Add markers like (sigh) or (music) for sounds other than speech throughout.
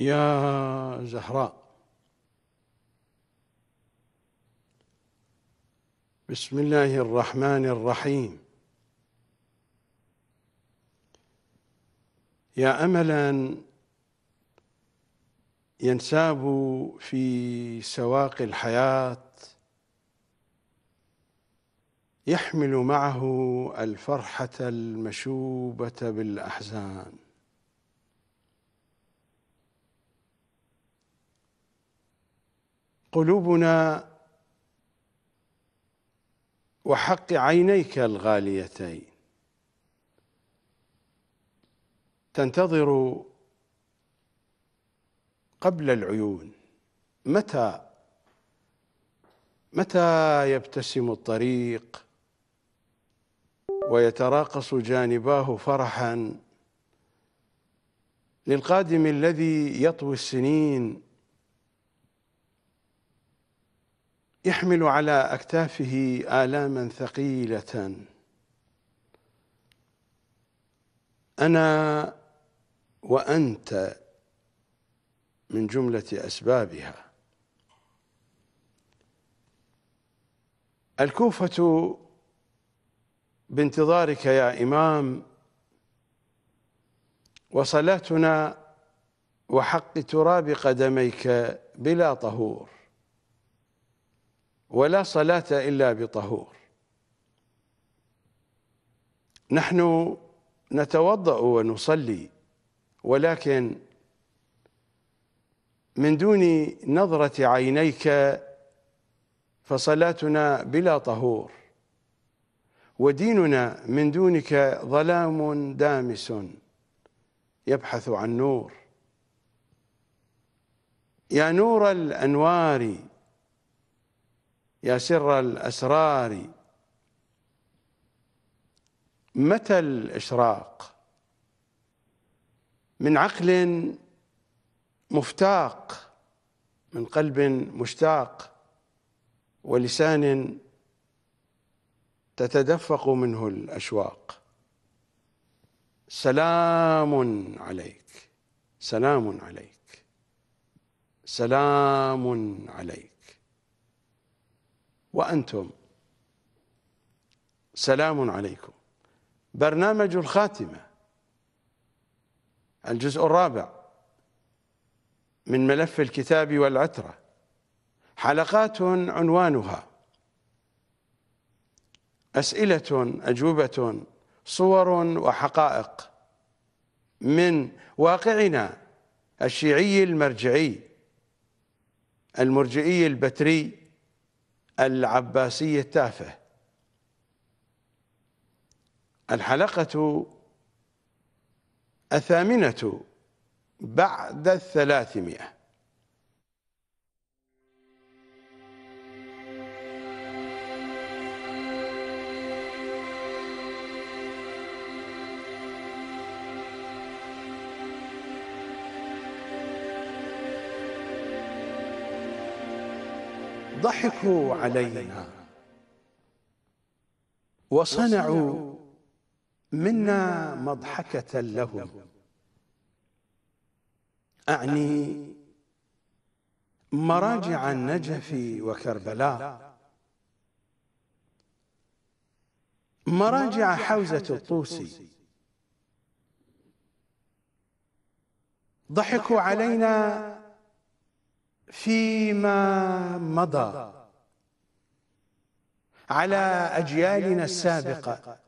يا زهراء بسم الله الرحمن الرحيم يا املا ينساب في سواق الحياه يحمل معه الفرحه المشوبه بالاحزان قلوبنا وحق عينيك الغاليتين تنتظر قبل العيون متى متى يبتسم الطريق ويتراقص جانباه فرحا للقادم الذي يطوي السنين يحمل على أكتافه آلاما ثقيلة أنا وأنت من جملة أسبابها الكوفة بانتظارك يا إمام وصلاتنا وحق تراب قدميك بلا طهور ولا صلاة إلا بطهور نحن نتوضأ ونصلي ولكن من دون نظرة عينيك فصلاتنا بلا طهور وديننا من دونك ظلام دامس يبحث عن نور يا نور الأنوار يا سر الأسرار متى الإشراق من عقل مفتاق من قلب مشتاق ولسان تتدفق منه الأشواق سلام عليك سلام عليك سلام عليك وأنتم سلام عليكم برنامج الخاتمة الجزء الرابع من ملف الكتاب والعترة حلقات عنوانها أسئلة أجوبة صور وحقائق من واقعنا الشيعي المرجعي المرجئي البتري العباسي التافه الحلقة الثامنة بعد الثلاثمائة ضحكوا علينا وصنعوا منا مضحكة لهم أعني مراجع النجف وكربلاء مراجع حوزة الطوسي ضحكوا علينا فيما مضى على أجيالنا السابقة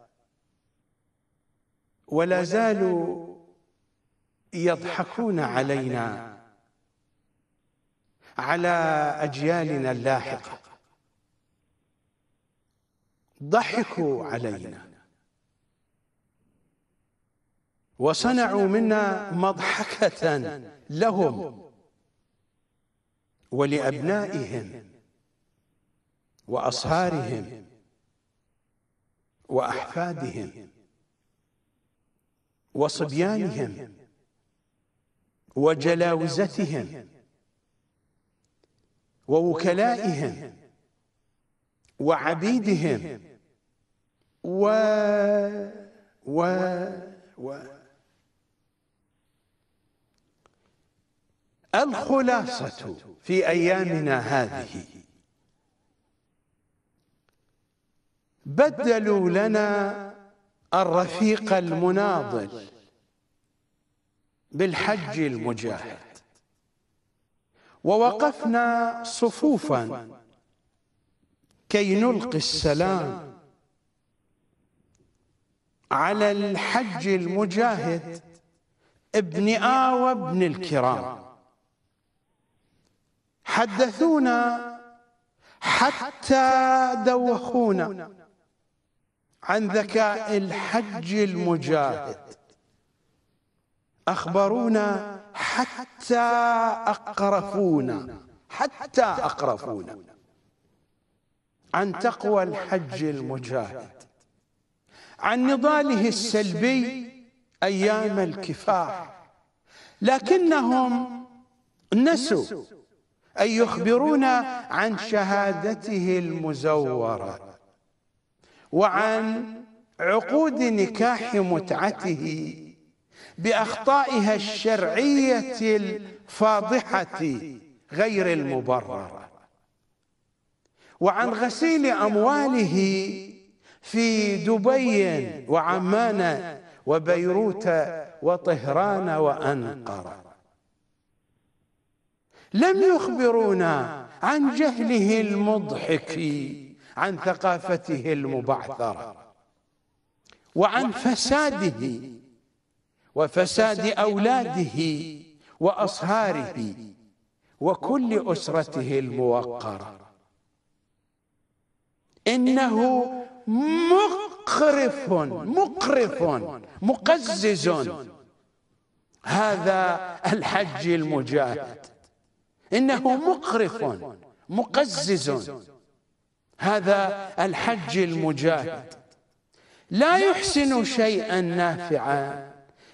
ولا زالوا يضحكون علينا على أجيالنا اللاحقة ضحكوا علينا وصنعوا منا مضحكة لهم ولأبنائهم وأصهارهم وأحفادهم وصبيانهم وجلاوزتهم ووكلائهم وعبيدهم و و و الخلاصة في أيامنا هذه بدلوا لنا الرفيق المناضل بالحج المجاهد ووقفنا صفوفا كي نلقي السلام على الحج المجاهد ابن آوى ابن الكرام حدثونا حتى دوخونا عن ذكاء الحج المجاهد أخبرونا حتى أقرفونا حتى أقرفونا عن تقوى الحج المجاهد عن نضاله السلبي أيام الكفاح لكنهم نسوا أي يخبرون عن شهادته المزورة وعن عقود نكاح متعته بأخطائها الشرعية الفاضحة غير المبررة وعن غسيل أمواله في دبي وعمان وبيروت وطهران وأنقرة لم يخبرونا عن جهله المضحك عن ثقافته المبعثرة وعن فساده وفساد أولاده وأصهاره وكل أسرته الموقرة إنه مقرف مقرف مقزز هذا الحج المجاهد إنه مقرف مقزز هذا الحج المجاهد لا يحسن شيئا نافعا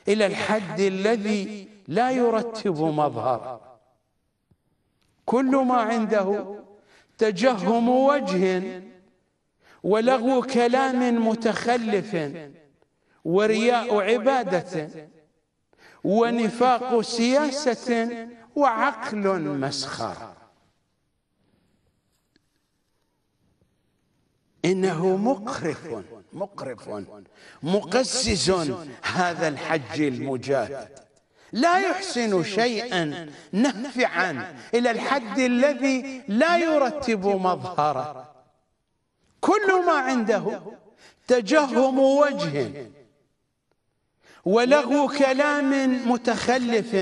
إلى الحد الذي لا يرتب مظهر كل ما عنده تجهم وجه ولغو كلام متخلف ورياء عبادة ونفاق سياسة وعقل مسخر إنه مقرف مقرف مقسس هذا الحج المجاد لا يحسن شيئا نافعا إلى الحد الذي لا يرتب مظهره كل ما عنده تجهم وجه ولغو كلام متخلف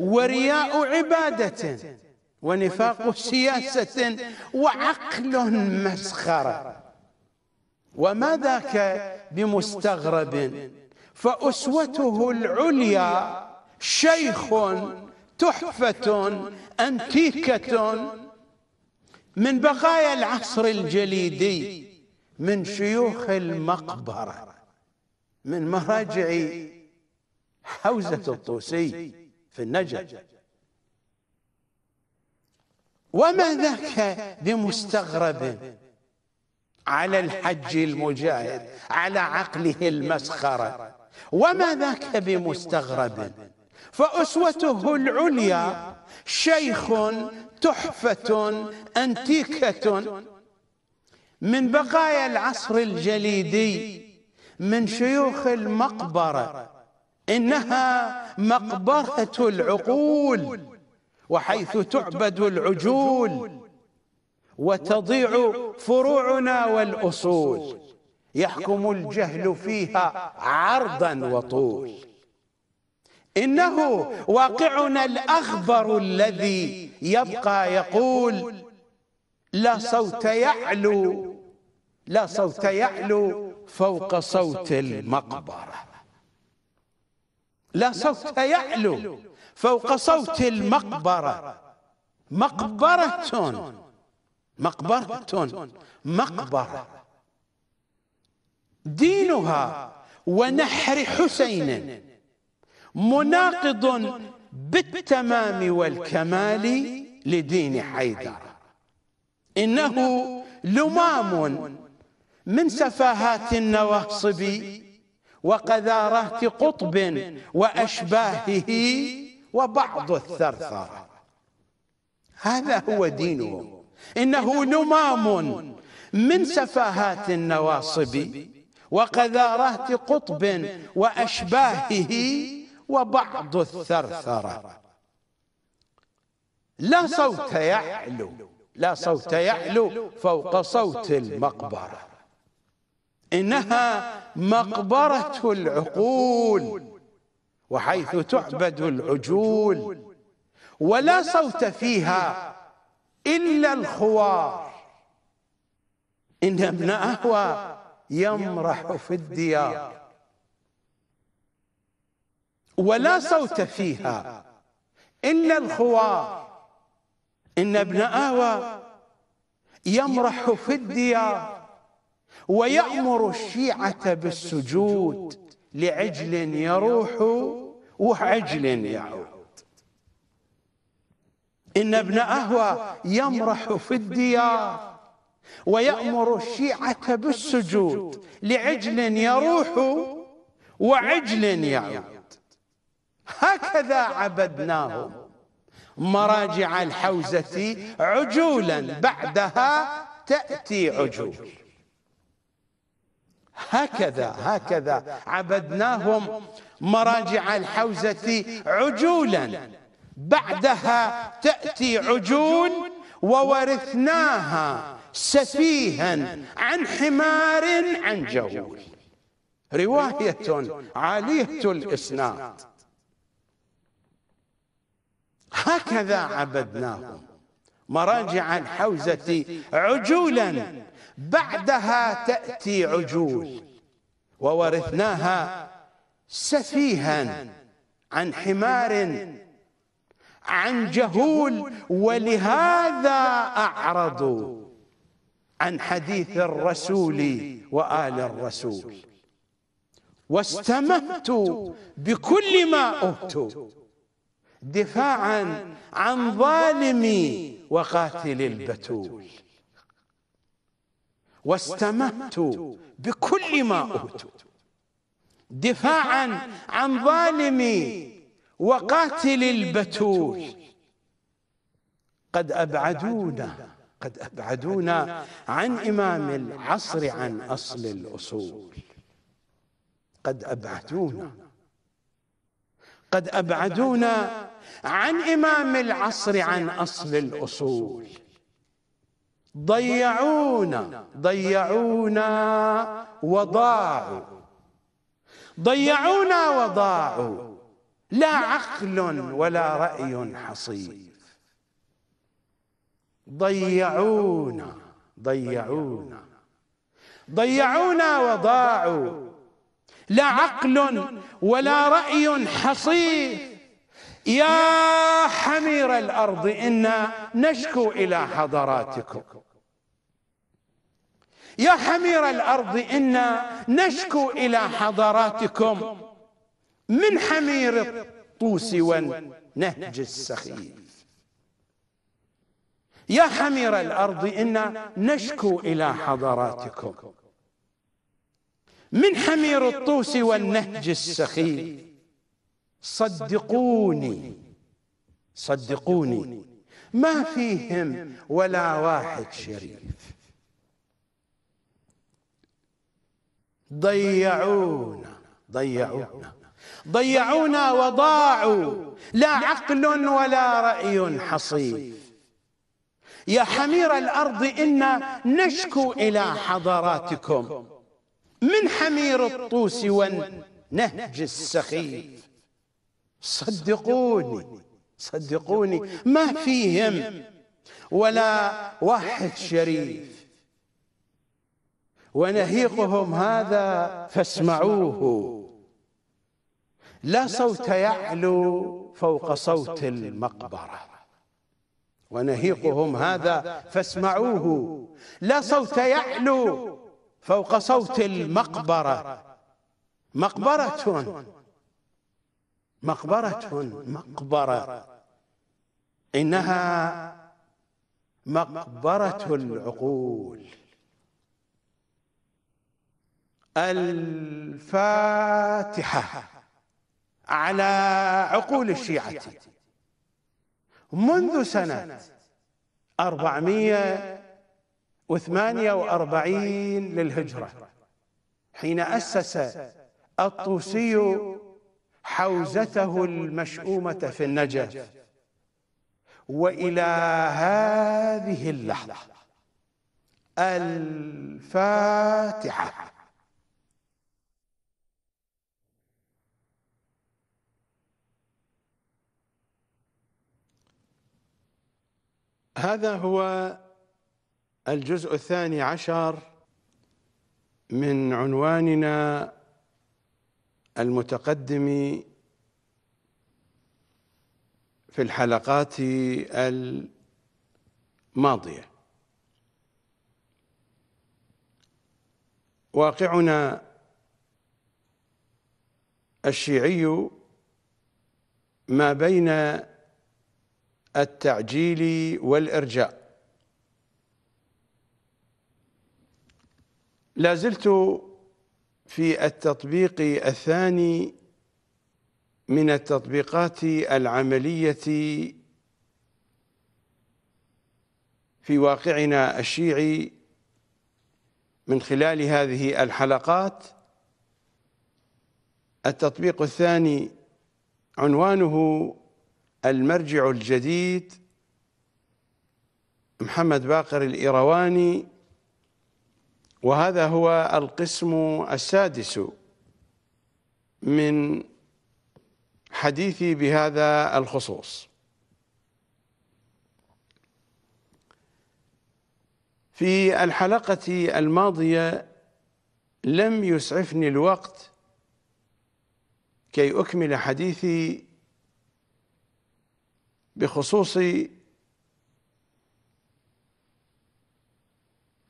ورياء عبادة ونفاق سياسة وعقل مسخرة وما ذاك بمستغرب فأسوته العليا شيخ تحفة أنتيكة من بقايا العصر الجليدي من شيوخ المقبرة من مراجع حوزة الطوسي في النجف وما ذاك بمستغرب على الحج المجاهد على عقله المسخرة وما ذاك بمستغرب فأسوته العليا شيخ تحفة أنتيكة من بقايا العصر الجليدي من شيوخ المقبرة إنها مقبرة العقول وحيث تعبد العجول وتضيع فروعنا والأصول يحكم الجهل فيها عرضا وطول إنه واقعنا الأخبر الذي يبقى يقول لا صوت يعلو لا صوت يعلو فوق صوت المقبره لا صوت يعلو فوق صوت المقبرة مقبرة مقبرة مقبرة دينها ونحر حسين مناقض بالتمام والكمال لدين حيدر إنه لمام من سفاهات النواصب وقذارة قطب وأشباهه وبعض الثرثرة هذا هو دينهم إنه نمام من سفاهات النواصب وقذارات قطب وأشباهه وبعض الثرثرة لا صوت يعلو لا صوت يعلو فوق صوت المقبره إنها مقبرة العقول وحيث تعبد العجول ولا صوت فيها إلا الخوار إن ابن أهوى يمرح في الديار ولا صوت فيها إلا الخوار إن ابن أهوى يمرح في الديار ويأمر الشيعة بالسجود لعجل يروح وعجل يعود إن ابن أهوى يمرح في الديار ويأمر الشيعة بالسجود لعجل يروح وعجل يعود هكذا عبدناهم مراجع الحوزة عجولا بعدها تأتي عجول هكذا هكذا عبدناهم مراجع الحوزة عجولا بعدها تأتي عجول وورثناها سفيها عن حمار عن جول رواية عالية الإسناد هكذا عبدناهم مراجع الحوزة عجولا بعدها تأتي عجوز وورثناها سفيها عن حمار عن جهول ولهذا أعرضوا عن حديث الرسول وآل الرسول واستمت بكل ما أوتوا دفاعا عن ظالمي وقاتل البتول واستمت بكل ما أوتوا دفاعا عن ظالمي وقاتل البتول قد أبعدونا قد أبعدونا عن إمام العصر عن أصل الأصول قد أبعدونا قد أبعدونا عن إمام العصر عن أصل الأصول ضيعونا ضيعونا وضاعوا ضيعونا وضاعوا لا عقل ولا رأي حصيف ضيعونا ضيعونا ضيعونا وضاعوا لا عقل ولا رأي حصيف يا حمير الأرض إنا نشكو إلى حضراتكم يا حمير الأرض إنا نشكو إلى حضراتكم من حمير الطوس والنهج السخيف يا حمير الأرض إنا نشكو إلى حضراتكم من حمير الطوس والنهج السخيف صدقوني صدقوني ما فيهم ولا واحد شريف ضيعونا ضيعونا ضيعونا وضاعوا لا عقل ولا رأي حصيف يا حمير الأرض إنا نشكو إلى حضراتكم من حمير الطوس والنهج السخيف صدقوني صدقوني ما فيهم ولا واحد شريف ونهيقهم هذا فاسمعوه لا صوت يعلو فوق صوت المقبرة ونهيقهم هذا فاسمعوه لا صوت يعلو فوق صوت المقبرة مقبرة مقبرة مقبرة إنها مقبرة العقول الفاتحة على عقول الشيعة منذ سنة 448 للهجرة حين أسس الطوسي حوزته المشؤومة في النجف وإلى هذه اللحظة الفاتحة هذا هو الجزء الثاني عشر من عنواننا المتقدم في الحلقات الماضيه واقعنا الشيعي ما بين التعجيل والإرجاء لازلت في التطبيق الثاني من التطبيقات العملية في واقعنا الشيعي من خلال هذه الحلقات التطبيق الثاني عنوانه المرجع الجديد محمد باقر الإيرواني وهذا هو القسم السادس من حديثي بهذا الخصوص في الحلقة الماضية لم يسعفني الوقت كي أكمل حديثي بخصوص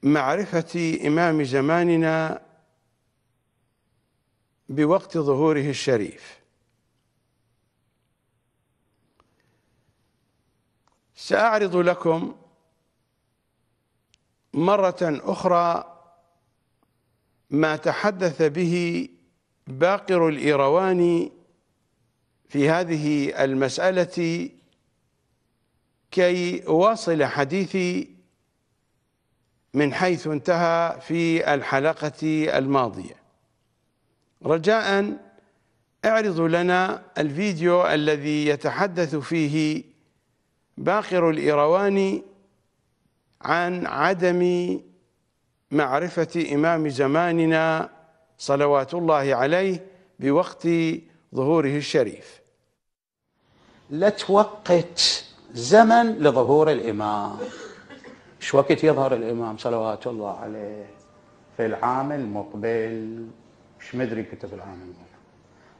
معرفة إمام زماننا بوقت ظهوره الشريف سأعرض لكم مرة أخرى ما تحدث به باقر الإيرواني في هذه المسألة كي أواصل حديثي من حيث انتهى في الحلقة الماضية رجاء اعرضوا لنا الفيديو الذي يتحدث فيه باقر الإيرواني عن عدم معرفة إمام زماننا صلوات الله عليه بوقت ظهوره الشريف لا توقت زمن لظهور الإمام ايش وقت يظهر الإمام صلوات الله عليه في العام المقبل مش مدري كنت في العام المقبل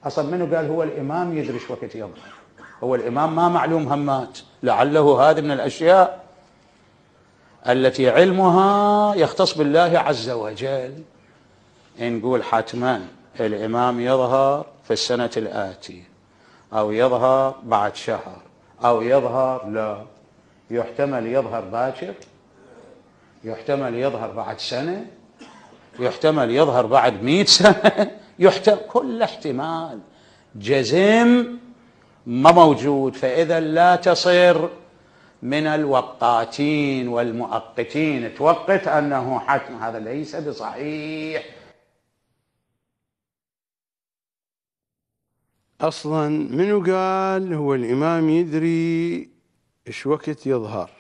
أصلا منو قال هو الإمام يدري ايش وقت يظهر هو الإمام ما معلوم همات لعله هذه من الأشياء التي علمها يختص بالله عز وجل نقول حتما الإمام يظهر في السنة الآتية أو يظهر بعد شهر أو يظهر لا يحتمل يظهر باكر يحتمل يظهر بعد سنة يحتمل يظهر بعد مئة سنة (laughs) يحتمل كل احتمال جزم ما موجود فإذا لا تصير من الوقاتين والمؤقتين توقت أنه حتم هذا ليس بصحيح اصلا منو قال هو الامام يدري ايش وقت يظهر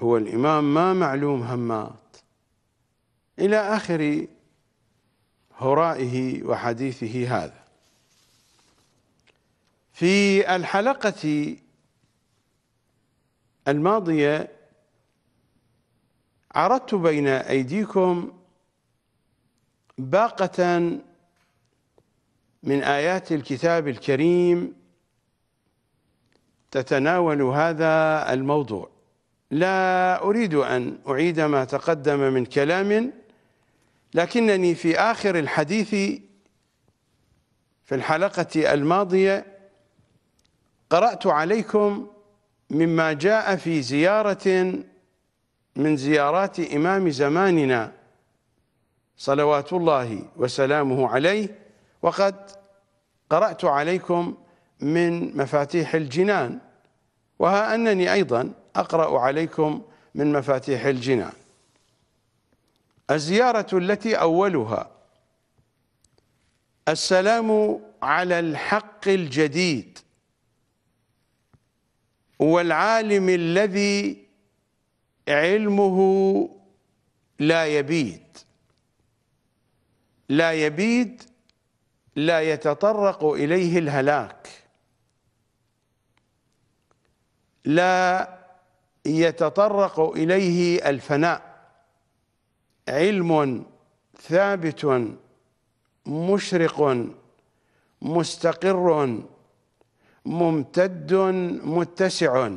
هو الامام ما معلوم همات الى اخر هرائه وحديثه هذا في الحلقه الماضيه عرضت بين ايديكم باقه من آيات الكتاب الكريم تتناول هذا الموضوع لا أريد أن أعيد ما تقدم من كلام لكنني في آخر الحديث في الحلقة الماضية قرأت عليكم مما جاء في زيارة من زيارات إمام زماننا صلوات الله وسلامه عليه وقد قرأت عليكم من مفاتيح الجنان وها أنني أيضا أقرأ عليكم من مفاتيح الجنان الزيارة التي أولها السلام على الحق الجديد والعالم الذي علمه لا يبيد لا يبيد لا يتطرق إليه الهلاك لا يتطرق إليه الفناء علم ثابت مشرق مستقر ممتد متسع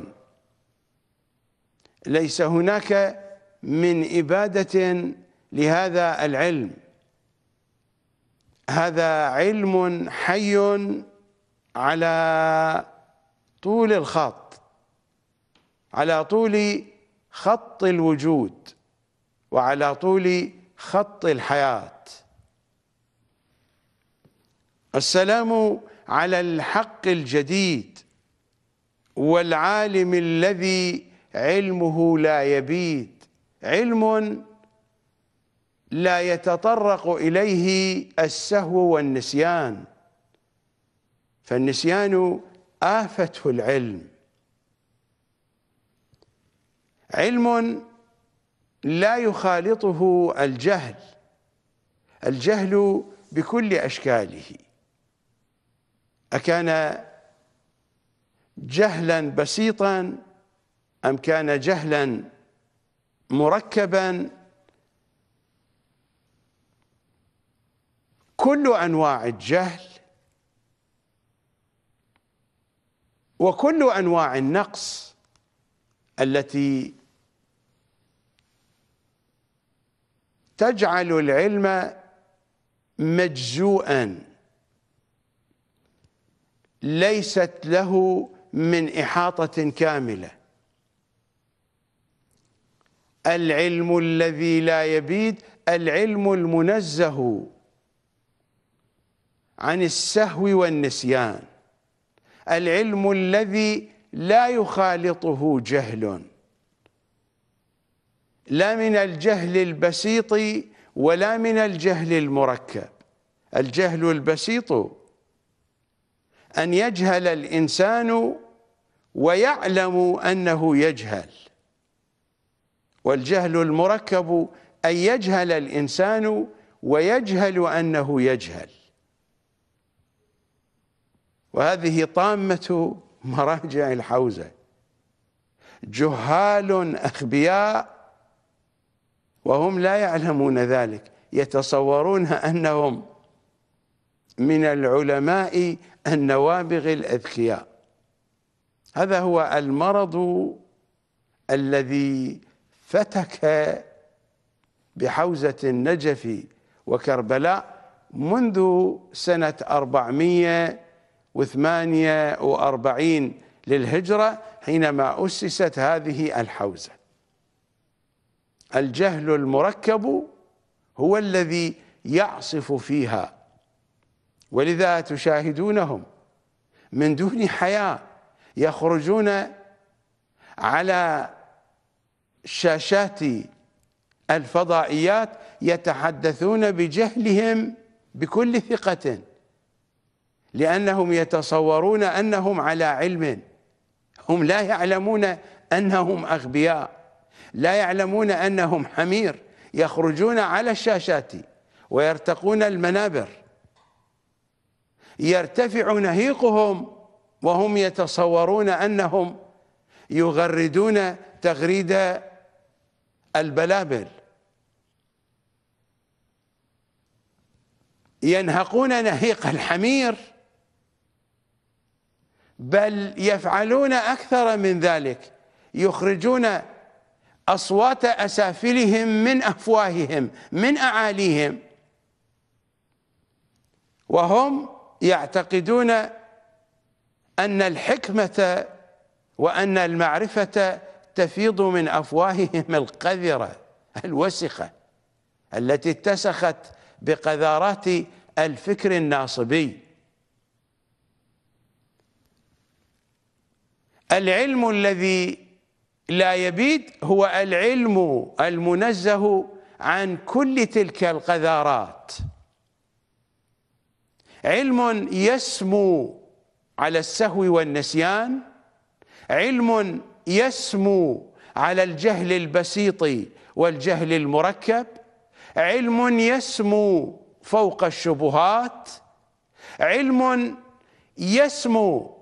ليس هناك من إبادة لهذا العلم هذا علم حي على طول الخط على طول خط الوجود وعلى طول خط الحياه السلام على الحق الجديد والعالم الذي علمه لا يبيد علم لا يتطرق إليه السهو والنسيان فالنسيان آفة العلم علم لا يخالطه الجهل الجهل بكل أشكاله أكان جهلا بسيطا أم كان جهلا مركبا كل انواع الجهل وكل انواع النقص التي تجعل العلم مجزوءا ليست له من احاطه كامله العلم الذي لا يبيد العلم المنزه عن السهو والنسيان العلم الذي لا يخالطه جهل لا من الجهل البسيط ولا من الجهل المركب الجهل البسيط أن يجهل الإنسان ويعلم أنه يجهل والجهل المركب أن يجهل الإنسان ويجهل أنه يجهل وهذه طامة مراجع الحوزة جهال أخبياء وهم لا يعلمون ذلك يتصورون أنهم من العلماء النوابغ الأذكياء هذا هو المرض الذي فتك بحوزة النجف وكربلاء منذ سنة 400 وثمانية وأربعين للهجرة حينما أسست هذه الحوزة الجهل المركب هو الذي يعصف فيها ولذا تشاهدونهم من دون حياة يخرجون على شاشات الفضائيات يتحدثون بجهلهم بكل ثقة لأنهم يتصورون أنهم على علم هم لا يعلمون أنهم أغبياء لا يعلمون أنهم حمير يخرجون على الشاشات ويرتقون المنابر يرتفع نهيقهم وهم يتصورون أنهم يغردون تغريد البلابل ينهقون نهيق الحمير بل يفعلون أكثر من ذلك يخرجون أصوات أسافلهم من أفواههم من أعاليهم وهم يعتقدون أن الحكمة وأن المعرفة تفيض من أفواههم القذرة الوسخة التي اتسخت بقذارات الفكر الناصبي العلم الذي لا يبيد هو العلم المنزه عن كل تلك القذارات علم يسمو على السهو والنسيان علم يسمو على الجهل البسيط والجهل المركب علم يسمو فوق الشبهات علم يسمو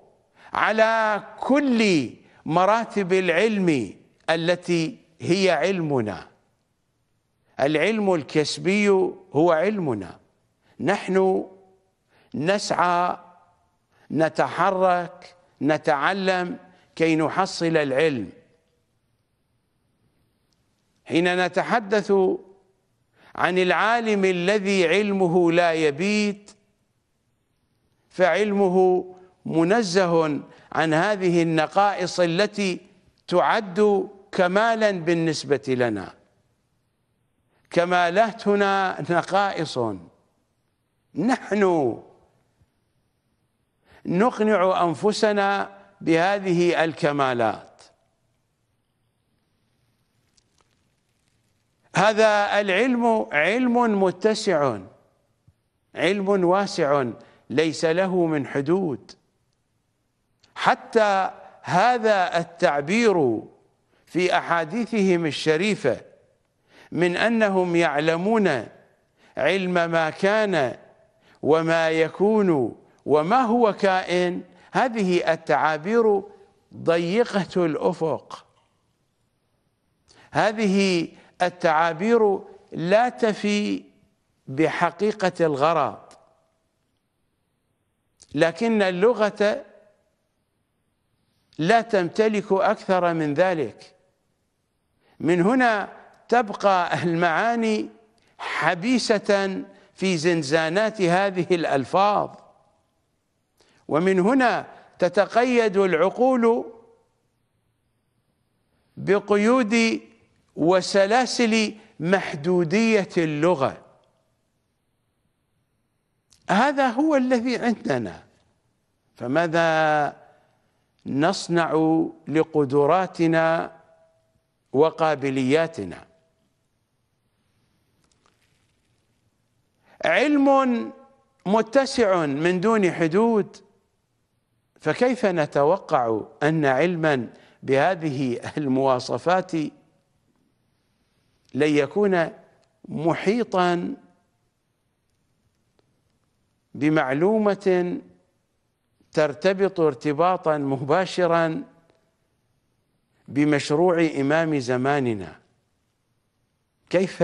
على كل مراتب العلم التي هي علمنا العلم الكسبي هو علمنا نحن نسعى نتحرك نتعلم كي نحصل العلم حين نتحدث عن العالم الذي علمه لا يبيت فعلمه منزه عن هذه النقائص التي تعد كمالا بالنسبة لنا كمالاتنا نقائص نحن نقنع أنفسنا بهذه الكمالات هذا العلم علم متسع علم واسع ليس له من حدود حتى هذا التعبير في أحاديثهم الشريفة من أنهم يعلمون علم ما كان وما يكون وما هو كائن هذه التعابير ضيقة الأفق هذه التعابير لا تفي بحقيقة الغرض لكن اللغة لا تمتلك أكثر من ذلك من هنا تبقى المعاني حبيسة في زنزانات هذه الألفاظ ومن هنا تتقيد العقول بقيود وسلاسل محدودية اللغة هذا هو الذي عندنا فماذا نصنع لقدراتنا وقابلياتنا علم متسع من دون حدود فكيف نتوقع ان علما بهذه المواصفات لن يكون محيطا بمعلومه ترتبط ارتباطا مباشرا بمشروع إمام زماننا كيف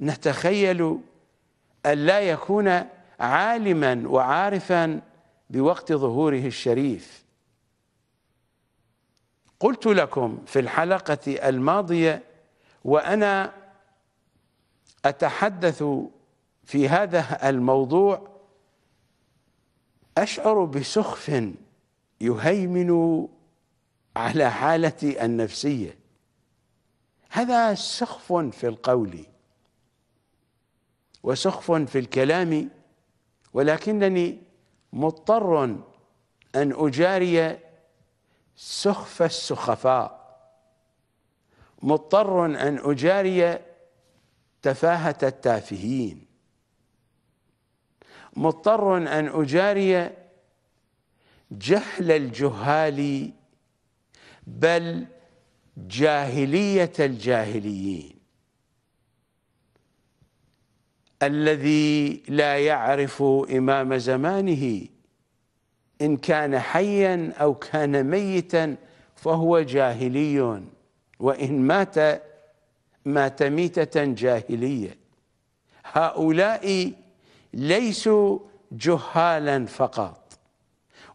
نتخيل أن لا يكون عالما وعارفا بوقت ظهوره الشريف قلت لكم في الحلقة الماضية وأنا أتحدث في هذا الموضوع أشعر بسخف يهيمن على حالتي النفسية هذا سخف في القول وسخف في الكلام ولكنني مضطر أن أجاري سخف السخفاء مضطر أن أجاري تفاهة التافهين مضطر أن أجاري جهل الجهال بل جاهلية الجاهليين الذي لا يعرف إمام زمانه إن كان حيا أو كان ميتا فهو جاهلي وإن مات مات ميتة جاهلية هؤلاء ليسوا جهالا فقط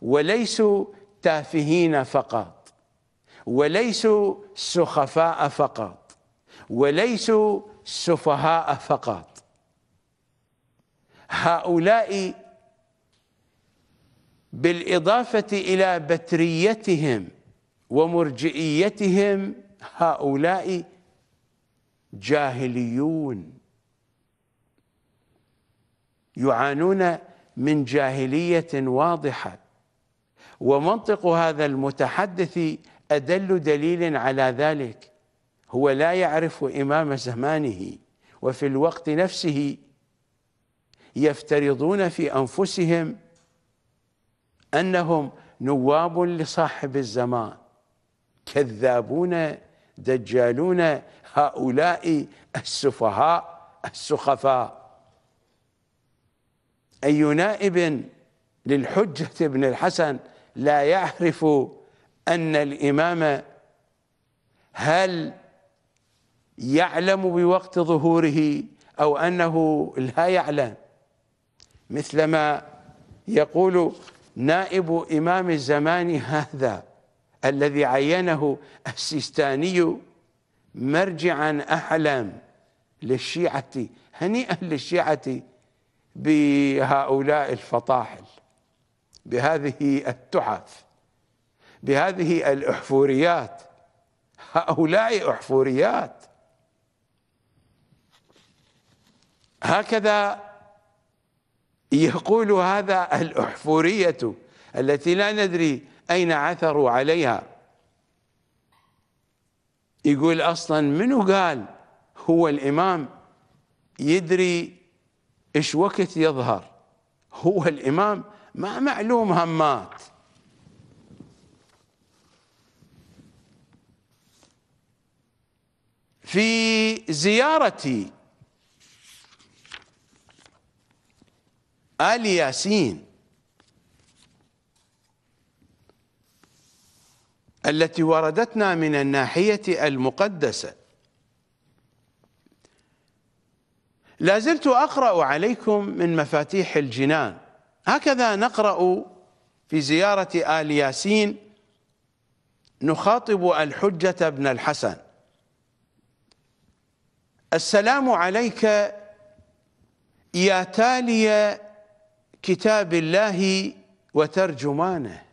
وليسوا تافهين فقط وليسوا سخفاء فقط وليسوا سفهاء فقط هؤلاء بالإضافة إلى بتريتهم ومرجئيتهم هؤلاء جاهليون يعانون من جاهليه واضحه ومنطق هذا المتحدث ادل دليل على ذلك هو لا يعرف امام زمانه وفي الوقت نفسه يفترضون في انفسهم انهم نواب لصاحب الزمان كذابون دجالون هؤلاء السفهاء السخفاء أي نائب للحجة ابن الحسن لا يعرف أن الإمام هل يعلم بوقت ظهوره أو أنه لا يعلم مثلما يقول نائب إمام الزمان هذا الذي عينه السيستاني مرجعا أحلم للشيعة هنيئا للشيعة بهؤلاء الفطاحل بهذه التحف بهذه الأحفوريات هؤلاء أحفوريات هكذا يقول هذا الأحفورية التي لا ندري أين عثروا عليها يقول أصلا منو قال هو الإمام يدري ايش وقت يظهر هو الامام ما معلوم همات في زيارة آل ياسين التي وردتنا من الناحية المقدسة لازلت أقرأ عليكم من مفاتيح الجنان هكذا نقرأ في زيارة آل ياسين نخاطب الحجة بن الحسن السلام عليك يا تالي كتاب الله وترجمانه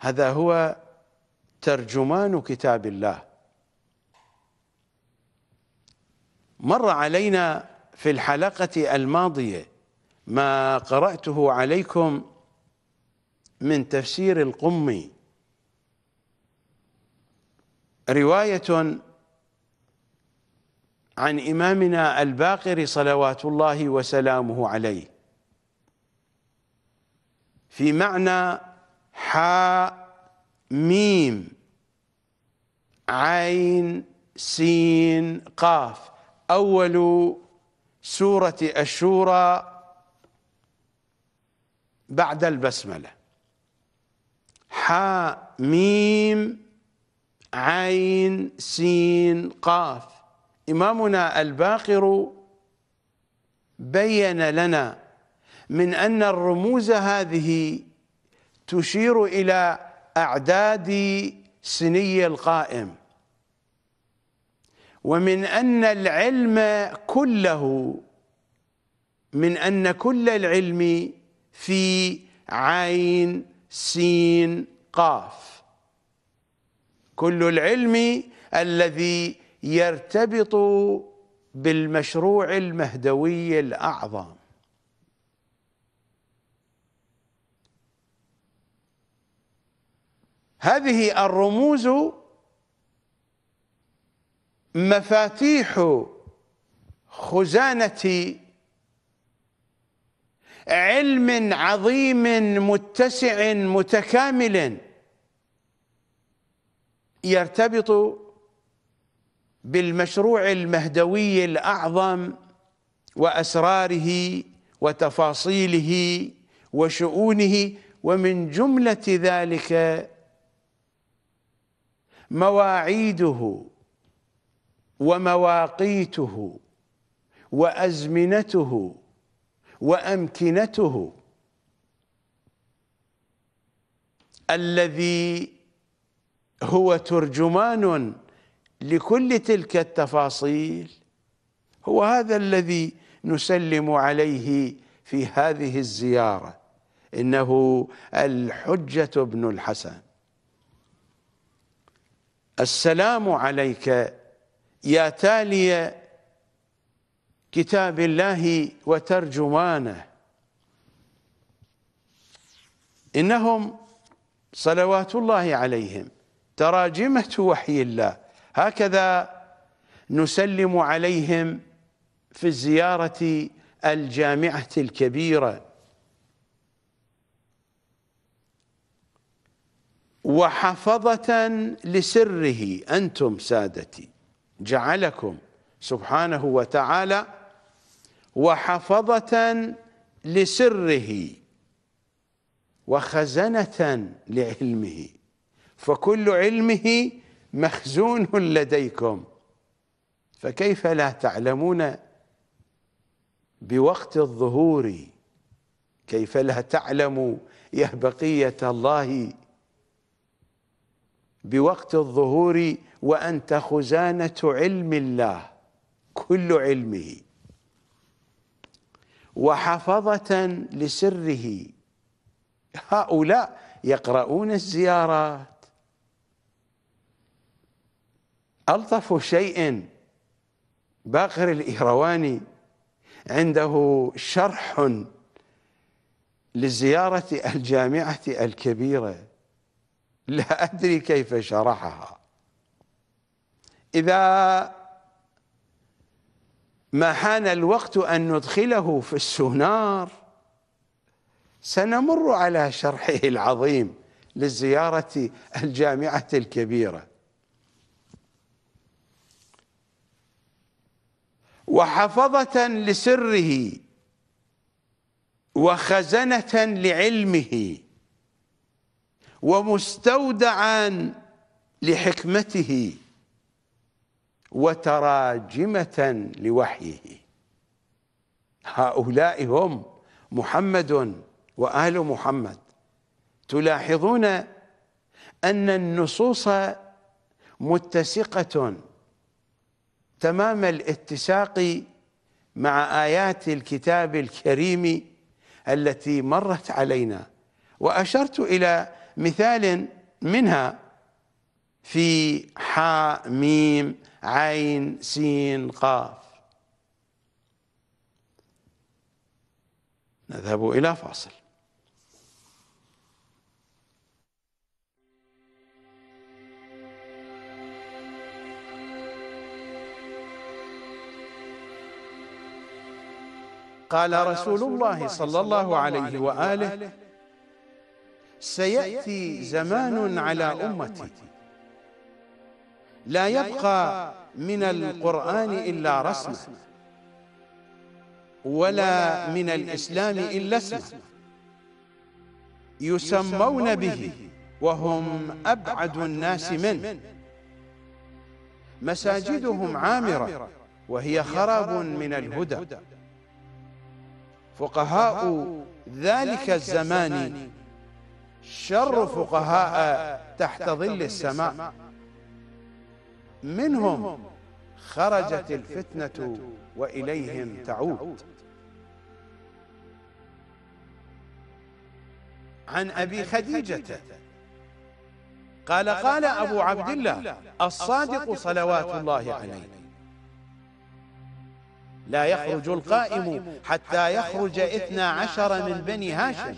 هذا هو ترجمان كتاب الله مر علينا في الحلقة الماضية ما قرأته عليكم من تفسير القمي رواية عن إمامنا الباقر صلوات الله وسلامه عليه في معنى حاء ميم عين سين قاف أول سورة الشورى بعد البسملة حا ميم عين سين قاف إمامنا الباقر بين لنا من أن الرموز هذه تشير إلى أعداد سني القائم ومن أن العلم كله من أن كل العلم في عين سين قاف كل العلم الذي يرتبط بالمشروع المهدوي الأعظم هذه الرموز مفاتيح خزانة علم عظيم متسع متكامل يرتبط بالمشروع المهدوي الأعظم وأسراره وتفاصيله وشؤونه ومن جملة ذلك مواعيده ومواقيته وازمنته وامكنته الذي هو ترجمان لكل تلك التفاصيل هو هذا الذي نسلم عليه في هذه الزياره انه الحجه ابن الحسن السلام عليك يا تالي كتاب الله وترجمانه إنهم صلوات الله عليهم تراجمة وحي الله هكذا نسلم عليهم في الزيارة الجامعة الكبيرة وحفظة لسره أنتم سادتي جعلكم سبحانه وتعالى وحفظة لسره وخزنة لعلمه فكل علمه مخزون لديكم فكيف لا تعلمون بوقت الظهور كيف لا تعلموا يا بقية الله بوقت الظهور وأنت خزانة علم الله كل علمه وحفظة لسره هؤلاء يقرؤون الزيارات ألطف شيء باقر الإيرواني عنده شرح للزيارة الجامعة الكبيرة لا أدري كيف شرحها إذا ما حان الوقت أن ندخله في السونار سنمر على شرحه العظيم للزيارة الجامعة الكبيرة وحفظة لسره وخزنة لعلمه ومستودعا لحكمته وتراجمة لوحيه هؤلاء هم محمد وآل محمد تلاحظون أن النصوص متسقة تمام الاتساق مع آيات الكتاب الكريم التي مرت علينا وأشرت إلى مثال منها في حاء ميم عين سين قاف نذهب إلى فاصل قال رسول الله صلى الله عليه وآله سيأتي زمان على أمتي لا يبقى من القرآن إلا رسمه ولا من الإسلام إلا اسمه يسمون به وهم أبعد الناس منه مساجدهم عامرة وهي خراب من الهدى فقهاء ذلك الزمان شر فقهاء تحت ظل السماء منهم خرجت الفتنة وإليهم تعود عن أبي خديجة قال قال أبو عبد الله الصادق صلوات الله عليه لا يخرج القائم حتى يخرج إثنى عشر من بني هاشم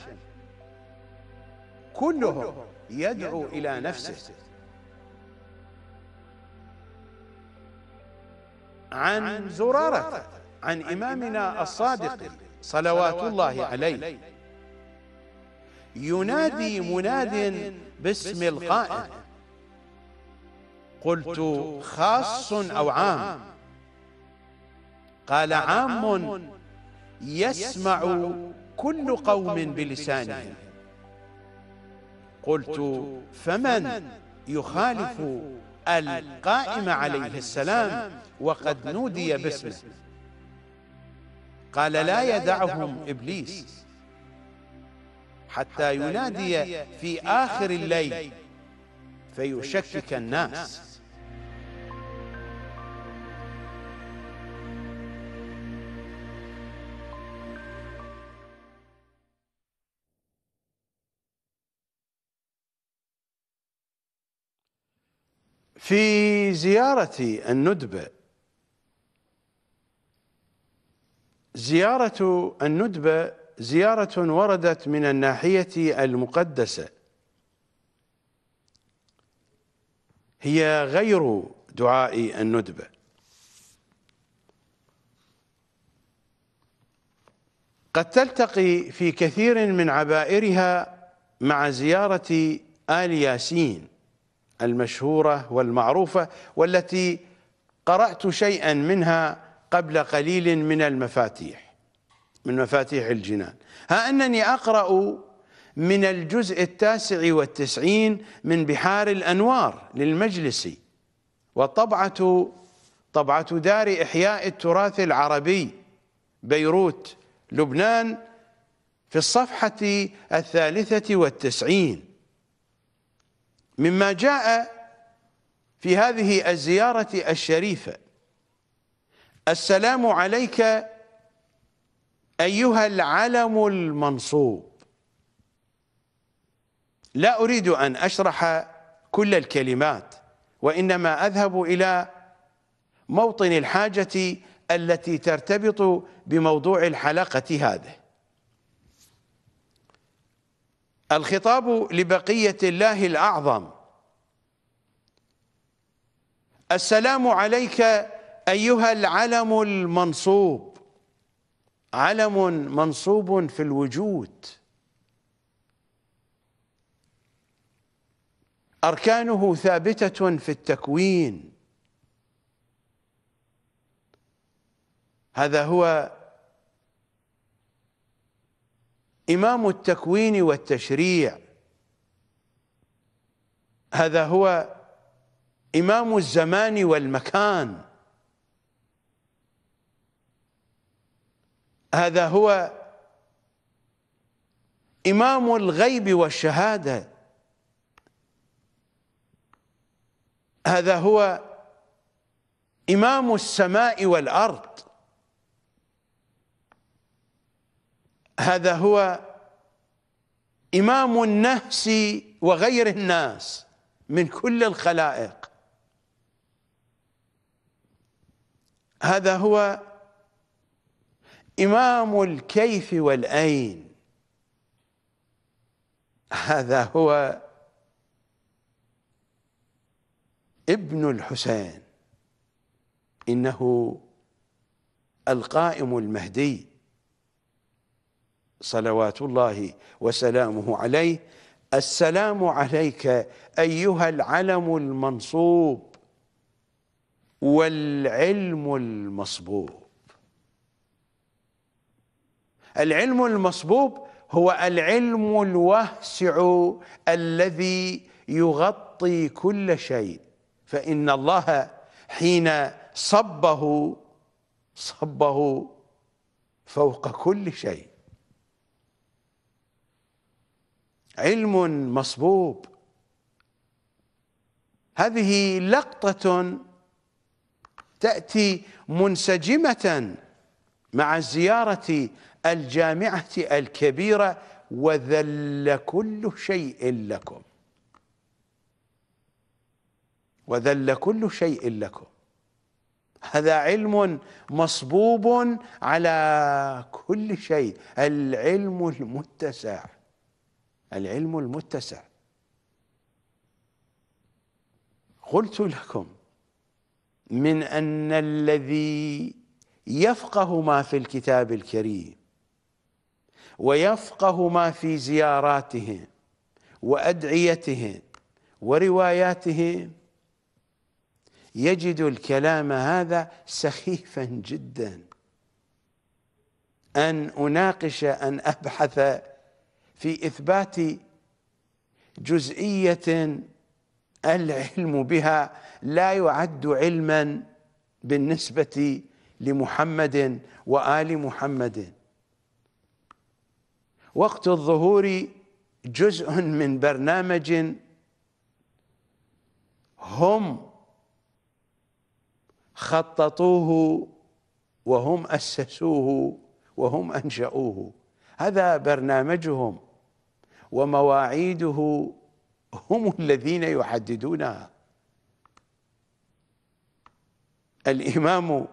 كلهم يدعو إلى نفسه عن زرارة عن إمامنا الصادق صلوات الله عليه ينادي مناد باسم القائد قلت خاص أو عام قال عام يسمع كل قوم بلسانه قلت فمن يخالف القائم عليه السلام وقد نودي باسمه قال لا يدعهم إبليس حتى ينادي في آخر الليل فيشكك الناس في زيارة الندبة زيارة الندبة زيارة وردت من الناحية المقدسة هي غير دعاء الندبة قد تلتقي في كثير من عبائرها مع زيارة آل ياسين المشهورة والمعروفة والتي قرأت شيئا منها قبل قليل من المفاتيح من مفاتيح الجنان ها أنني أقرأ من الجزء التاسع والتسعين من بحار الأنوار للمجلسي وطبعة طبعة دار إحياء التراث العربي بيروت لبنان في الصفحة الثالثة والتسعين مما جاء في هذه الزيارة الشريفة السلام عليك أيها العلم المنصوب لا أريد أن أشرح كل الكلمات وإنما أذهب إلى موطن الحاجة التي ترتبط بموضوع الحلقة هذه الخطاب لبقية الله الأعظم السلام عليك أيها العلم المنصوب علم منصوب في الوجود أركانه ثابتة في التكوين هذا هو إمام التكوين والتشريع هذا هو إمام الزمان والمكان هذا هو إمام الغيب والشهادة هذا هو إمام السماء والأرض هذا هو إمام النفس وغير الناس من كل الخلائق هذا هو إمام الكيف والأين هذا هو ابن الحسين إنه القائم المهدي صلوات الله وسلامه عليه السلام عليك أيها العلم المنصوب والعلم المصبوب العلم المصبوب هو العلم الواسع الذي يغطي كل شيء فإن الله حين صبه صبه فوق كل شيء علم مصبوب هذه لقطة تأتي منسجمة مع زيارة الجامعة الكبيرة وذل كل شيء لكم وذل كل شيء لكم هذا علم مصبوب على كل شيء العلم المتسع العلم المتسع قلت لكم من أن الذي يفقه ما في الكتاب الكريم ويفقه ما في زياراتهم وأدعيتهم ورواياتهم يجد الكلام هذا سخيفا جدا أن أناقش أن أبحث في إثبات جزئية العلم بها لا يعد علما بالنسبة لمحمد وآل محمد وقت الظهور جزء من برنامج هم خططوه وهم أسسوه وهم أنشأوه هذا برنامجهم ومواعيده هم الذين يحددونها الامام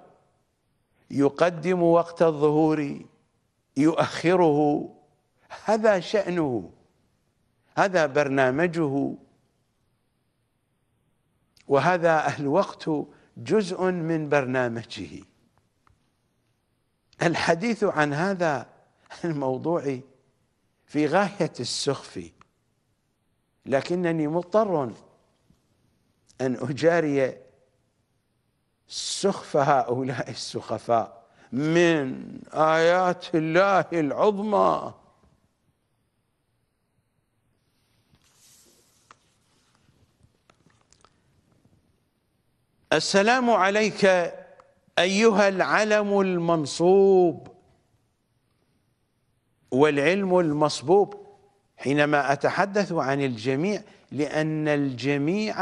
يقدم وقت الظهور يؤخره هذا شأنه هذا برنامجه وهذا الوقت جزء من برنامجه الحديث عن هذا الموضوع في غاية السخف لكنني مضطر أن أجاري سخف هؤلاء السخفاء من آيات الله العظمى السلام عليك أيها العلم المنصوب والعلم المصبوب حينما أتحدث عن الجميع لأن الجميع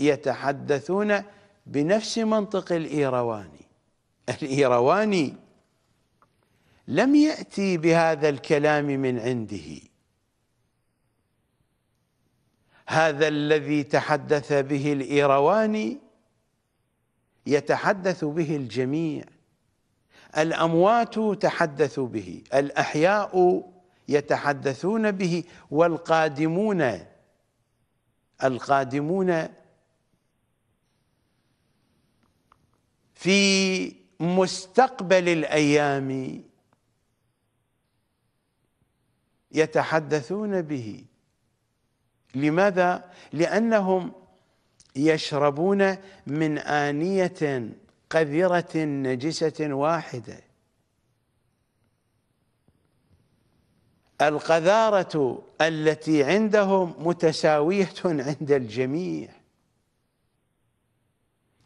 يتحدثون بنفس منطق الإيرواني الإيرواني لم يأتي بهذا الكلام من عنده هذا الذي تحدث به الإيرواني يتحدث به الجميع الاموات تحدث به الاحياء يتحدثون به والقادمون القادمون في مستقبل الايام يتحدثون به لماذا لانهم يشربون من انيه قذرة نجسة واحدة القذارة التي عندهم متساوية عند الجميع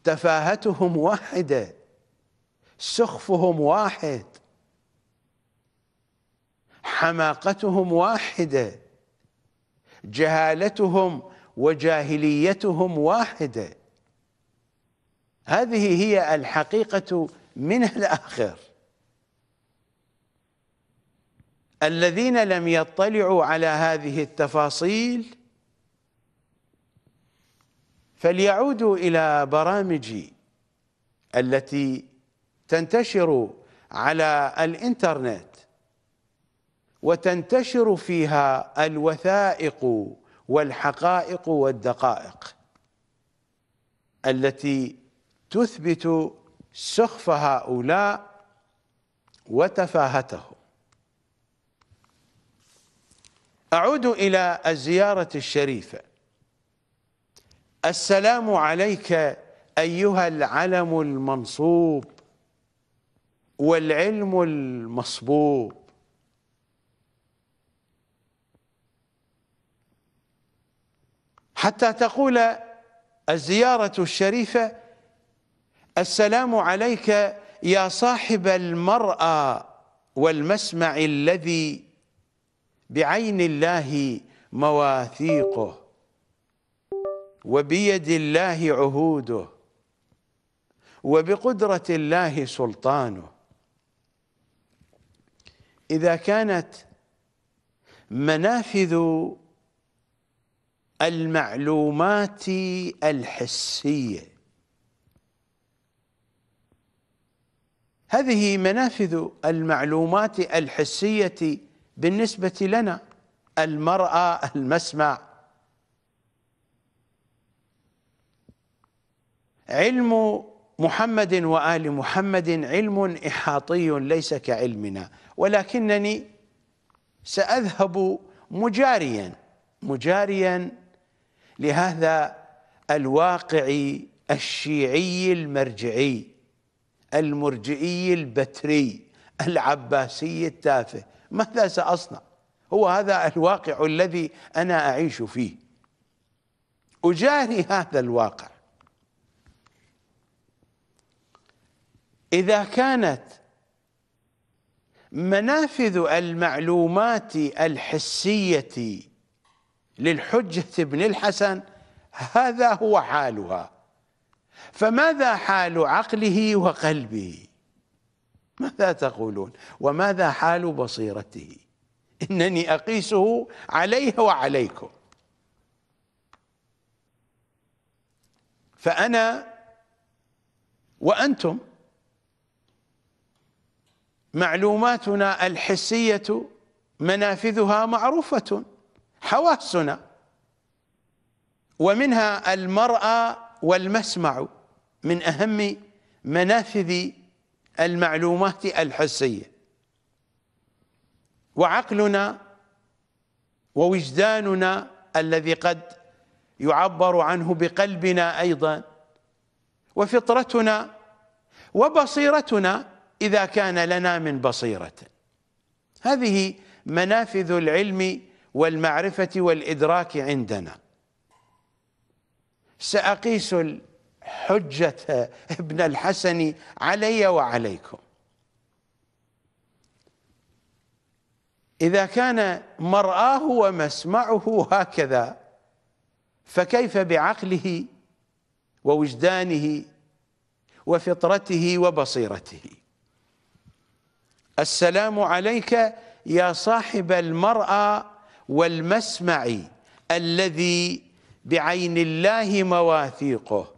تفاهتهم واحدة سخفهم واحد حماقتهم واحدة جهالتهم وجاهليتهم واحده هذه هي الحقيقة من الآخر الذين لم يطلعوا على هذه التفاصيل فليعودوا إلى برامجي التي تنتشر على الإنترنت وتنتشر فيها الوثائق والحقائق والدقائق التي تثبت سخف هؤلاء وتفاهتهم أعود إلى الزيارة الشريفة السلام عليك أيها العلم المنصوب والعلم المصبوب حتى تقول الزيارة الشريفة السلام عليك يا صاحب المرأى والمسمع الذي بعين الله مواثيقه وبيد الله عهوده وبقدرة الله سلطانه إذا كانت منافذ المعلومات الحسيه هذه منافذ المعلومات الحسية بالنسبة لنا المرأة المسمع علم محمد وآل محمد علم إحاطي ليس كعلمنا ولكنني سأذهب مجاريا مجاريا لهذا الواقع الشيعي المرجعي المرجئي البتري العباسي التافه ماذا سأصنع هو هذا الواقع الذي أنا أعيش فيه أجاري هذا الواقع إذا كانت منافذ المعلومات الحسية للحجة ابن الحسن هذا هو حالها فماذا حال عقله وقلبه ماذا تقولون وماذا حال بصيرته إنني أقيسه عليه وعليكم فأنا وأنتم معلوماتنا الحسية منافذها معروفة حواسنا ومنها المرأى والمسمع من أهم منافذ المعلومات الحسية وعقلنا ووجداننا الذي قد يعبر عنه بقلبنا أيضا وفطرتنا وبصيرتنا إذا كان لنا من بصيرة هذه منافذ العلم والمعرفة والإدراك عندنا سأقيس حجة ابن الحسن علي وعليكم إذا كان مرآه ومسمعه هكذا فكيف بعقله ووجدانه وفطرته وبصيرته السلام عليك يا صاحب المرأى والمسمع الذي بعين الله مواثيقه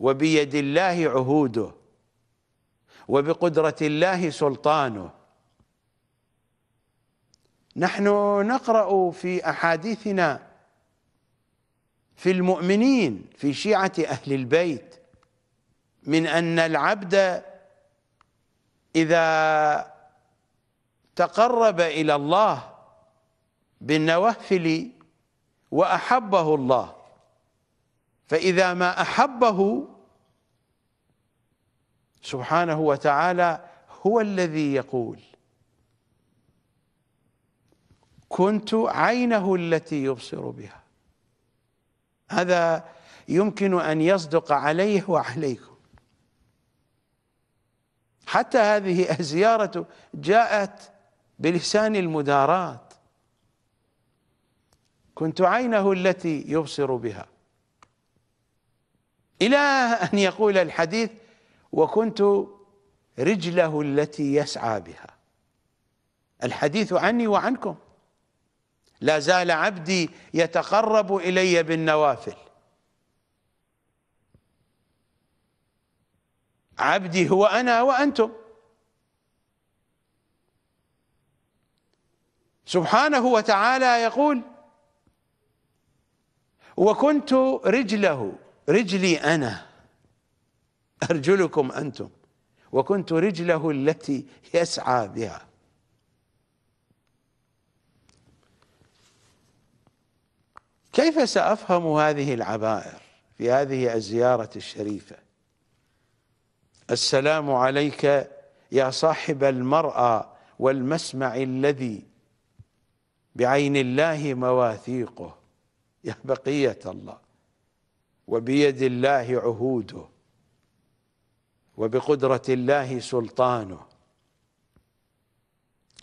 وبيد الله عهوده وبقدرة الله سلطانه نحن نقرأ في أحاديثنا في المؤمنين في شيعة أهل البيت من أن العبد إذا تقرب إلى الله بالنوافل وأحبه الله فإذا ما أحبه سبحانه وتعالى هو الذي يقول كنت عينه التي يبصر بها هذا يمكن أن يصدق عليه وعليكم حتى هذه الزيارة جاءت بلسان المدارات كنت عينه التي يبصر بها إلى أن يقول الحديث وكنت رجله التي يسعى بها الحديث عني وعنكم لا زال عبدي يتقرب إلي بالنوافل عبدي هو أنا وأنتم سبحانه وتعالى يقول وكنت رجله رجلي أنا أرجلكم أنتم وكنت رجله التي يسعى بها كيف سأفهم هذه العبائر في هذه الزيارة الشريفة السلام عليك يا صاحب المرأى والمسمع الذي بعين الله مواثيقه يا بقية الله وبيد الله عهوده وبقدرة الله سلطانه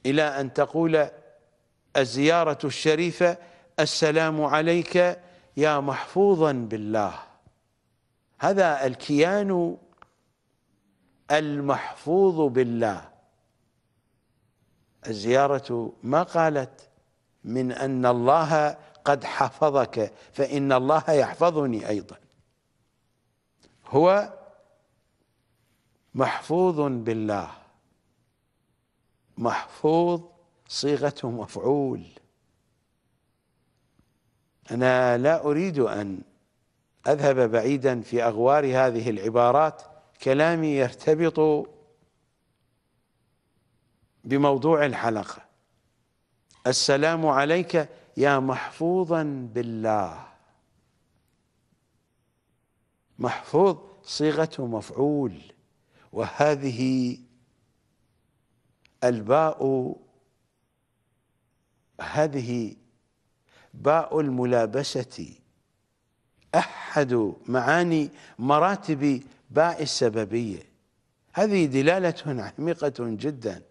إلى أن تقول الزيارة الشريفة السلام عليك يا محفوظا بالله هذا الكيان المحفوظ بالله الزيارة ما قالت من أن الله قد حفظك فإن الله يحفظني أيضا هو محفوظ بالله محفوظ صيغة مفعول أنا لا أريد أن أذهب بعيدا في أغوار هذه العبارات كلامي يرتبط بموضوع الحلقة السلام عليك يا محفوظا بالله محفوظ صيغه مفعول وهذه الباء هذه باء الملابسة أحد معاني مراتب باء السببية هذه دلالة عميقة جدا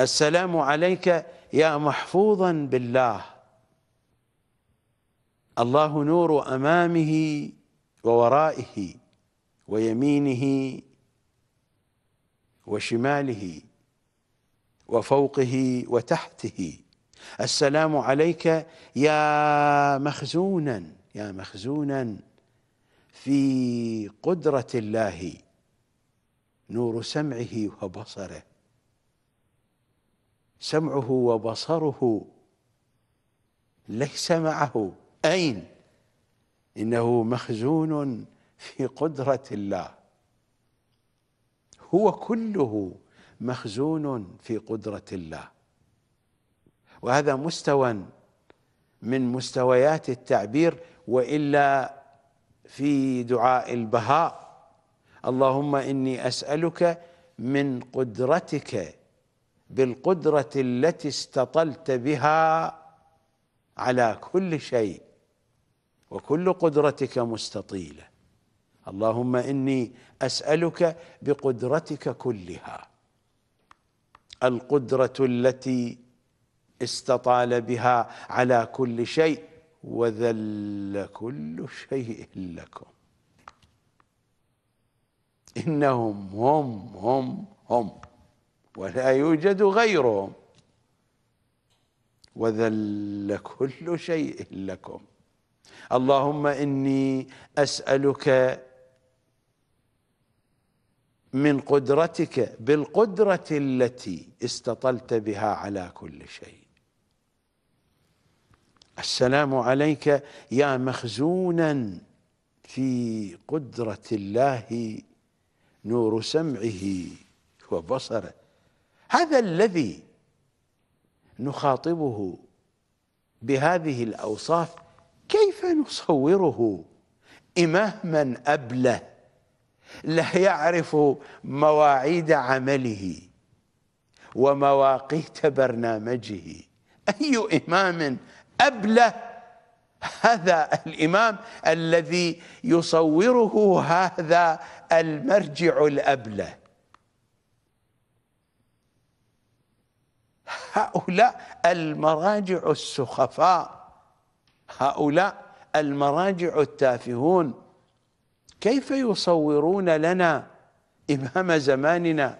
السلام عليك يا محفوظا بالله الله نور امامه وورائه ويمينه وشماله وفوقه وتحته السلام عليك يا مخزونا يا مخزونا في قدره الله نور سمعه وبصره سمعه وبصره ليس معه أين إنه مخزون في قدرة الله هو كله مخزون في قدرة الله وهذا مستوى من مستويات التعبير وإلا في دعاء البهاء اللهم إني أسألك من قدرتك بالقدرة التي استطلت بها على كل شيء وكل قدرتك مستطيلة اللهم إني أسألك بقدرتك كلها القدرة التي استطال بها على كل شيء وذل كل شيء لكم إنهم هم هم هم ولا يوجد غيرهم وذل كل شيء لكم اللهم إني أسألك من قدرتك بالقدرة التي استطلت بها على كل شيء السلام عليك يا مخزونا في قدرة الله نور سمعه وبصره هذا الذي نخاطبه بهذه الاوصاف كيف نصوره اماما ابله لا يعرف مواعيد عمله ومواقيت برنامجه اي امام ابله هذا الامام الذي يصوره هذا المرجع الابله هؤلاء المراجع السخفاء هؤلاء المراجع التافهون كيف يصورون لنا إمام زماننا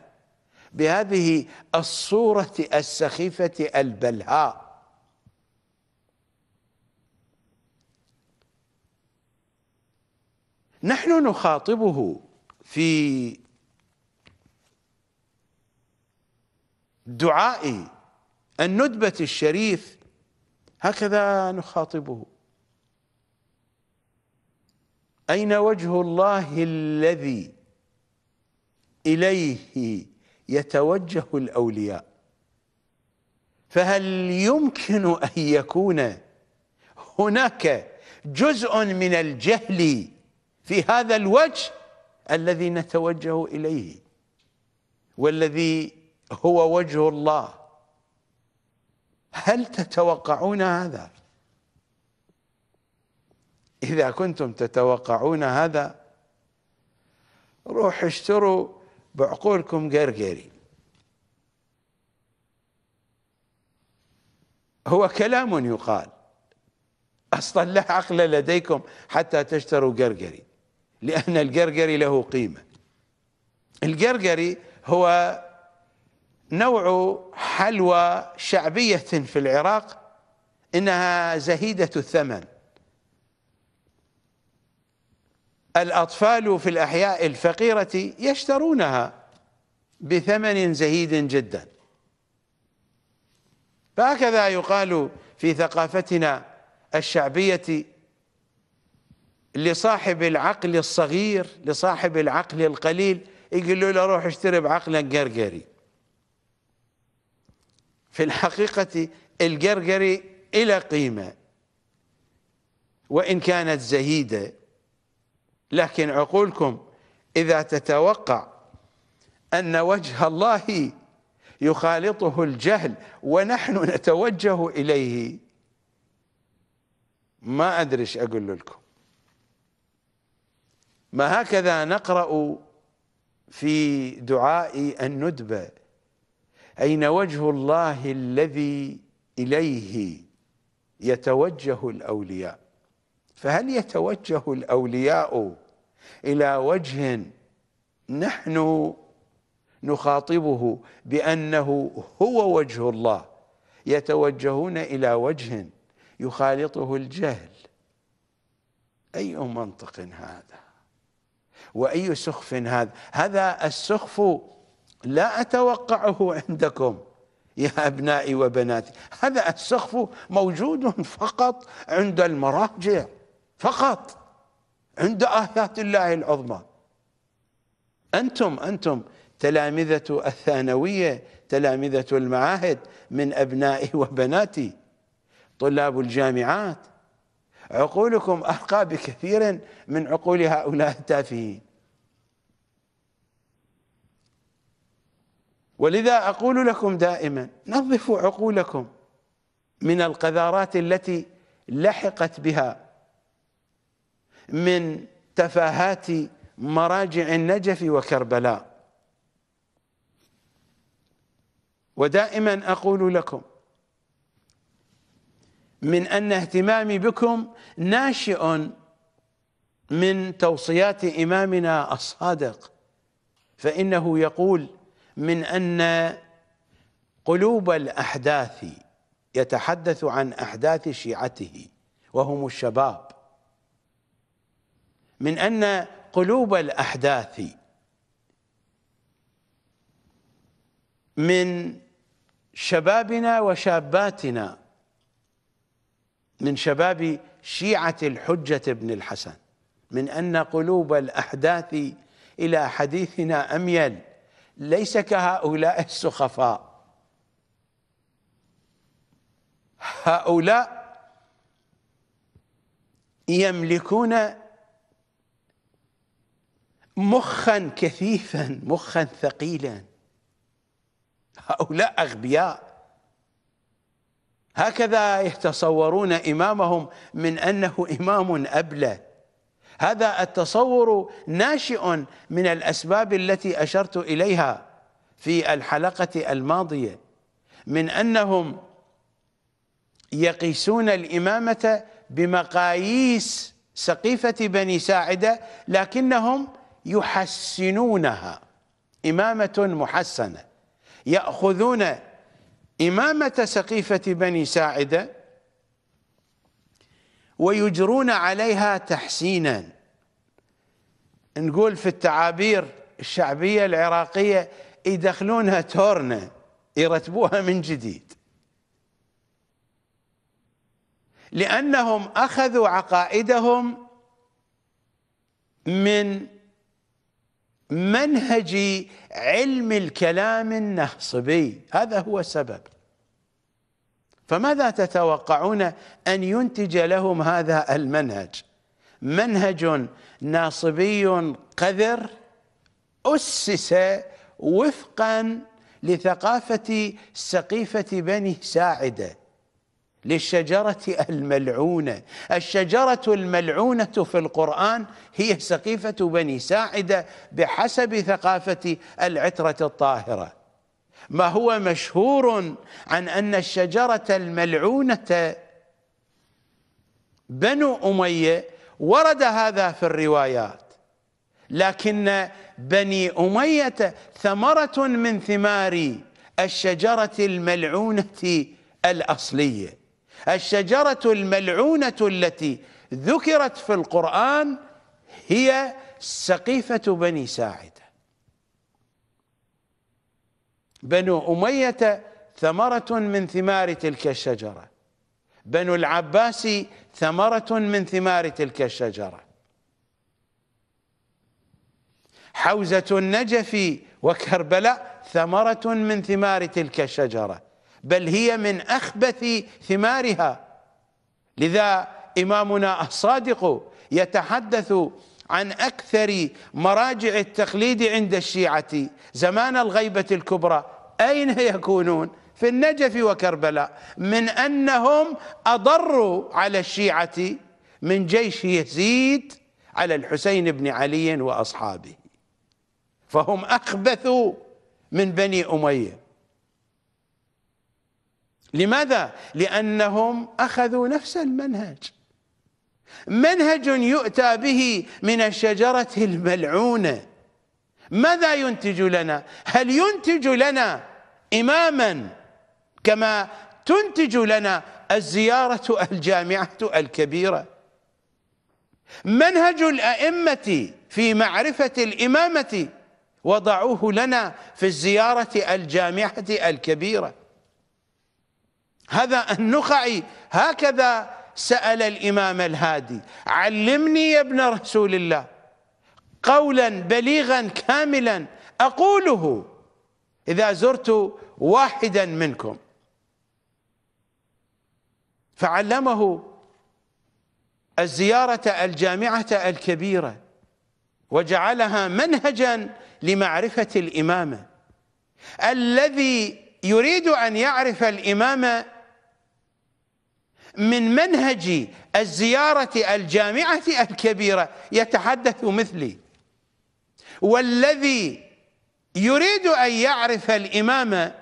بهذه الصورة السخيفة البلهاء نحن نخاطبه في دعائي الندبة الشريف هكذا نخاطبه أين وجه الله الذي إليه يتوجه الأولياء فهل يمكن أن يكون هناك جزء من الجهل في هذا الوجه الذي نتوجه إليه والذي هو وجه الله هل تتوقعون هذا إذا كنتم تتوقعون هذا روح اشتروا بعقولكم قرقري هو كلام يقال أصلا لا عقل لديكم حتى تشتروا قرقري لأن القرقري له قيمة القرقري هو نوع حلوى شعبية في العراق إنها زهيدة الثمن الأطفال في الأحياء الفقيرة يشترونها بثمن زهيد جدا فهكذا يقال في ثقافتنا الشعبية لصاحب العقل الصغير لصاحب العقل القليل يقول له روح اشتري بعقلك قرقري في الحقيقة الجرجري إلى قيمة وإن كانت زهيدة لكن عقولكم إذا تتوقع أن وجه الله يخالطه الجهل ونحن نتوجه إليه ما أدريش أقول لكم ما هكذا نقرأ في دعاء الندبه أين وجه الله الذي إليه يتوجه الأولياء فهل يتوجه الأولياء إلى وجه نحن نخاطبه بأنه هو وجه الله يتوجهون إلى وجه يخالطه الجهل أي منطق هذا وأي سخف هذا هذا السخف لا أتوقعه عندكم يا أبنائي وبناتي هذا السخف موجود فقط عند المراجع فقط عند آيات الله العظمى أنتم أنتم تلامذة الثانوية تلامذة المعاهد من أبنائي وبناتي طلاب الجامعات عقولكم أرقى بكثير من عقول هؤلاء التافهين ولذا أقول لكم دائما نظفوا عقولكم من القذارات التي لحقت بها من تفاهات مراجع النجف وكربلاء ودائما أقول لكم من أن اهتمامي بكم ناشئ من توصيات إمامنا الصادق فإنه يقول من أن قلوب الأحداث يتحدث عن أحداث شيعته وهم الشباب من أن قلوب الأحداث من شبابنا وشاباتنا من شباب شيعة الحجة بن الحسن من أن قلوب الأحداث إلى حديثنا أميل ليس كهؤلاء السخفاء هؤلاء يملكون مخا كثيفا مخا ثقيلا هؤلاء أغبياء هكذا يتصورون إمامهم من أنه إمام أبله هذا التصور ناشئ من الأسباب التي أشرت إليها في الحلقة الماضية من أنهم يقيسون الإمامة بمقاييس سقيفة بني ساعدة لكنهم يحسنونها إمامة محسنة يأخذون إمامة سقيفة بني ساعدة ويجرون عليها تحسينا نقول في التعابير الشعبية العراقية يدخلونها تورنة يرتبوها من جديد لأنهم أخذوا عقائدهم من منهج علم الكلام النهصبي هذا هو سبب فماذا تتوقعون أن ينتج لهم هذا المنهج منهج ناصبي قذر أسس وفقا لثقافة سقيفة بني ساعدة للشجرة الملعونة الشجرة الملعونة في القرآن هي سقيفة بني ساعدة بحسب ثقافة العترة الطاهرة ما هو مشهور عن أن الشجرة الملعونة بنو أمية ورد هذا في الروايات لكن بني أمية ثمرة من ثمار الشجرة الملعونة الأصلية الشجرة الملعونة التي ذكرت في القرآن هي سقيفة بني ساعد بنو أمية ثمرة من ثمار تلك الشجرة بنو العباس ثمرة من ثمار تلك الشجرة حوزة النجف وكربلاء ثمرة من ثمار تلك الشجرة بل هي من أخبث ثمارها لذا إمامنا الصادق يتحدث عن أكثر مراجع التقليد عند الشيعة زمان الغيبة الكبرى أين يكونون في النجف وكربلاء من أنهم أضروا على الشيعة من جيش يزيد على الحسين بن علي وأصحابه فهم أخبثوا من بني أمية لماذا؟ لأنهم أخذوا نفس المنهج منهج يؤتى به من الشجرة الملعونه ماذا ينتج لنا هل ينتج لنا إماما كما تنتج لنا الزيارة (laughs) الجامعة الكبيرة منهج الأئمة في معرفة الإمامة وضعوه لنا في الزيارة الجامعة الكبيرة هذا النخعي هكذا سأل الإمام الهادي علمني يا ابن رسول الله قولا بليغا كاملا أقوله إذا زرت واحدا منكم فعلمه الزيارة الجامعة الكبيرة وجعلها منهجا لمعرفة الإمامة الذي يريد أن يعرف الإمامة من منهج الزيارة الجامعة الكبيرة يتحدث مثلي والذي يريد أن يعرف الإمام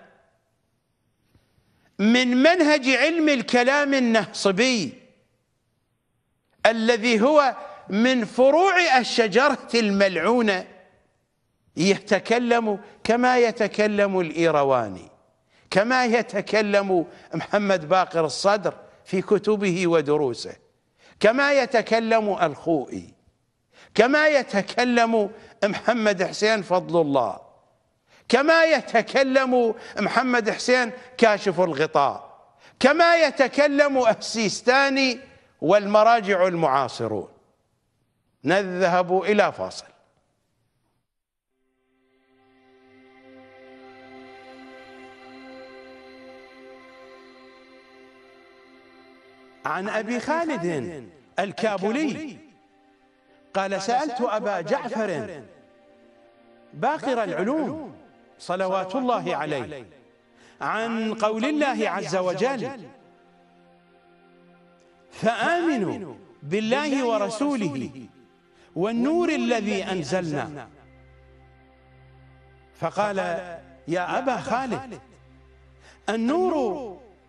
من منهج علم الكلام النهصبي الذي هو من فروع الشجرة الملعونة يتكلم كما يتكلم الإيرواني كما يتكلم محمد باقر الصدر في كتبه ودروسه كما يتكلم الخوئي كما يتكلم محمد حسين فضل الله كما يتكلم محمد حسين كاشف الغطاء كما يتكلم السيستاني والمراجع المعاصرون نذهب إلى فاصل عن أبي خالد الكابولي قال سألت أبا جعفر باقر العلوم صلوات الله عليه عن قول الله عز وجل فآمنوا بالله ورسوله والنور الذي أنزلنا فقال يا أبا خالد النور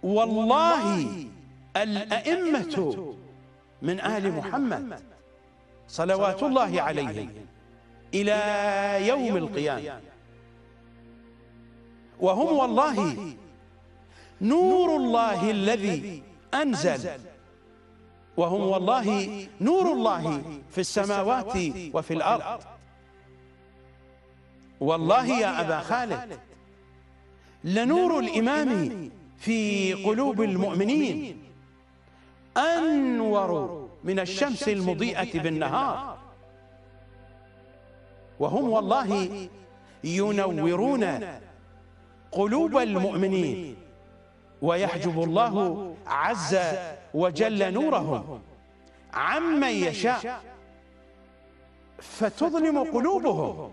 والله الأئمة من أهل محمد صلوات الله عليه إلى يوم القيامة وهم والله نور الله الذي أنزل وهم والله نور الله في السماوات وفي الأرض والله يا أبا خالد لنور الإمام في قلوب المؤمنين أنور من الشمس المضيئة بالنهار وهم والله ينورون قلوب المؤمنين ويحجب الله عز وجل نورهم عمن يشاء فتظلم قلوبهم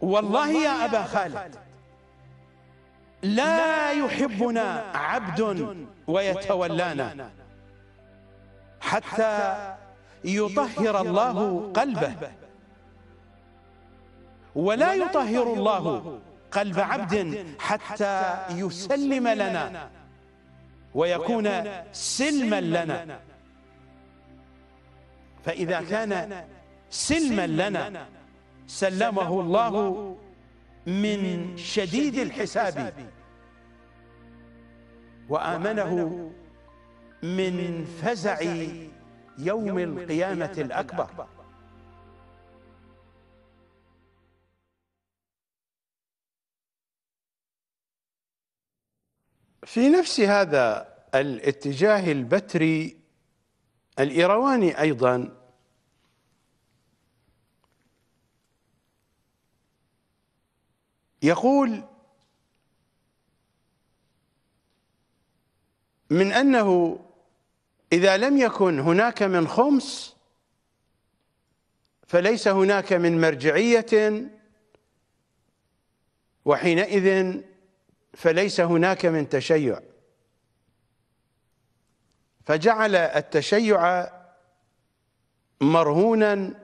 والله يا أبا خالد لا يحبنا عبد ويتولانا حتى يطهر الله قلبه ولا يطهر الله قلب عبد حتى يسلم لنا ويكون سلما لنا فإذا كان سلما لنا سلمه الله من شديد الحساب وآمنه من فزع يوم القيامة الأكبر في نفس هذا الاتجاه البتري الإيرواني أيضا يقول من أنه إذا لم يكن هناك من خمس فليس هناك من مرجعية وحينئذ فليس هناك من تشيع فجعل التشيع مرهونا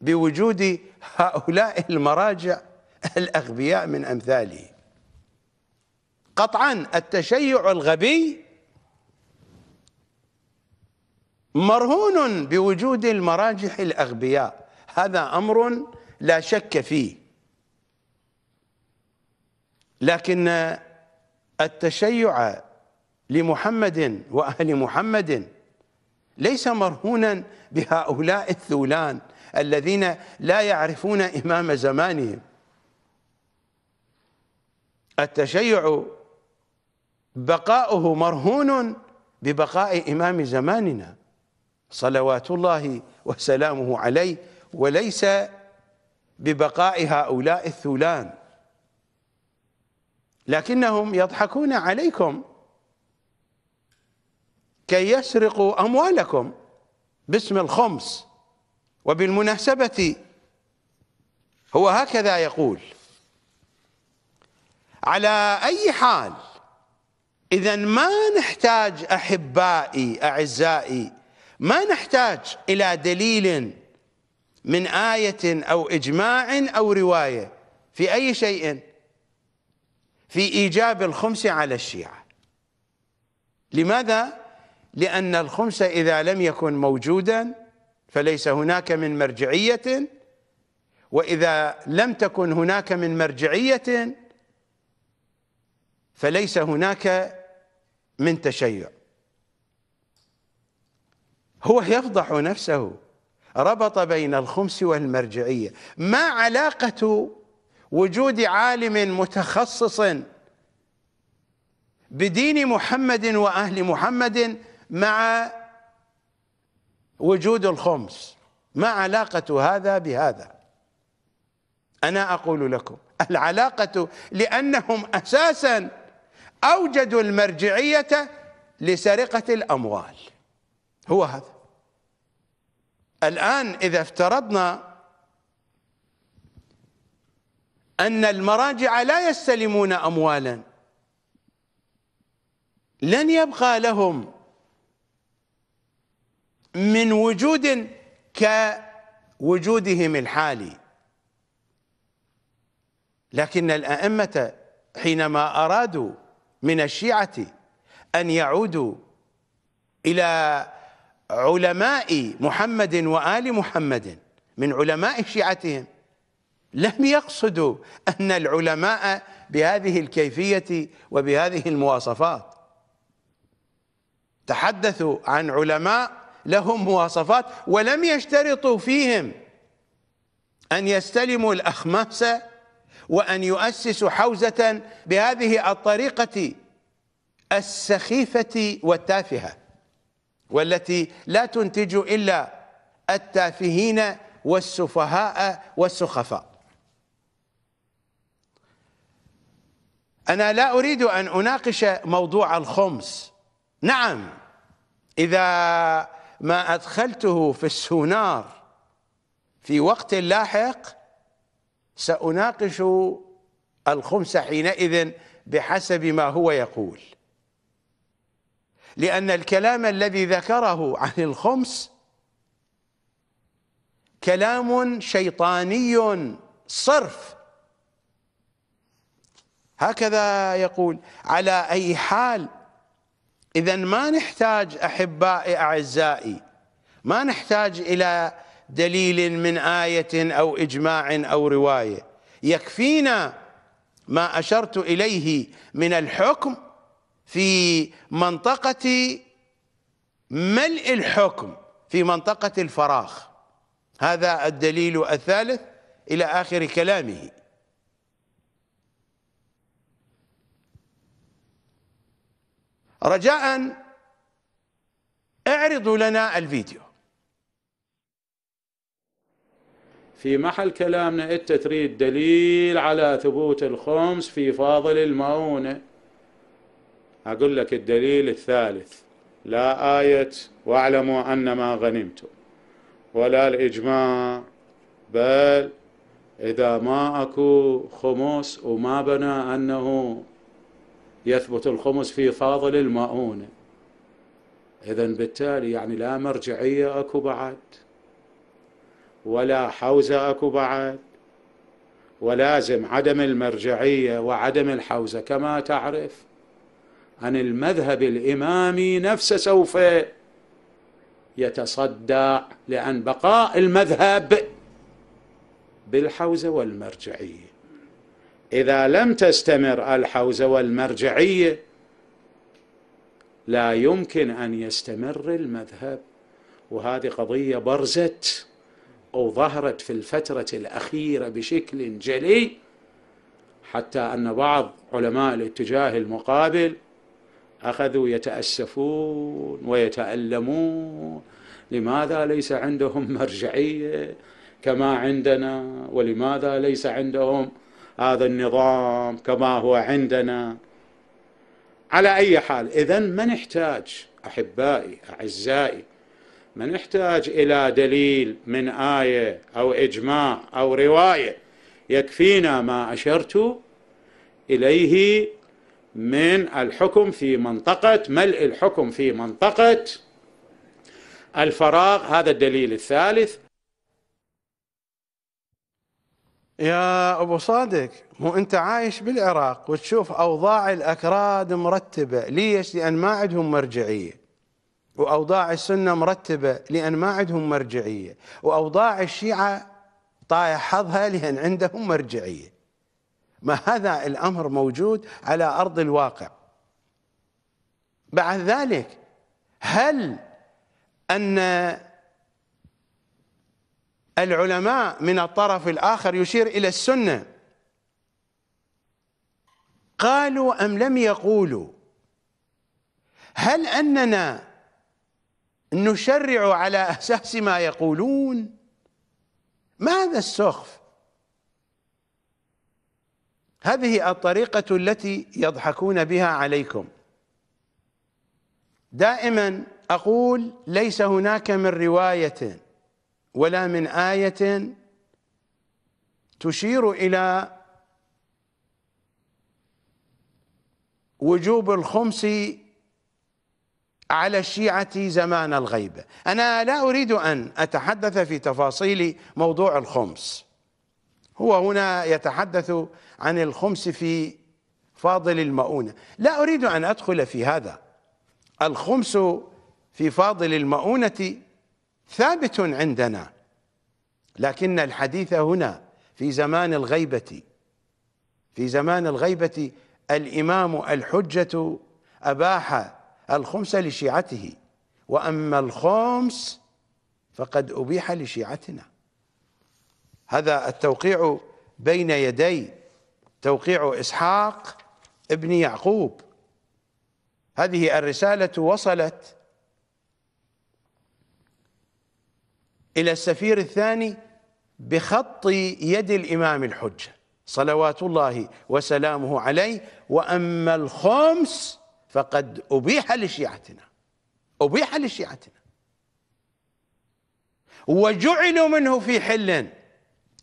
بوجود هؤلاء المراجع الأغبياء من أمثاله قطعا التشيع الغبي مرهون بوجود المراجح الأغبياء هذا أمر لا شك فيه لكن التشيع لمحمد وأهل محمد ليس مرهونا بهؤلاء الثولان الذين لا يعرفون إمام زمانهم التشيع بقاؤه مرهون ببقاء إمام زماننا صلوات الله وسلامه عليه وليس ببقاء هؤلاء الثولان لكنهم يضحكون عليكم كي يسرقوا أموالكم باسم الخمس وبالمناسبة هو هكذا يقول على أي حال إذا ما نحتاج أحبائي أعزائي ما نحتاج إلى دليل من آية أو إجماع أو رواية في أي شيء في إيجاب الخمس على الشيعة لماذا؟ لأن الخمس إذا لم يكن موجودا فليس هناك من مرجعية وإذا لم تكن هناك من مرجعية فليس هناك من تشيع هو يفضح نفسه ربط بين الخمس والمرجعية ما علاقة وجود عالم متخصص بدين محمد وأهل محمد مع وجود الخمس ما علاقة هذا بهذا أنا أقول لكم العلاقة لأنهم أساسا أوجدوا المرجعية لسرقة الأموال هو هذا الآن إذا افترضنا أن المراجع لا يستلمون أموالا لن يبقى لهم من وجود كوجودهم الحالي لكن الأئمة حينما أرادوا من الشيعة أن يعودوا إلى علماء محمد وآل محمد من علماء شيعتهم لم يقصدوا أن العلماء بهذه الكيفية وبهذه المواصفات تحدثوا عن علماء لهم مواصفات ولم يشترطوا فيهم أن يستلموا الأخماس وأن يؤسسوا حوزة بهذه الطريقة السخيفة والتافهة والتي لا تنتج إلا التافهين والسفهاء والسخفاء أنا لا أريد أن أناقش موضوع الخمس نعم إذا ما أدخلته في السونار في وقت لاحق سأناقش الخمس حينئذ بحسب ما هو يقول لأن الكلام الذي ذكره عن الخمس كلام شيطاني صرف هكذا يقول على أي حال إذا ما نحتاج أحبائي أعزائي ما نحتاج إلى دليل من آية أو إجماع أو رواية يكفينا ما أشرت إليه من الحكم في منطقة ملء الحكم في منطقة الفراغ هذا الدليل الثالث إلى آخر كلامه رجاء اعرضوا لنا الفيديو في محل كلامنا انت تريد دليل على ثبوت الخمس في فاضل المؤونه أقول لك الدليل الثالث لا آية واعلموا أن ما غنمتم ولا الإجماع بل إذا ما أكو خمس وما بنى أنه يثبت الخمس في فاضل المؤونة إذا بالتالي يعني لا مرجعية أكو بعد ولا حوزة أكو بعد ولازم عدم المرجعية وعدم الحوزة كما تعرف عن المذهب الامامي نفسه سوف يتصدع لان بقاء المذهب بالحوزه والمرجعيه اذا لم تستمر الحوزه والمرجعيه لا يمكن ان يستمر المذهب وهذه قضيه برزت او ظهرت في الفتره الاخيره بشكل جلي حتى ان بعض علماء الاتجاه المقابل أخذوا يتأسفون ويتألمون لماذا ليس عندهم مرجعية كما عندنا ولماذا ليس عندهم هذا النظام كما هو عندنا على أي حال إذا ما نحتاج أحبائي أعزائي ما نحتاج إلى دليل من آية أو إجماع أو رواية يكفينا ما أشرت إليه من الحكم في منطقة ملء الحكم في منطقة الفراغ هذا الدليل الثالث يا أبو صادق مو أنت عايش بالعراق وتشوف أوضاع الأكراد مرتبة ليش لأن ما عندهم مرجعية وأوضاع السنة مرتبة لأن ما عندهم مرجعية وأوضاع الشيعة طايح حظها لأن عندهم مرجعية ما هذا الأمر موجود على أرض الواقع بعد ذلك هل أن العلماء من الطرف الآخر يشير إلى السنة قالوا أم لم يقولوا هل أننا نشرع على أساس ما يقولون ماذا السخف هذه الطريقة التي يضحكون بها عليكم دائما أقول ليس هناك من رواية ولا من آية تشير إلى وجوب الخمس على الشيعة زمان الغيبة أنا لا أريد أن أتحدث في تفاصيل موضوع الخمس هو هنا يتحدث عن الخمس في فاضل المؤونة لا أريد أن أدخل في هذا الخمس في فاضل المؤونة ثابت عندنا لكن الحديث هنا في زمان الغيبة في زمان الغيبة الإمام الحجة أباح الخمس لشيعته وأما الخمس فقد أبيح لشيعتنا هذا التوقيع بين يدي توقيع إسحاق ابن يعقوب هذه الرسالة وصلت إلى السفير الثاني بخط يد الإمام الحجة صلوات الله وسلامه عليه وأما الخمس فقد أبيح لشيعتنا أبيح لشيعتنا وجعلوا منه في حلٍ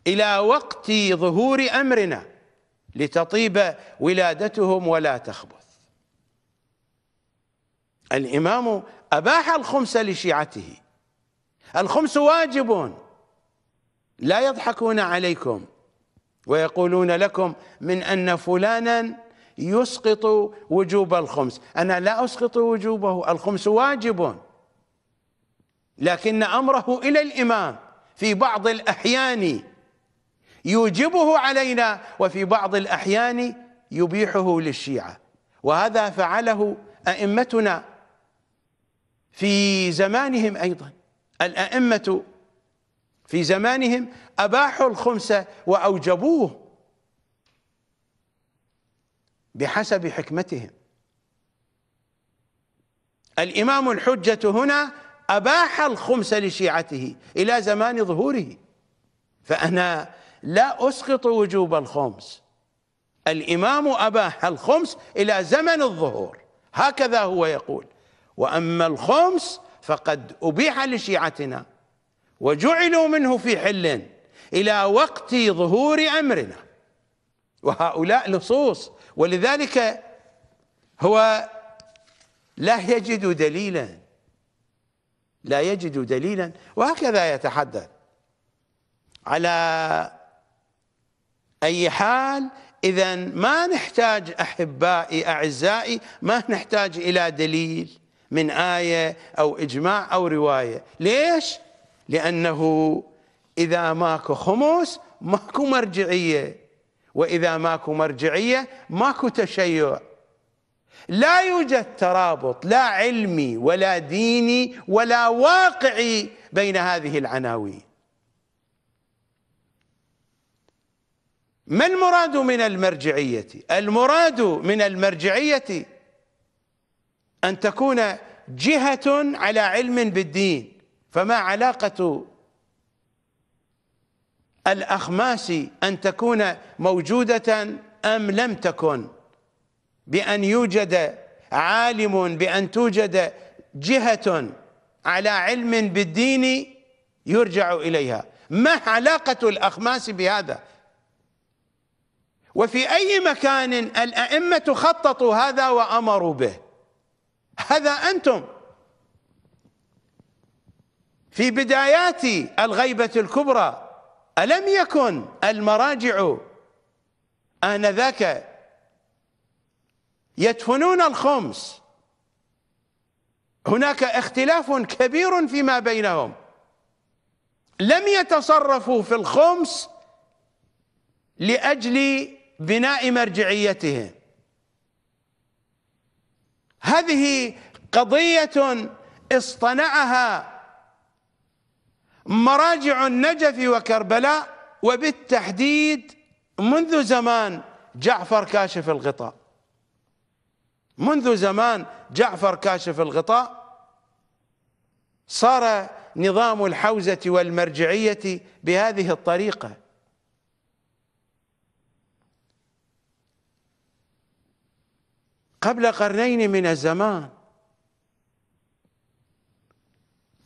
إلى وقت ظهور أمرنا لتطيب ولادتهم ولا تخبث الإمام أباح الخمس لشيعته الخمس واجب لا يضحكون عليكم ويقولون لكم من أن فلانا يسقط وجوب الخمس أنا لا أسقط وجوبه الخمس واجب لكن أمره إلى الإمام في بعض الأحيان يوجبه علينا وفي بعض الأحيان يبيحه للشيعة وهذا فعله أئمتنا في زمانهم أيضا الأئمة في زمانهم أباحوا الخمس وأوجبوه بحسب حكمتهم الإمام الحجة هنا أباح الخمس لشيعته إلى زمان ظهوره فأنا لا أسقط وجوب الخمس الإمام أباح الخمس إلى زمن الظهور هكذا هو يقول وأما الخمس فقد أبيح لشيعتنا وجعلوا منه في حل إلى وقت ظهور أمرنا وهؤلاء لصوص ولذلك هو لا يجد دليلا لا يجد دليلا وهكذا يتحدث على أي حال إذا ما نحتاج أحبائي أعزائي ما نحتاج إلى دليل من آية أو إجماع أو رواية ليش؟ لأنه إذا ماكو خمس ماكو مرجعية وإذا ماكو مرجعية ماكو تشيع لا يوجد ترابط لا علمي ولا ديني ولا واقعي بين هذه العناوين ما المراد من المرجعية المراد من المرجعية أن تكون جهة على علم بالدين فما علاقة الأخماس أن تكون موجودة أم لم تكن بأن يوجد عالم بأن توجد جهة على علم بالدين يرجع إليها ما علاقة الأخماس بهذا وفي أي مكان الأئمة خططوا هذا وأمروا به هذا أنتم في بدايات الغيبة الكبرى ألم يكن المراجع آنذاك يدفنون الخمس هناك اختلاف كبير فيما بينهم لم يتصرفوا في الخمس لأجل بناء مرجعيتهم هذه قضية اصطنعها مراجع النجف وكربلاء وبالتحديد منذ زمان جعفر كاشف الغطاء منذ زمان جعفر كاشف الغطاء صار نظام الحوزة والمرجعية بهذه الطريقة قبل قرنين من الزمان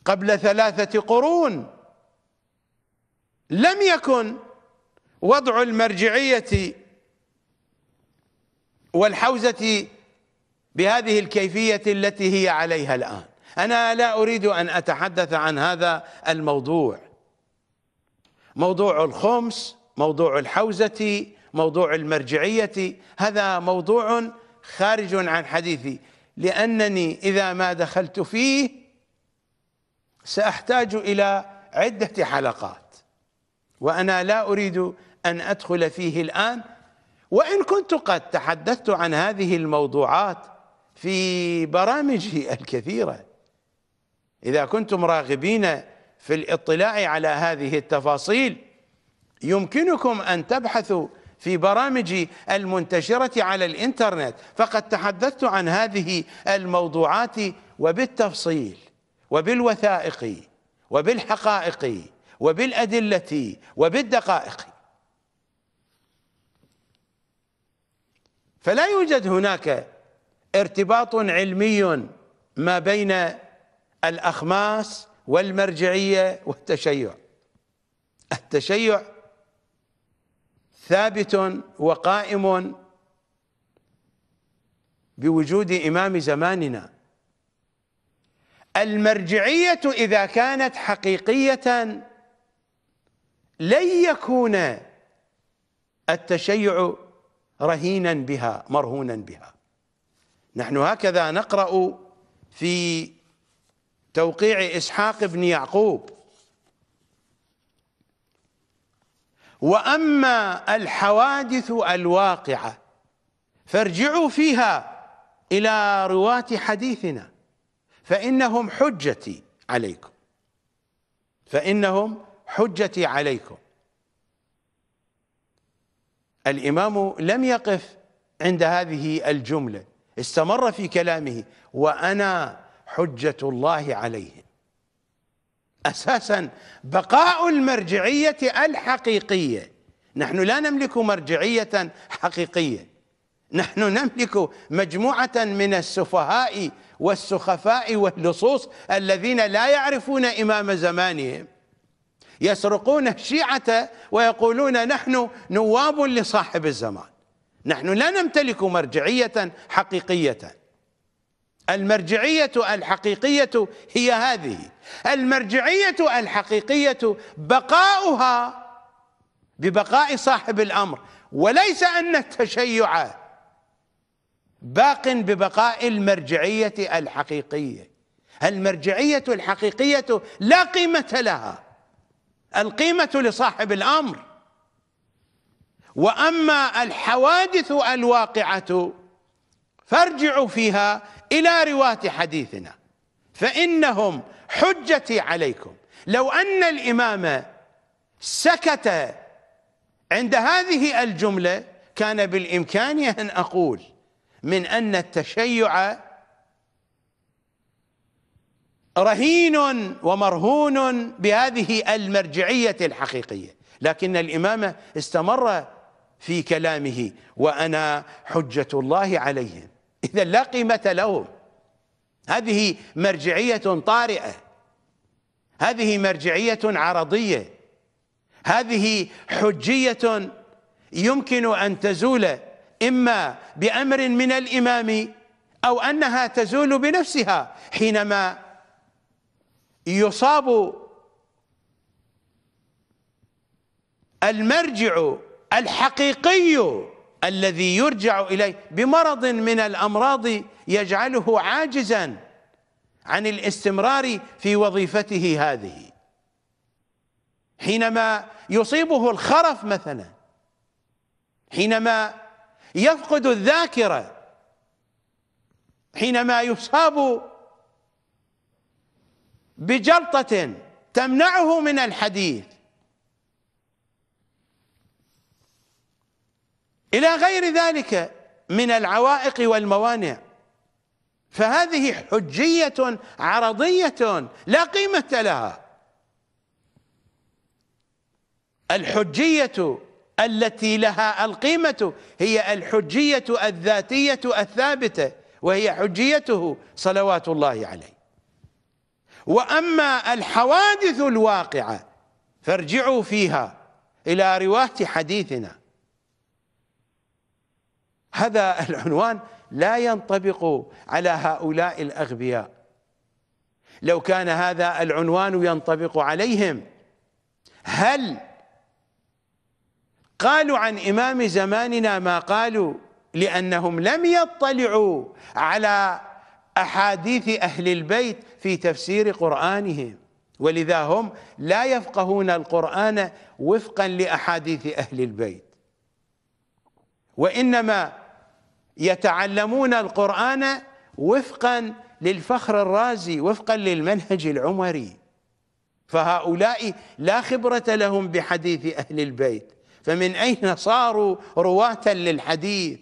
قبل ثلاثة قرون لم يكن وضع المرجعية والحوزة بهذه الكيفية التي هي عليها الآن أنا لا أريد أن أتحدث عن هذا الموضوع موضوع الخمس موضوع الحوزة موضوع المرجعية هذا موضوع خارج عن حديثي لأنني إذا ما دخلت فيه سأحتاج إلى عدة حلقات وأنا لا أريد أن أدخل فيه الآن وإن كنت قد تحدثت عن هذه الموضوعات في برامجي الكثيرة إذا كنتم راغبين في الاطلاع على هذه التفاصيل يمكنكم أن تبحثوا في برامجي المنتشرة على الإنترنت فقد تحدثت عن هذه الموضوعات وبالتفصيل وبالوثائق وبالحقائق وبالأدلة وبالدقائق فلا يوجد هناك ارتباط علمي ما بين الأخماس والمرجعية والتشيع التشيع ثابت وقائم بوجود إمام زماننا المرجعية إذا كانت حقيقية لن يكون التشيع رهينا بها مرهونا بها نحن هكذا نقرأ في توقيع إسحاق بن يعقوب وأما الحوادث الواقعة فارجعوا فيها إلى رواة حديثنا فإنهم حجتي عليكم فإنهم حجتي عليكم الإمام لم يقف عند هذه الجملة استمر في كلامه وأنا حجة الله عليهم اساسا بقاء المرجعيه الحقيقيه نحن لا نملك مرجعيه حقيقيه نحن نملك مجموعه من السفهاء والسخفاء واللصوص الذين لا يعرفون امام زمانهم يسرقون الشيعه ويقولون نحن نواب لصاحب الزمان نحن لا نمتلك مرجعيه حقيقيه المرجعية الحقيقية هي هذه المرجعية الحقيقية بقاؤها ببقاء صاحب الأمر وليس أن التشيع باق ببقاء المرجعية الحقيقية المرجعية الحقيقية لا قيمة لها القيمة لصاحب الأمر وأما الحوادث الواقعة فارجعوا فيها إلى رواة حديثنا فإنهم حجتي عليكم لو أن الإمام سكت عند هذه الجملة كان بالإمكان أن أقول من أن التشيع رهين ومرهون بهذه المرجعية الحقيقية لكن الإمام استمر في كلامه وأنا حجة الله عليهم إذا لا قيمة لهم هذه مرجعية طارئة هذه مرجعية عرضية هذه حجية يمكن أن تزول إما بأمر من الإمام أو أنها تزول بنفسها حينما يصاب المرجع الحقيقي الذي يرجع إليه بمرض من الأمراض يجعله عاجزا عن الاستمرار في وظيفته هذه حينما يصيبه الخرف مثلا حينما يفقد الذاكرة حينما يصاب بجلطة تمنعه من الحديث إلى غير ذلك من العوائق والموانع فهذه حجية عرضية لا قيمة لها الحجية التي لها القيمة هي الحجية الذاتية الثابتة وهي حجيته صلوات الله عليه وأما الحوادث الواقعة فارجعوا فيها إلى رواة حديثنا هذا العنوان لا ينطبق على هؤلاء الأغبياء لو كان هذا العنوان ينطبق عليهم هل قالوا عن إمام زماننا ما قالوا لأنهم لم يطلعوا على أحاديث أهل البيت في تفسير قرآنهم ولذا هم لا يفقهون القرآن وفقا لأحاديث أهل البيت وإنما يتعلمون القرآن وفقا للفخر الرازي وفقا للمنهج العمري فهؤلاء لا خبرة لهم بحديث أهل البيت فمن أين صاروا رواة للحديث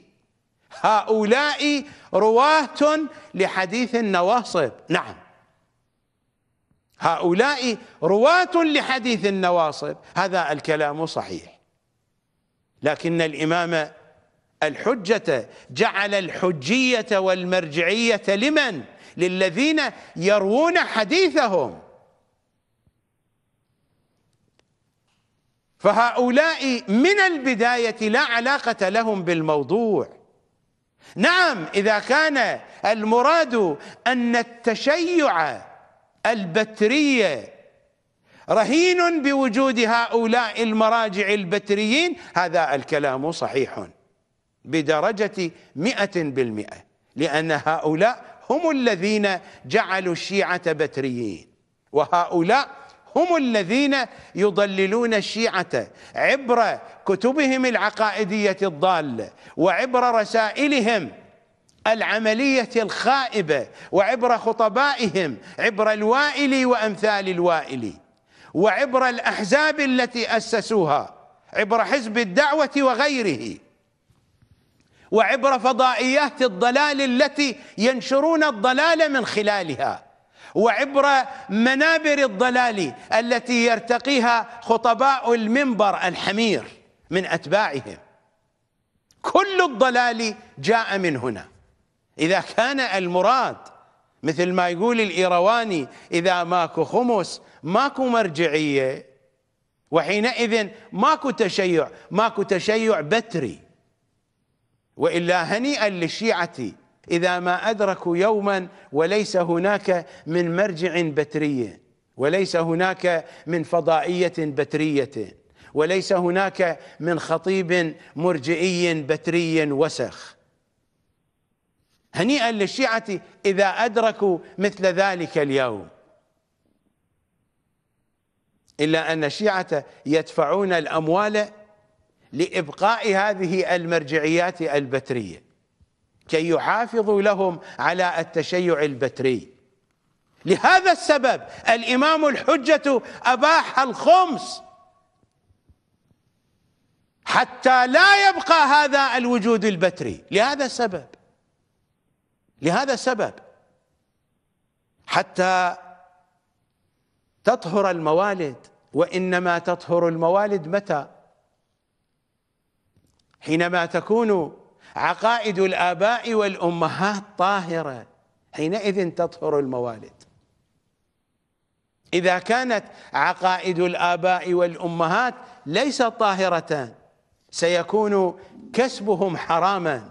هؤلاء رواة لحديث النواصب نعم هؤلاء رواة لحديث النواصب هذا الكلام صحيح لكن الإمام الحجة جعل الحجية والمرجعية لمن؟ للذين يروون حديثهم فهؤلاء من البداية لا علاقة لهم بالموضوع نعم إذا كان المراد أن التشيع البترية رهين بوجود هؤلاء المراجع البتريين هذا الكلام صحيح بدرجة مئة بالمئة لأن هؤلاء هم الذين جعلوا الشيعة بتريين وهؤلاء هم الذين يضللون الشيعة عبر كتبهم العقائدية الضالة وعبر رسائلهم العملية الخائبة وعبر خطبائهم عبر الوائلي وأمثال الوائلي وعبر الأحزاب التي أسسوها عبر حزب الدعوة وغيره وعبر فضائيات الضلال التي ينشرون الضلال من خلالها وعبر منابر الضلال التي يرتقيها خطباء المنبر الحمير من أتباعهم كل الضلال جاء من هنا إذا كان المراد مثل ما يقول الإيرواني إذا ماكو خمس ماكو مرجعية وحينئذ ماكو تشيع ماكو تشيع بتري والا هنيئا للشيعه اذا ما ادركوا يوما وليس هناك من مرجع بتري وليس هناك من فضائيه بتريه وليس هناك من خطيب مرجئي بتري وسخ هنيئا للشيعه اذا ادركوا مثل ذلك اليوم الا ان الشيعه يدفعون الاموال لإبقاء هذه المرجعيات البترية كي يحافظوا لهم على التشيع البتري لهذا السبب الإمام الحجة أباح الخمس حتى لا يبقى هذا الوجود البتري لهذا السبب لهذا السبب حتى تطهر الموالد وإنما تطهر الموالد متى؟ حينما تكون عقائد الآباء والأمهات طاهرة حينئذ تطهر الموالد إذا كانت عقائد الآباء والأمهات ليست طاهرة سيكون كسبهم حراما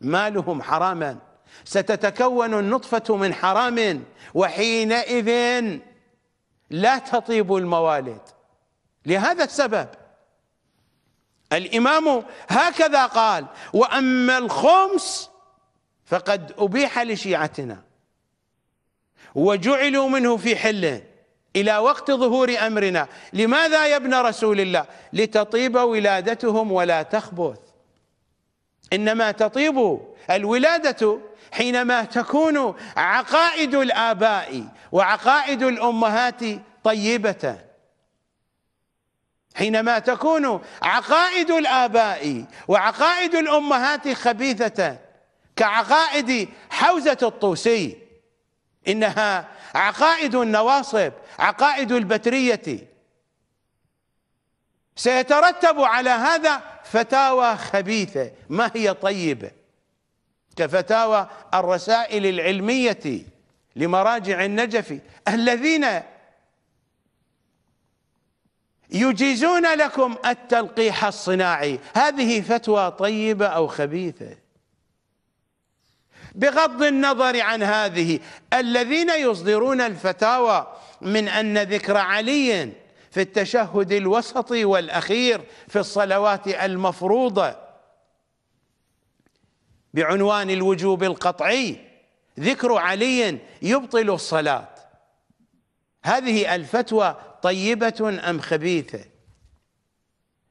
مالهم حراما ستتكون النطفة من حرام وحينئذ لا تطيب الموالد لهذا السبب الإمام هكذا قال وأما الخمس فقد أبيح لشيعتنا وجعلوا منه في حله إلى وقت ظهور أمرنا لماذا يا ابن رسول الله لتطيب ولادتهم ولا تخبث إنما تطيب الولادة حينما تكون عقائد الآباء وعقائد الأمهات طيبة حينما تكون عقائد الآباء وعقائد الأمهات خبيثة كعقائد حوزة الطوسي إنها عقائد النواصب عقائد البترية سيترتب على هذا فتاوى خبيثة ما هي طيبة كفتاوى الرسائل العلمية لمراجع النجف الذين يجيزون لكم التلقيح الصناعي هذه فتوى طيبة أو خبيثة بغض النظر عن هذه الذين يصدرون الفتاوى من أن ذكر علي في التشهد الوسطي والأخير في الصلوات المفروضة بعنوان الوجوب القطعي ذكر علي يبطل الصلاة هذه الفتوى طيبة أم خبيثة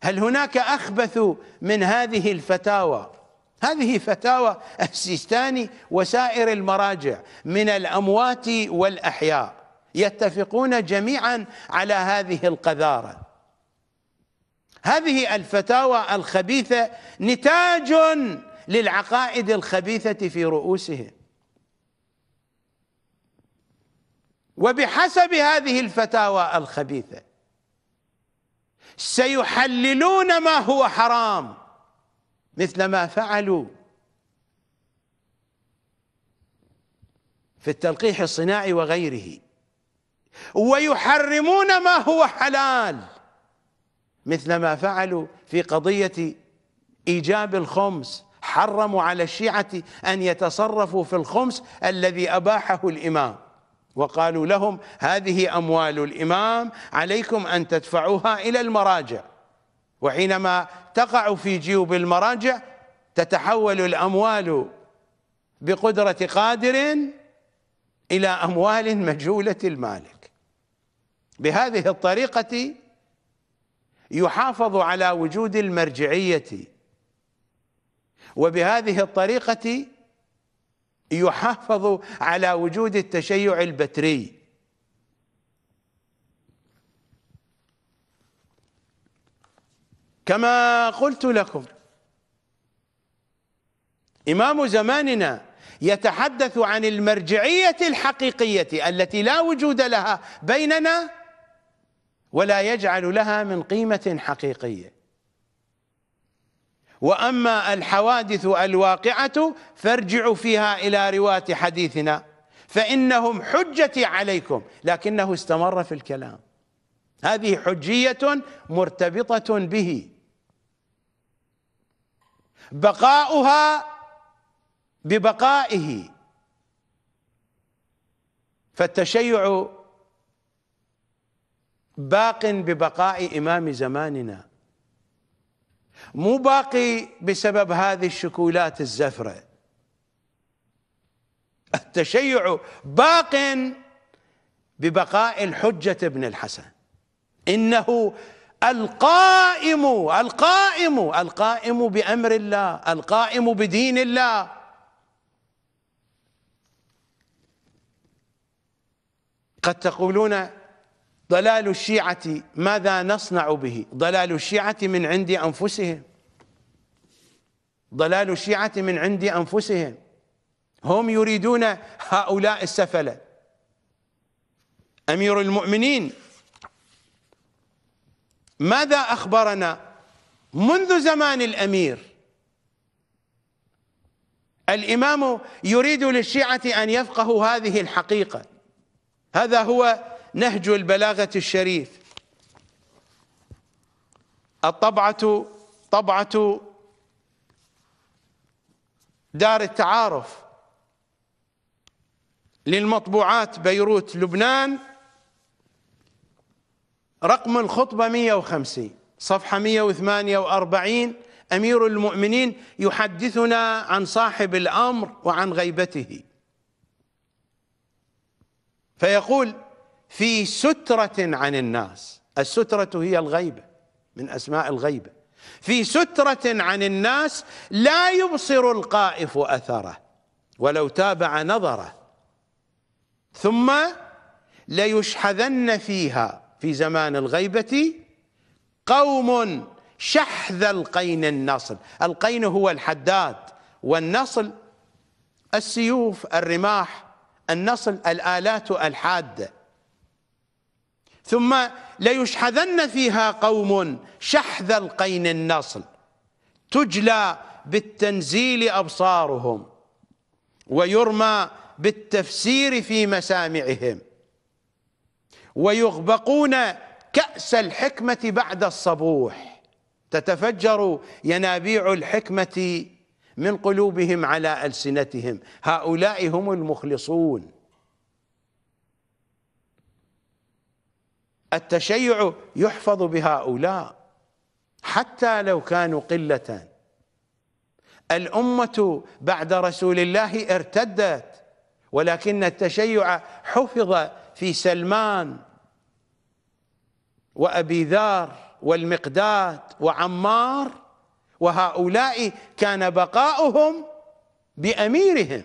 هل هناك أخبث من هذه الفتاوى هذه فتاوى السيستاني وسائر المراجع من الأموات والأحياء يتفقون جميعا على هذه القذارة هذه الفتاوى الخبيثة نتاج للعقائد الخبيثة في رؤوسهم وبحسب هذه الفتاوى الخبيثة سيحللون ما هو حرام مثل ما فعلوا في التلقيح الصناعي وغيره ويحرمون ما هو حلال مثل ما فعلوا في قضية إيجاب الخمس حرموا على الشيعة أن يتصرفوا في الخمس الذي أباحه الإمام وقالوا لهم هذه أموال الإمام عليكم أن تدفعوها إلى المراجع وحينما تقع في جيوب المراجع تتحول الأموال بقدرة قادر إلى أموال مجهولة المالك بهذه الطريقة يحافظ على وجود المرجعية وبهذه الطريقة يحافظ على وجود التشيع البتري كما قلت لكم إمام زماننا يتحدث عن المرجعية الحقيقية التي لا وجود لها بيننا ولا يجعل لها من قيمة حقيقية وأما الحوادث الواقعة فارجعوا فيها إلى رواة حديثنا فإنهم حجتي عليكم لكنه استمر في الكلام هذه حجية مرتبطة به بقاؤها ببقائه فالتشيع باق ببقاء إمام زماننا مو باقي بسبب هذه الشكولات الزفرة التشيع باق ببقاء الحجة ابن الحسن إنه القائم القائم القائم بأمر الله القائم بدين الله قد تقولون ضلال الشيعة ماذا نصنع به ضلال الشيعة من عند أنفسهم ضلال الشيعة من عند أنفسهم هم يريدون هؤلاء السفلة أمير المؤمنين ماذا أخبرنا منذ زمان الأمير الإمام يريد للشيعة أن يفقهوا هذه الحقيقة هذا هو نهج البلاغة الشريف الطبعة طبعة دار التعارف للمطبوعات بيروت لبنان رقم الخطبة 150 صفحة 148 أمير المؤمنين يحدثنا عن صاحب الأمر وعن غيبته فيقول في سترة عن الناس السترة هي الغيبة من أسماء الغيبة في سترة عن الناس لا يبصر القائف أثره ولو تابع نظره ثم ليشحذن فيها في زمان الغيبة قوم شحذ القين النصل القين هو الحداد والنصل السيوف الرماح النصل الآلات الحادة ثم ليشحذن فيها قوم شحذ القين النصل تجلى بالتنزيل أبصارهم ويرمى بالتفسير في مسامعهم ويغبقون كأس الحكمة بعد الصبوح تتفجر ينابيع الحكمة من قلوبهم على ألسنتهم هؤلاء هم المخلصون التشيع يحفظ بهؤلاء حتى لو كانوا قلة الأمة بعد رسول الله ارتدت ولكن التشيع حفظ في سلمان وأبي ذار والمقداد وعمار وهؤلاء كان بقاؤهم بأميرهم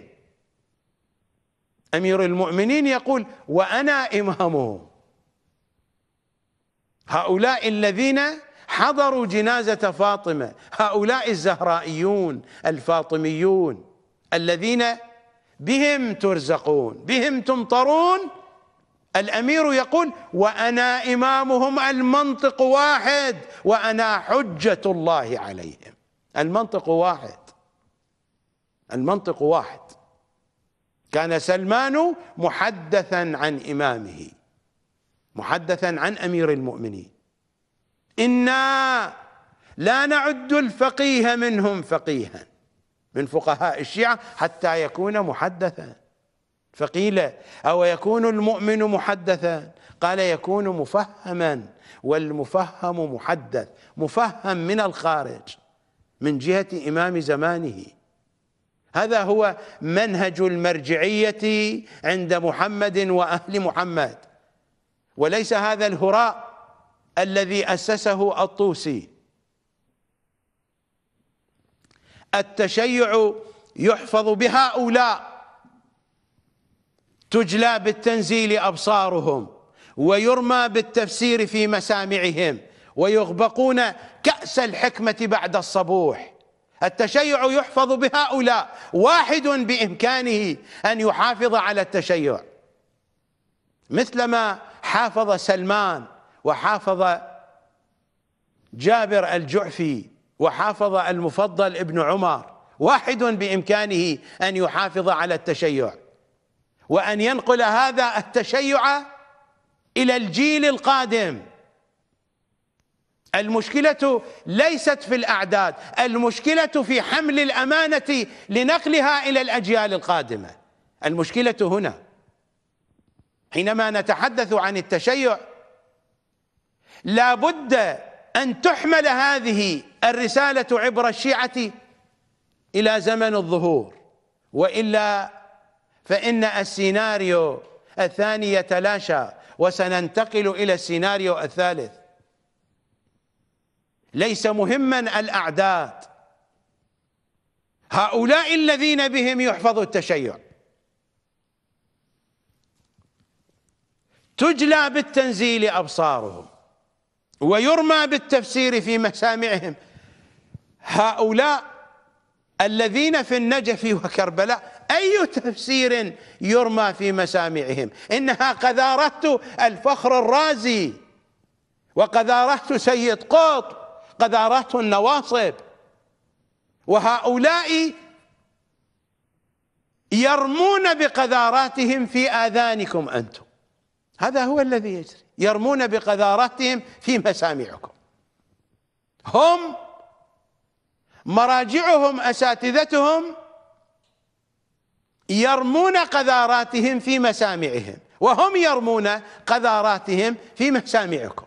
أمير المؤمنين يقول وأنا إمامهم هؤلاء الذين حضروا جنازة فاطمة هؤلاء الزهرائيون الفاطميون الذين بهم ترزقون بهم تمطرون الأمير يقول وأنا إمامهم المنطق واحد وأنا حجة الله عليهم المنطق واحد المنطق واحد كان سلمان محدثا عن إمامه محدثا عن امير المؤمنين انا لا نعد الفقيه منهم فقيها من فقهاء الشيعه حتى يكون محدثا فقيل او يكون المؤمن محدثا قال يكون مفهما والمفهم محدث مفهم من الخارج من جهه امام زمانه هذا هو منهج المرجعيه عند محمد واهل محمد وليس هذا الهراء الذي أسسه الطوسي التشيع يحفظ بهؤلاء تجلى بالتنزيل أبصارهم ويرمى بالتفسير في مسامعهم ويغبقون كأس الحكمة بعد الصبوح التشيع يحفظ بهؤلاء واحد بإمكانه أن يحافظ على التشيع مثلما حافظ سلمان وحافظ جابر الجعفي وحافظ المفضل ابن عمر واحد بإمكانه أن يحافظ على التشيع وأن ينقل هذا التشيع إلى الجيل القادم المشكلة ليست في الأعداد المشكلة في حمل الأمانة لنقلها إلى الأجيال القادمة المشكلة هنا حينما نتحدث عن التشيع لا بد أن تحمل هذه الرسالة عبر الشيعة إلى زمن الظهور وإلا فإن السيناريو الثاني يتلاشى وسننتقل إلى السيناريو الثالث ليس مهما الأعداد هؤلاء الذين بهم يحفظ التشيع تجلى بالتنزيل أبصارهم ويرمى بالتفسير في مسامعهم هؤلاء الذين في النجف وكربلاء أي تفسير يرمى في مسامعهم إنها قذارت الفخر الرازي وقذارت سيد قط قذارت النواصب وهؤلاء يرمون بقذاراتهم في آذانكم أنتم هذا هو الذي يجري يرمون بقذارتهم في مسامعكم هم مراجعهم اساتذتهم يرمون قذاراتهم في مسامعهم وهم يرمون قذاراتهم في مسامعكم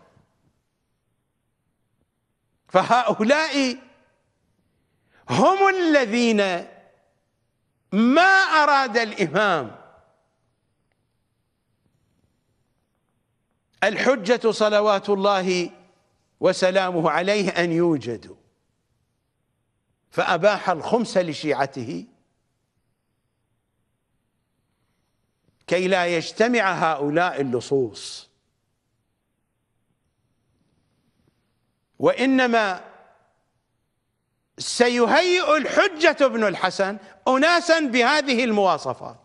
فهؤلاء هم الذين ما اراد الامام الحجة صلوات الله وسلامه عليه أن يوجدوا فأباح الخمس لشيعته كي لا يجتمع هؤلاء اللصوص وإنما سيهيئ الحجة ابن الحسن أناسا بهذه المواصفات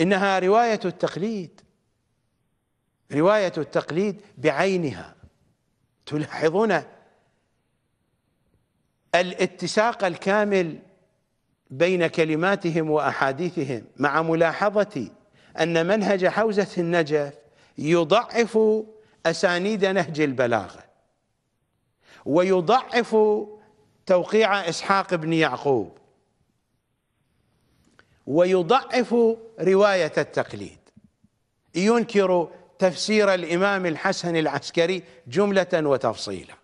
إنها رواية التقليد رواية التقليد بعينها تلاحظون الاتساق الكامل بين كلماتهم وأحاديثهم مع ملاحظة أن منهج حوزة النجف يضعف أسانيد نهج البلاغة ويضعف توقيع إسحاق بن يعقوب ويضعف رواية التقليد ينكر تفسير الإمام الحسن العسكري جملة وتفصيلا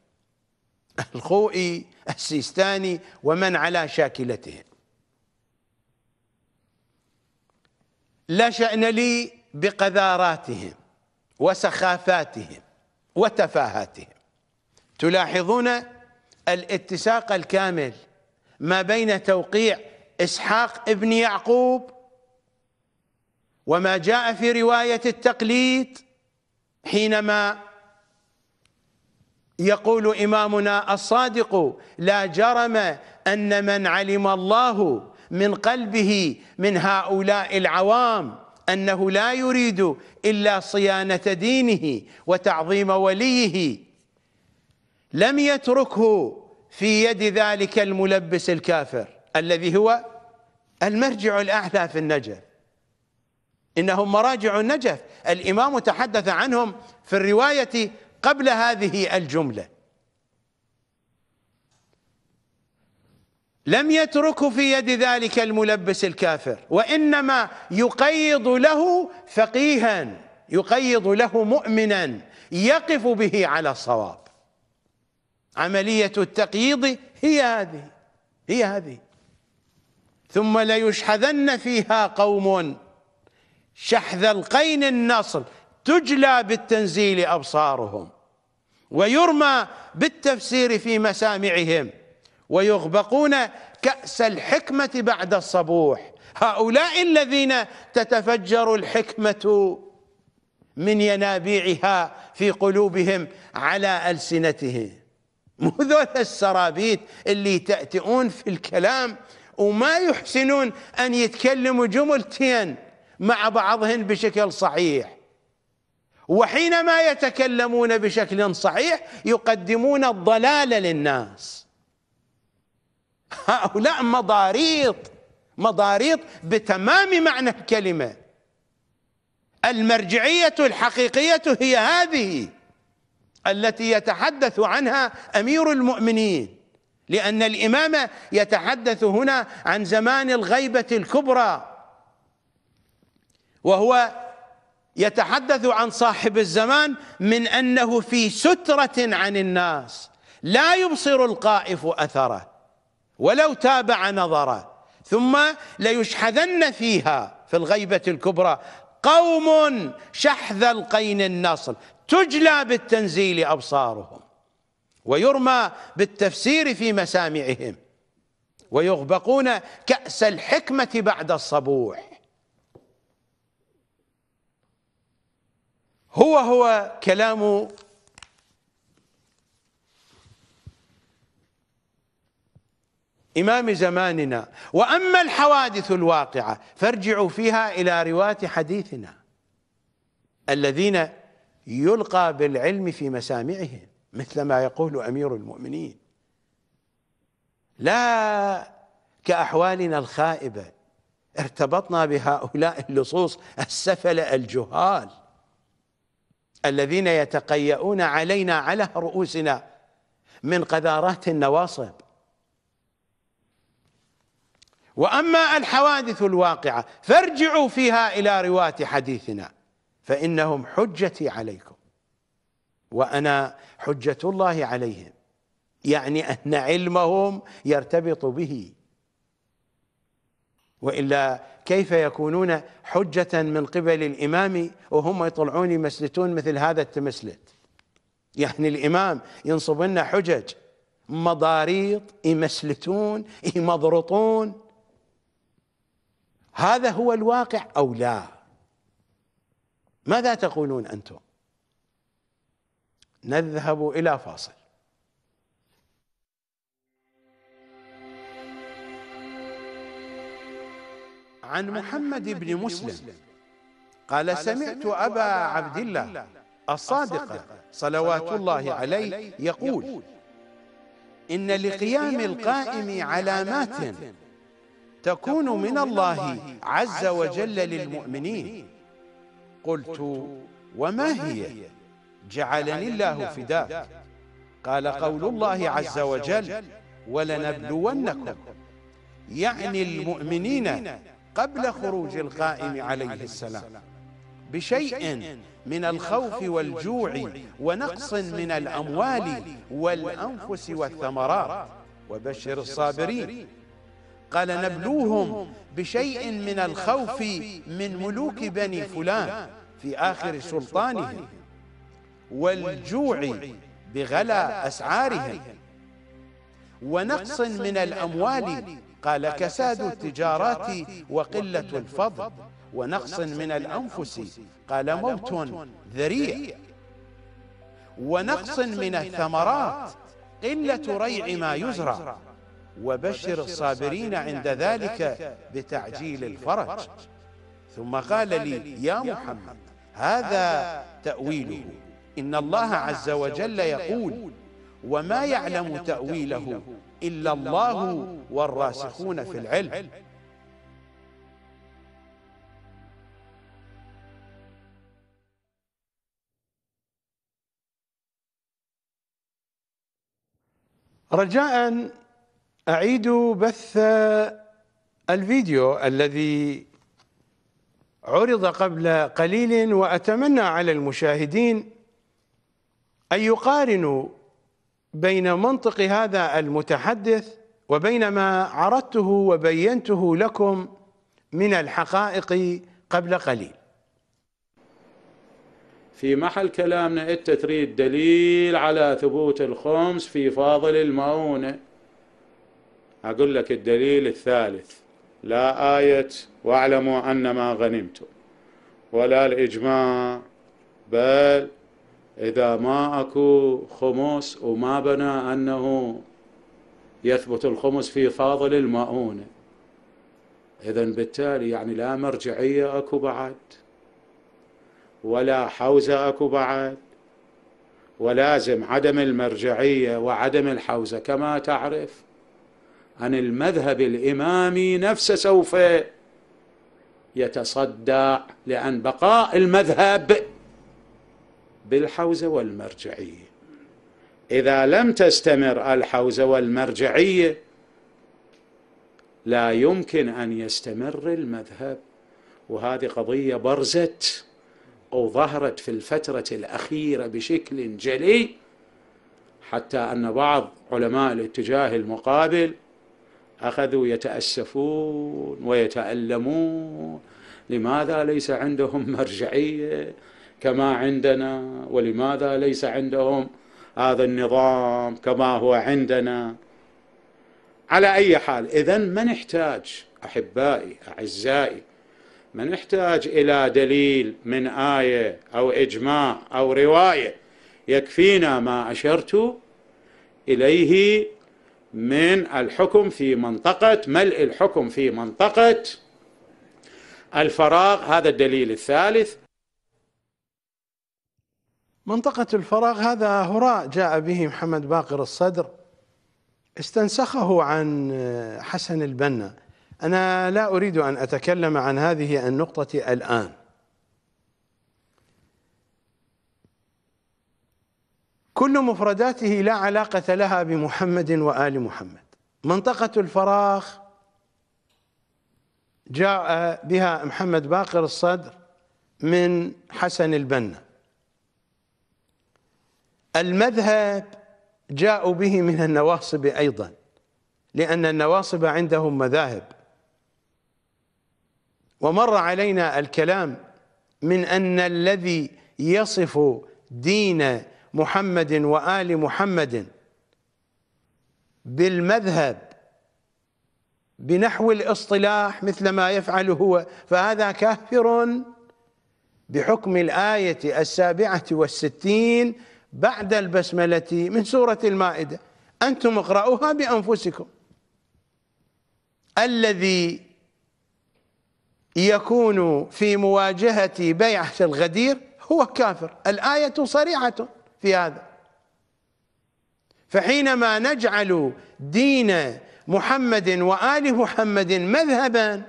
الخوئي السيستاني ومن على شاكلتهم لا شأن لي بقذاراتهم وسخافاتهم وتفاهاتهم تلاحظون الاتساق الكامل ما بين توقيع إسحاق ابن يعقوب وما جاء في رواية التقليد حينما يقول إمامنا الصادق لا جرم أن من علم الله من قلبه من هؤلاء العوام أنه لا يريد إلا صيانة دينه وتعظيم وليه لم يتركه في يد ذلك الملبس الكافر الذي هو المرجع الأعلى في النجف إنهم مراجع النجف الإمام تحدث عنهم في الرواية قبل هذه الجملة لم يتركه في يد ذلك الملبس الكافر وإنما يقيض له فقيها يقيض له مؤمنا يقف به على الصواب عملية التقييض هي هذه هي هذه ثم ليشحذن فيها قوم شحذ القين النصل تجلى بالتنزيل أبصارهم ويرمى بالتفسير في مسامعهم ويغبقون كأس الحكمة بعد الصبوح هؤلاء الذين تتفجر الحكمة من ينابيعها في قلوبهم على ألسنتهم مو ذول السرابيت اللي تأتئون في الكلام وما يحسنون أن يتكلموا جملتين مع بعضهن بشكل صحيح وحينما يتكلمون بشكل صحيح يقدمون الضلال للناس هؤلاء مضاريط مضاريط بتمام معنى الكلمة المرجعية الحقيقية هي هذه التي يتحدث عنها أمير المؤمنين لأن الإمام يتحدث هنا عن زمان الغيبة الكبرى وهو يتحدث عن صاحب الزمان من أنه في سترة عن الناس لا يبصر القائف أثره ولو تابع نظره ثم ليشحذن فيها في الغيبة الكبرى قوم شحذ القين النصل تجلى بالتنزيل أبصارهم ويرمى بالتفسير في مسامعهم ويغبقون كأس الحكمة بعد الصبوح هو هو كلام إمام زماننا وأما الحوادث الواقعة فارجعوا فيها إلى رواة حديثنا الذين يلقى بالعلم في مسامعهم مثل ما يقول أمير المؤمنين لا كأحوالنا الخائبة ارتبطنا بهؤلاء اللصوص السفلة الجهال الذين يتقيؤون علينا على رؤوسنا من قذارات النواصب وأما الحوادث الواقعة فارجعوا فيها إلى رواة حديثنا فإنهم حجتي عليكم وأنا حجة الله عليهم يعني أن علمهم يرتبط به وإلا كيف يكونون حجة من قبل الإمام وهم يطلعون يمسلتون مثل هذا التمسلت يعني الإمام ينصب لنا حجج مضاريط يمسلتون يمضرطون هذا هو الواقع أو لا ماذا تقولون أنتم نذهب إلى فاصل عن محمد بن مسلم قال سمعت أبا عبد الله الصادق صلوات الله عليه يقول إن لقيام القائم علامات تكون من الله عز وجل للمؤمنين قلت وما هي جعلني الله فداك قال قول الله عز وجل ولنبلونكم يعني, يعني المؤمنين قبل خروج القائم عليه السلام بشيء من الخوف والجوع ونقص من الأموال والأنفس والثمرات وبشر الصابرين قال نبلوهم بشيء من الخوف من ملوك بني فلان في آخر سلطانهم والجوع بغلا أسعارهم ونقص من الأموال قال كساد التجارات وقلة الفضل ونقص من الأنفس قال موت ذريع ونقص من الثمرات قلة ريع ما يزرع وبشر الصابرين عند ذلك بتعجيل الفرج ثم قال لي يا محمد هذا تأويله إن الله عز وجل يقول وما يعلم تأويله إلا الله والراسخون في العلم رجاء أعيد بث الفيديو الذي عرض قبل قليل وأتمنى على المشاهدين أن يقارنوا بين منطق هذا المتحدث وبين ما عرضته وبينته لكم من الحقائق قبل قليل في محل كلامنا انت تريد دليل على ثبوت الخمس في فاضل المؤونة اقول لك الدليل الثالث لا آية واعلموا أن ما غنمتم ولا الإجماع بل إذا ما أكو خمس وما بنى أنه يثبت الخمس في فاضل المؤونة إذا بالتالي يعني لا مرجعية أكو بعد ولا حوزة أكو بعد ولازم عدم المرجعية وعدم الحوزة كما تعرف أن المذهب الإمامي نفسه سوف يتصدع لأن بقاء المذهب بالحوزة والمرجعية إذا لم تستمر الحوزة والمرجعية لا يمكن أن يستمر المذهب وهذه قضية برزت أو ظهرت في الفترة الأخيرة بشكل جلي حتى أن بعض علماء الاتجاه المقابل أخذوا يتأسفون ويتألمون لماذا ليس عندهم مرجعية كما عندنا ولماذا ليس عندهم هذا النظام كما هو عندنا على أي حال إذا ما نحتاج أحبائي أعزائي ما نحتاج إلى دليل من آية أو إجماع أو رواية يكفينا ما أشرت إليه من الحكم في منطقة ملء الحكم في منطقة الفراغ هذا الدليل الثالث منطقة الفراغ هذا هراء جاء به محمد باقر الصدر استنسخه عن حسن البنا أنا لا أريد أن أتكلم عن هذه النقطة الآن كل مفرداته لا علاقة لها بمحمد وآل محمد منطقة الفراغ جاء بها محمد باقر الصدر من حسن البنا المذهب جاءوا به من النواصب أيضا لأن النواصب عندهم مذاهب ومر علينا الكلام من أن الذي يصف دين محمد وآل محمد بالمذهب بنحو الاصطلاح مثل ما يفعل هو فهذا كافر بحكم الآية السابعة والستين بعد البسملة من سورة المائدة أنتم اقرأوها بأنفسكم الذي يكون في مواجهة بيعة الغدير هو كافر الآية صريحة في هذا فحينما نجعل دين محمد وآل محمد مذهبا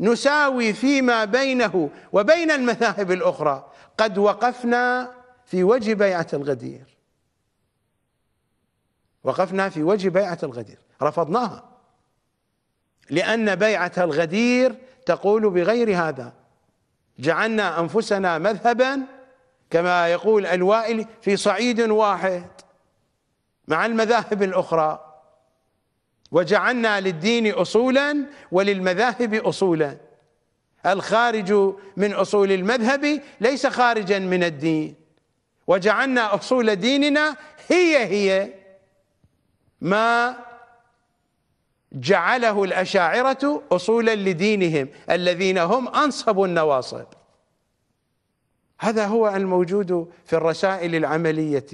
نساوي فيما بينه وبين المذاهب الأخرى قد وقفنا في وجه بيعة الغدير وقفنا في وجه بيعة الغدير رفضناها لأن بيعة الغدير تقول بغير هذا جعلنا أنفسنا مذهبا كما يقول الوائل في صعيد واحد مع المذاهب الأخرى وجعلنا للدين أصولا وللمذاهب أصولا الخارج من أصول المذهب ليس خارجا من الدين وجعلنا اصول ديننا هي هي ما جعله الاشاعره اصولا لدينهم الذين هم انصب النواصب هذا هو الموجود في الرسائل العمليه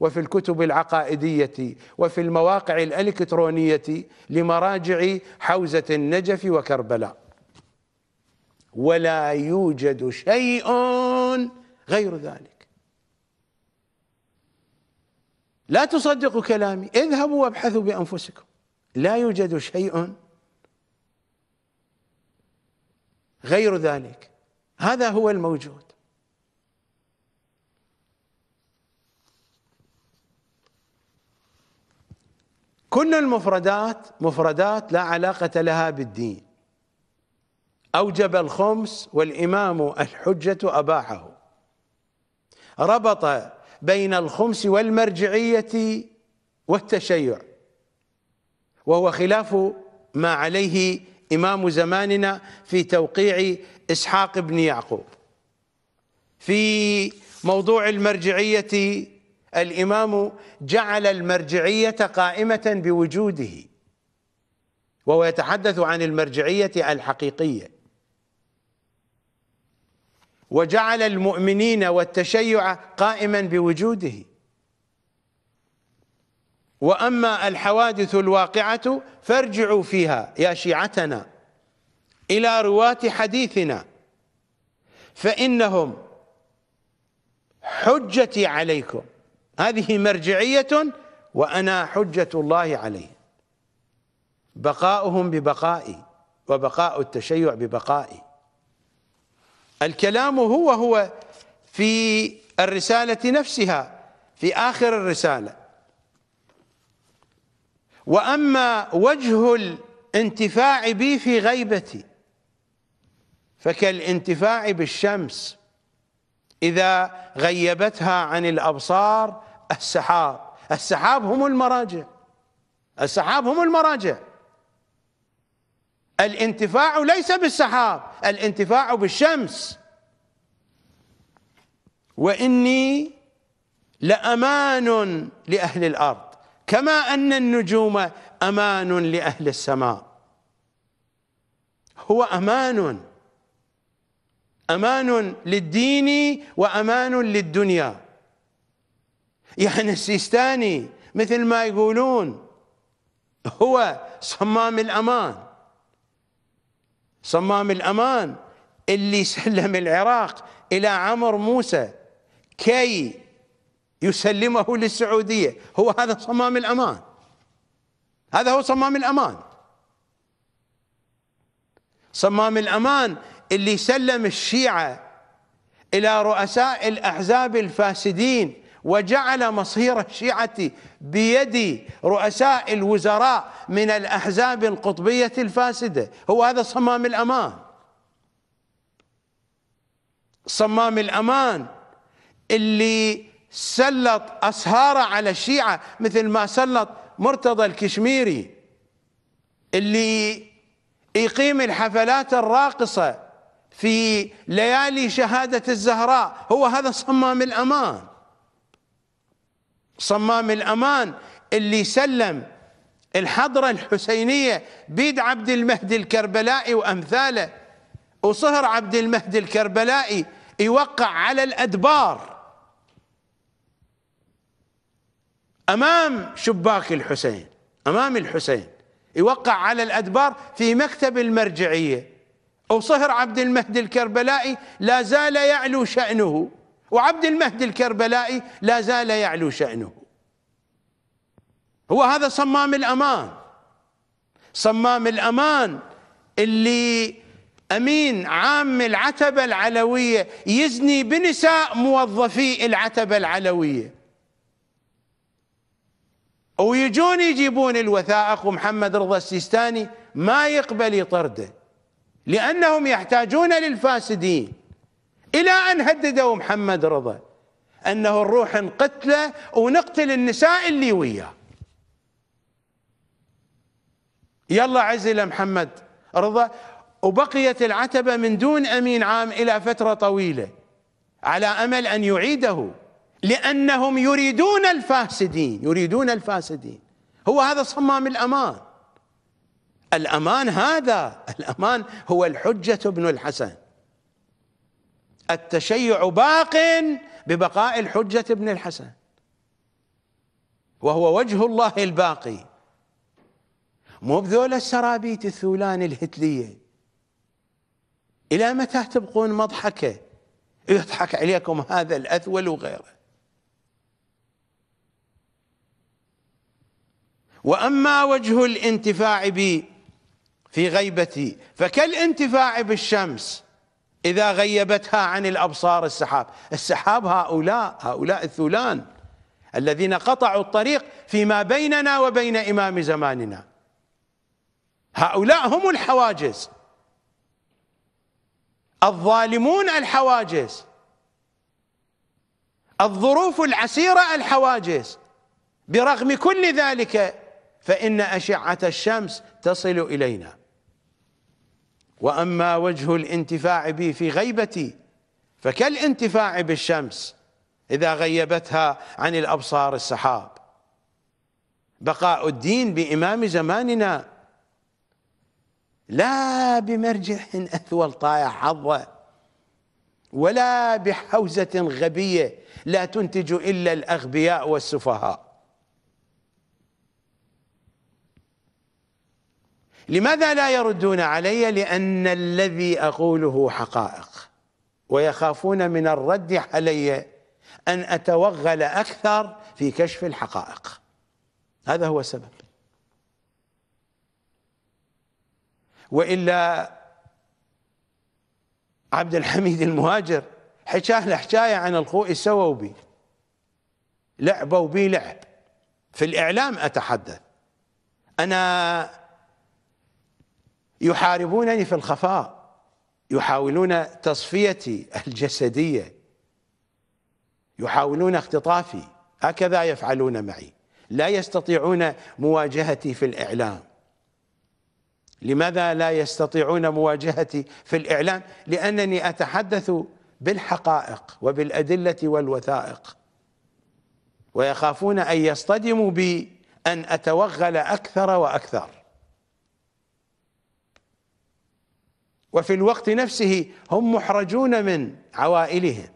وفي الكتب العقائديه وفي المواقع الالكترونيه لمراجع حوزه النجف وكربلاء ولا يوجد شيء غير ذلك لا تصدقوا كلامي اذهبوا وابحثوا بانفسكم لا يوجد شيء غير ذلك هذا هو الموجود كل المفردات مفردات لا علاقة لها بالدين أوجب الخمس والإمام الحجة أباحه ربط بين الخمس والمرجعية والتشيع وهو خلاف ما عليه إمام زماننا في توقيع إسحاق بن يعقوب في موضوع المرجعية الإمام جعل المرجعية قائمة بوجوده وهو يتحدث عن المرجعية الحقيقية وجعل المؤمنين والتشيع قائما بوجوده واما الحوادث الواقعه فارجعوا فيها يا شيعتنا الى رواه حديثنا فانهم حجتي عليكم هذه مرجعيه وانا حجه الله عليه بقاؤهم ببقائي وبقاء التشيع ببقائي الكلام هو هو في الرسالة نفسها في آخر الرسالة وأما وجه الانتفاع بي في غيبتي فكالانتفاع بالشمس إذا غيبتها عن الأبصار السحاب السحاب هم المراجع السحاب هم المراجع الانتفاع ليس بالسحاب الانتفاع بالشمس واني لامان لاهل الارض كما ان النجوم امان لاهل السماء هو امان امان للدين وامان للدنيا يعني السيستاني مثل ما يقولون هو صمام الامان صمام الأمان اللي سلم العراق إلى عمر موسى كي يسلمه للسعودية هو هذا صمام الأمان هذا هو صمام الأمان صمام الأمان اللي سلم الشيعة إلى رؤساء الأحزاب الفاسدين وجعل مصير الشيعة بيد رؤساء الوزراء من الأحزاب القطبية الفاسدة هو هذا صمام الأمان صمام الأمان اللي سلط أسهار على الشيعة مثل ما سلط مرتضى الكشميري اللي يقيم الحفلات الراقصة في ليالي شهادة الزهراء هو هذا صمام الأمان صمام الأمان اللي سلم الحضرة الحسينية بيد عبد المهدي الكربلائي وأمثاله وصهر عبد المهدي الكربلائي يوقع على الأدبار أمام شباك الحسين أمام الحسين يوقع على الأدبار في مكتب المرجعية وصهر عبد المهدي الكربلائي لا زال يعلو شأنه وعبد المهدي الكربلائي لا زال يعلو شأنه هو هذا صمام الأمان صمام الأمان اللي أمين عام العتبة العلوية يزني بنساء موظفي العتبة العلوية ويجون يجيبون الوثائق ومحمد رضا السيستاني ما يقبل يطرده لأنهم يحتاجون للفاسدين إلى أن هددوا محمد رضا أنه نروح نقتله ونقتل النساء اللي وياه يلا عزل محمد رضا وبقيت العتبة من دون أمين عام إلى فترة طويلة على أمل أن يعيده لأنهم يريدون الفاسدين يريدون الفاسدين هو هذا صمام الأمان الأمان هذا الأمان هو الحجة بن الحسن التشيع باق ببقاء الحجة ابن الحسن وهو وجه الله الباقي مو بذول السرابيت الثولان الهتلية إلى متى تبقون مضحكة يضحك عليكم هذا الأثول وغيره وأما وجه الانتفاع بي في غيبتي فكالانتفاع بالشمس إذا غيبتها عن الأبصار السحاب السحاب هؤلاء هؤلاء الثلان الذين قطعوا الطريق فيما بيننا وبين إمام زماننا هؤلاء هم الحواجز الظالمون الحواجز الظروف العسيرة الحواجز برغم كل ذلك فإن أشعة الشمس تصل إلينا واما وجه الانتفاع بي في غيبتي فكالانتفاع بالشمس اذا غيبتها عن الابصار السحاب بقاء الدين بامام زماننا لا بمرجع اثول طايع حظه ولا بحوزه غبيه لا تنتج الا الاغبياء والسفهاء لماذا لا يردون علي لأن الذي أقوله حقائق ويخافون من الرد علي أن أتوغل أكثر في كشف الحقائق هذا هو السبب وإلا عبد الحميد المهاجر حكاه الحكاية عن الخوئي سووا بي لعبوا بي لعب في الإعلام أتحدث أنا يحاربونني في الخفاء يحاولون تصفيتي الجسدية يحاولون اختطافي هكذا يفعلون معي لا يستطيعون مواجهتي في الإعلام لماذا لا يستطيعون مواجهتي في الإعلام لأنني أتحدث بالحقائق وبالأدلة والوثائق ويخافون أن يصطدموا بي أن أتوغل أكثر وأكثر وفي الوقت نفسه هم محرجون من عوائلهم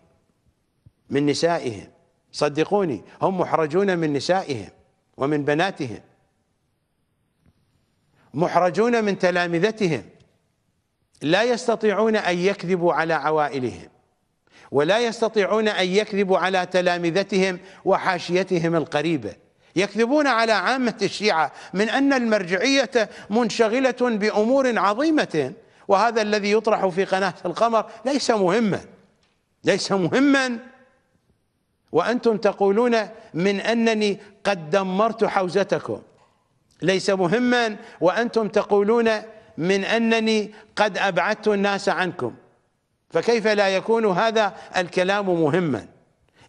من نسائهم صدقوني هم محرجون من نسائهم ومن بناتهم محرجون من تلامذتهم لا يستطيعون ان يكذبوا على عوائلهم ولا يستطيعون ان يكذبوا على تلامذتهم وحاشيتهم القريبه يكذبون على عامه الشيعه من ان المرجعيه منشغله بامور عظيمه وهذا الذي يطرح في قناة القمر ليس مهما ليس مهما وأنتم تقولون من أنني قد دمرت حوزتكم ليس مهما وأنتم تقولون من أنني قد أبعدت الناس عنكم فكيف لا يكون هذا الكلام مهما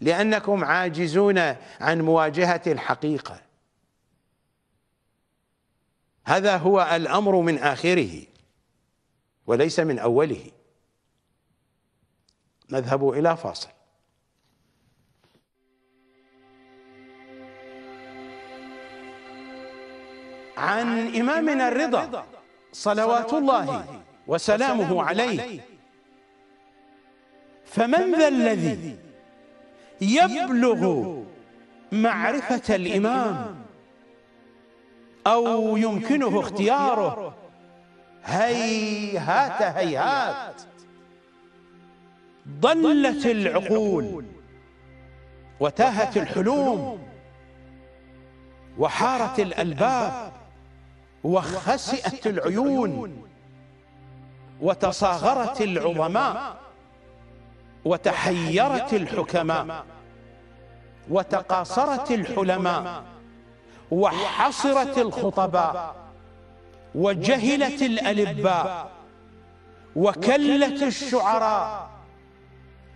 لأنكم عاجزون عن مواجهة الحقيقة هذا هو الأمر من آخره وليس من أوله نذهب إلى فاصل عن إمامنا الرضا صلوات الله وسلامه عليه فمن ذا الذي يبلغ معرفة الإمام أو يمكنه اختياره هيهات هيهات ضلت العقول وتاهت الحلوم وحارت الألباب وخسئت العيون وتصاغرت العظماء وتحيرت الحكماء وتقاصرت الحلماء وحصرت الخطباء وجهلت الألباء وكلت الشعراء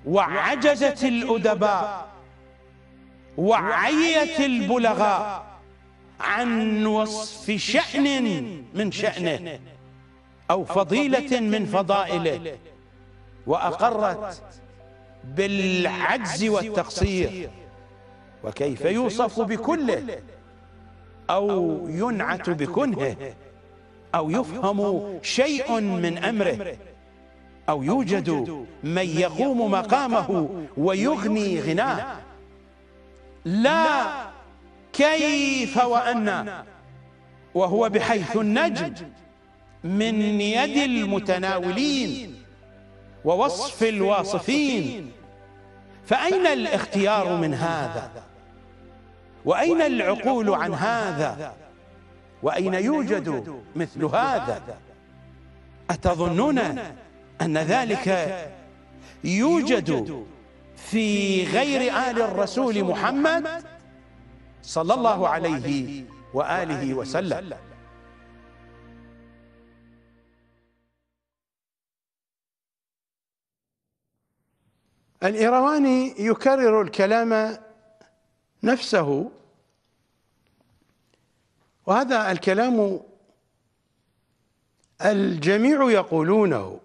وعجزت الأدباء وعيت البلغاء عن وصف شأن من شأنه أو فضيلة من فضائله وأقرت بالعجز والتقصير وكيف يوصف بكله أو ينعت بكنهه أو يفهم شيء من أمره أو يوجد من يقوم مقامه ويغني غناه لا كيف وأنا وهو بحيث النجم من يد المتناولين ووصف الواصفين فأين الاختيار من هذا وأين العقول عن هذا وأين يوجد مثل هذا أتظنون أن ذلك يوجد في غير آل الرسول محمد صلى الله عليه وآله وسلم الإيرواني يكرر الكلام نفسه وهذا الكلام الجميع يقولونه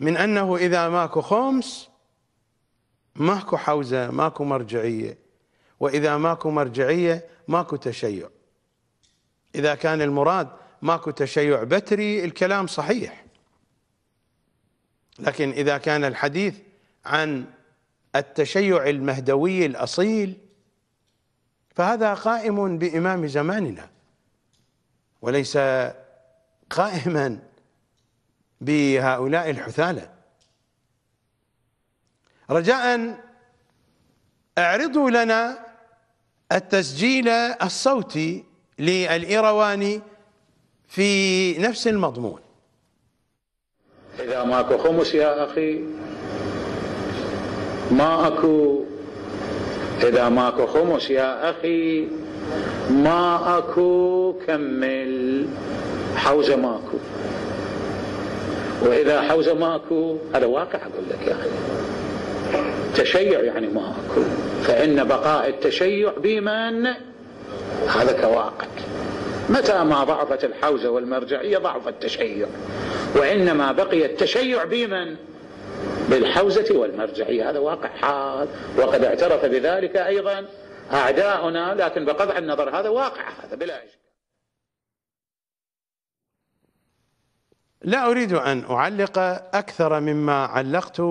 من أنه إذا ماكو خمس ماكو حوزة ماكو مرجعية وإذا ماكو مرجعية ماكو تشيع إذا كان المراد ماكو تشيع بتري الكلام صحيح لكن إذا كان الحديث عن التشيع المهدوي الأصيل فهذا قائم بإمام زماننا وليس قائما بهؤلاء الحثالة رجاء اعرضوا لنا التسجيل الصوتي للإيرواني في نفس المضمون إذا ماكو خمس يا أخي ما أكو إذا ماكو خمس يا أخي ما أكو كمل حوزة ماكو وإذا حوزة ماكو هذا واقع أقول لك يعني تشيع يعني ماكو فإن بقاء التشيع بمن هذا كواقع متى ما ضعفت الحوزة والمرجعية ضعف التشيع وإنما بقي التشيع بمن بالحوزة والمرجعية هذا واقع حال وقد اعترف بذلك أيضا أعداؤنا لكن بقطع النظر هذا واقع هذا بلا إشكال لا أريد أن أعلق أكثر مما علقت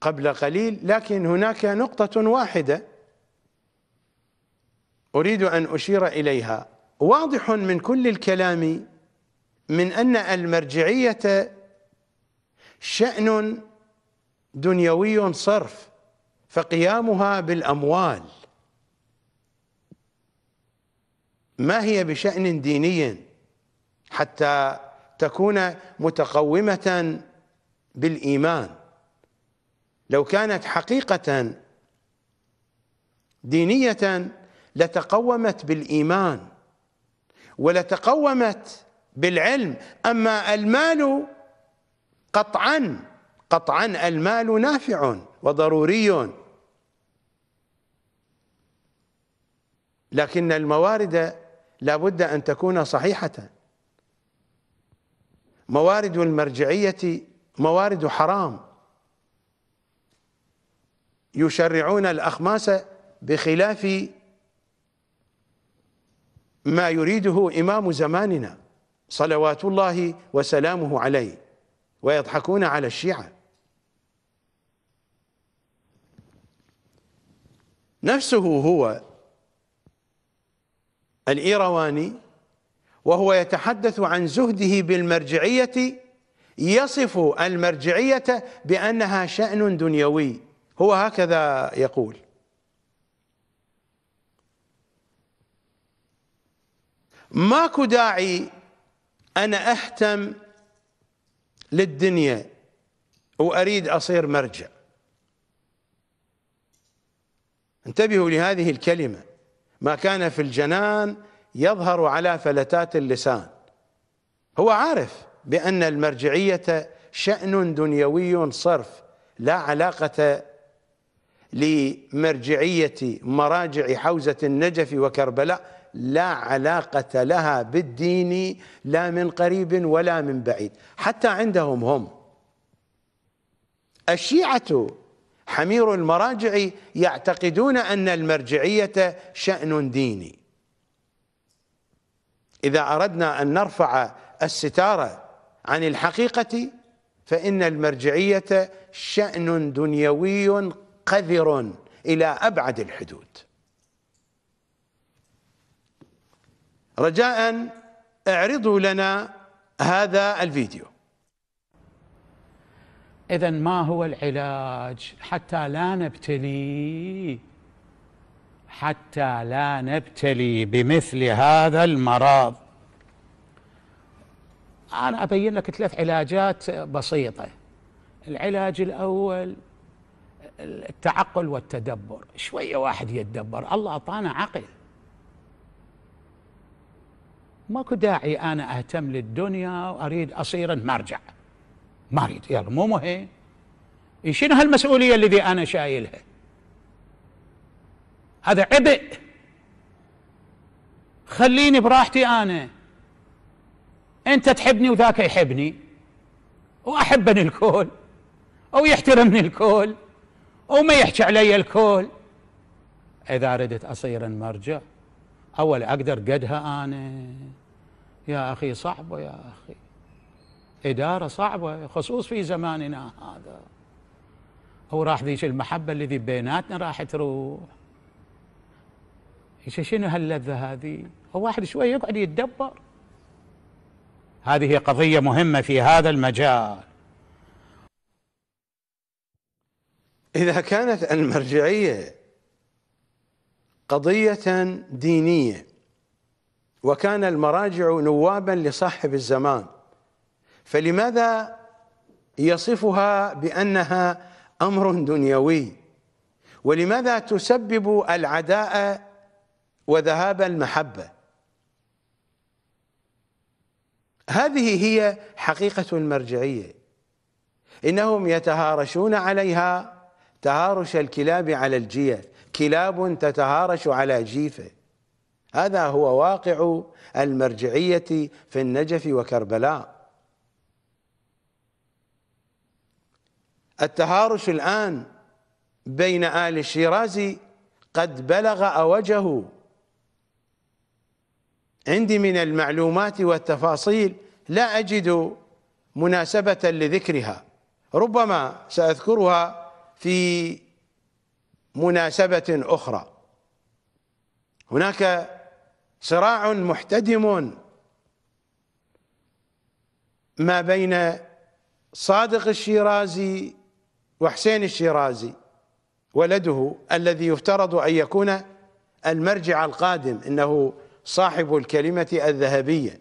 قبل قليل لكن هناك نقطة واحدة أريد أن أشير إليها واضح من كل الكلام من أن المرجعية شأن دنيوي صرف فقيامها بالأموال ما هي بشأن ديني حتى تكون متقومة بالإيمان لو كانت حقيقة دينية لتقومت بالإيمان ولتقومت بالعلم أما المال قطعا قطعا المال نافع وضروري لكن الموارد لابد ان تكون صحيحه موارد المرجعيه موارد حرام يشرعون الاخماس بخلاف ما يريده امام زماننا صلوات الله وسلامه عليه ويضحكون على الشيعة نفسه هو الإيرواني وهو يتحدث عن زهده بالمرجعية يصف المرجعية بأنها شأن دنيوي هو هكذا يقول ماكو داعي أنا أهتم للدنيا وأريد أصير مرجع انتبهوا لهذه الكلمة ما كان في الجنان يظهر على فلتات اللسان هو عارف بأن المرجعية شأن دنيوي صرف لا علاقة لمرجعية مراجع حوزة النجف وكربلاء لا علاقة لها بالدين لا من قريب ولا من بعيد حتى عندهم هم الشيعة حمير المراجع يعتقدون أن المرجعية شأن ديني إذا أردنا أن نرفع الستارة عن الحقيقة فإن المرجعية شأن دنيوي قذر إلى أبعد الحدود رجاء اعرضوا لنا هذا الفيديو إذا ما هو العلاج حتى لا نبتلي حتى لا نبتلي بمثل هذا المرض أنا أبين لك ثلاث علاجات بسيطة العلاج الأول التعقل والتدبر شوية واحد يتدبر الله أعطانا عقل ماكو داعي انا اهتم للدنيا واريد اصير مرجع ما اريد يلا مو مهم شنو هالمسؤوليه اللي انا شايلها هذا عبء خليني براحتي انا انت تحبني وذاك يحبني واحبني الكل او يحترمني الكل وما يحكي علي الكل اذا ردت اصير مرجع أول أقدر قدها أنا يا أخي صعبة يا أخي إدارة صعبة خصوص في زماننا هذا هو راح ذيك المحبة اللي بيناتنا راح تروح شنو هاللذة هذه هو واحد شوي يقعد يتدبر هذه قضية مهمة في هذا المجال إذا كانت المرجعية قضية دينية وكان المراجع نوابا لصاحب الزمان فلماذا يصفها بأنها أمر دنيوي ولماذا تسبب العداء وذهاب المحبة هذه هي حقيقة المرجعية إنهم يتهارشون عليها تهارش الكلاب على الجيل كلاب تتهارش على جيفه هذا هو واقع المرجعية في النجف وكربلاء التهارش الآن بين آل الشيرازي قد بلغ أوجه عندي من المعلومات والتفاصيل لا أجد مناسبة لذكرها ربما سأذكرها في مناسبة أخرى هناك صراع محتدم ما بين صادق الشيرازي وحسين الشيرازي ولده الذي يفترض أن يكون المرجع القادم إنه صاحب الكلمة الذهبية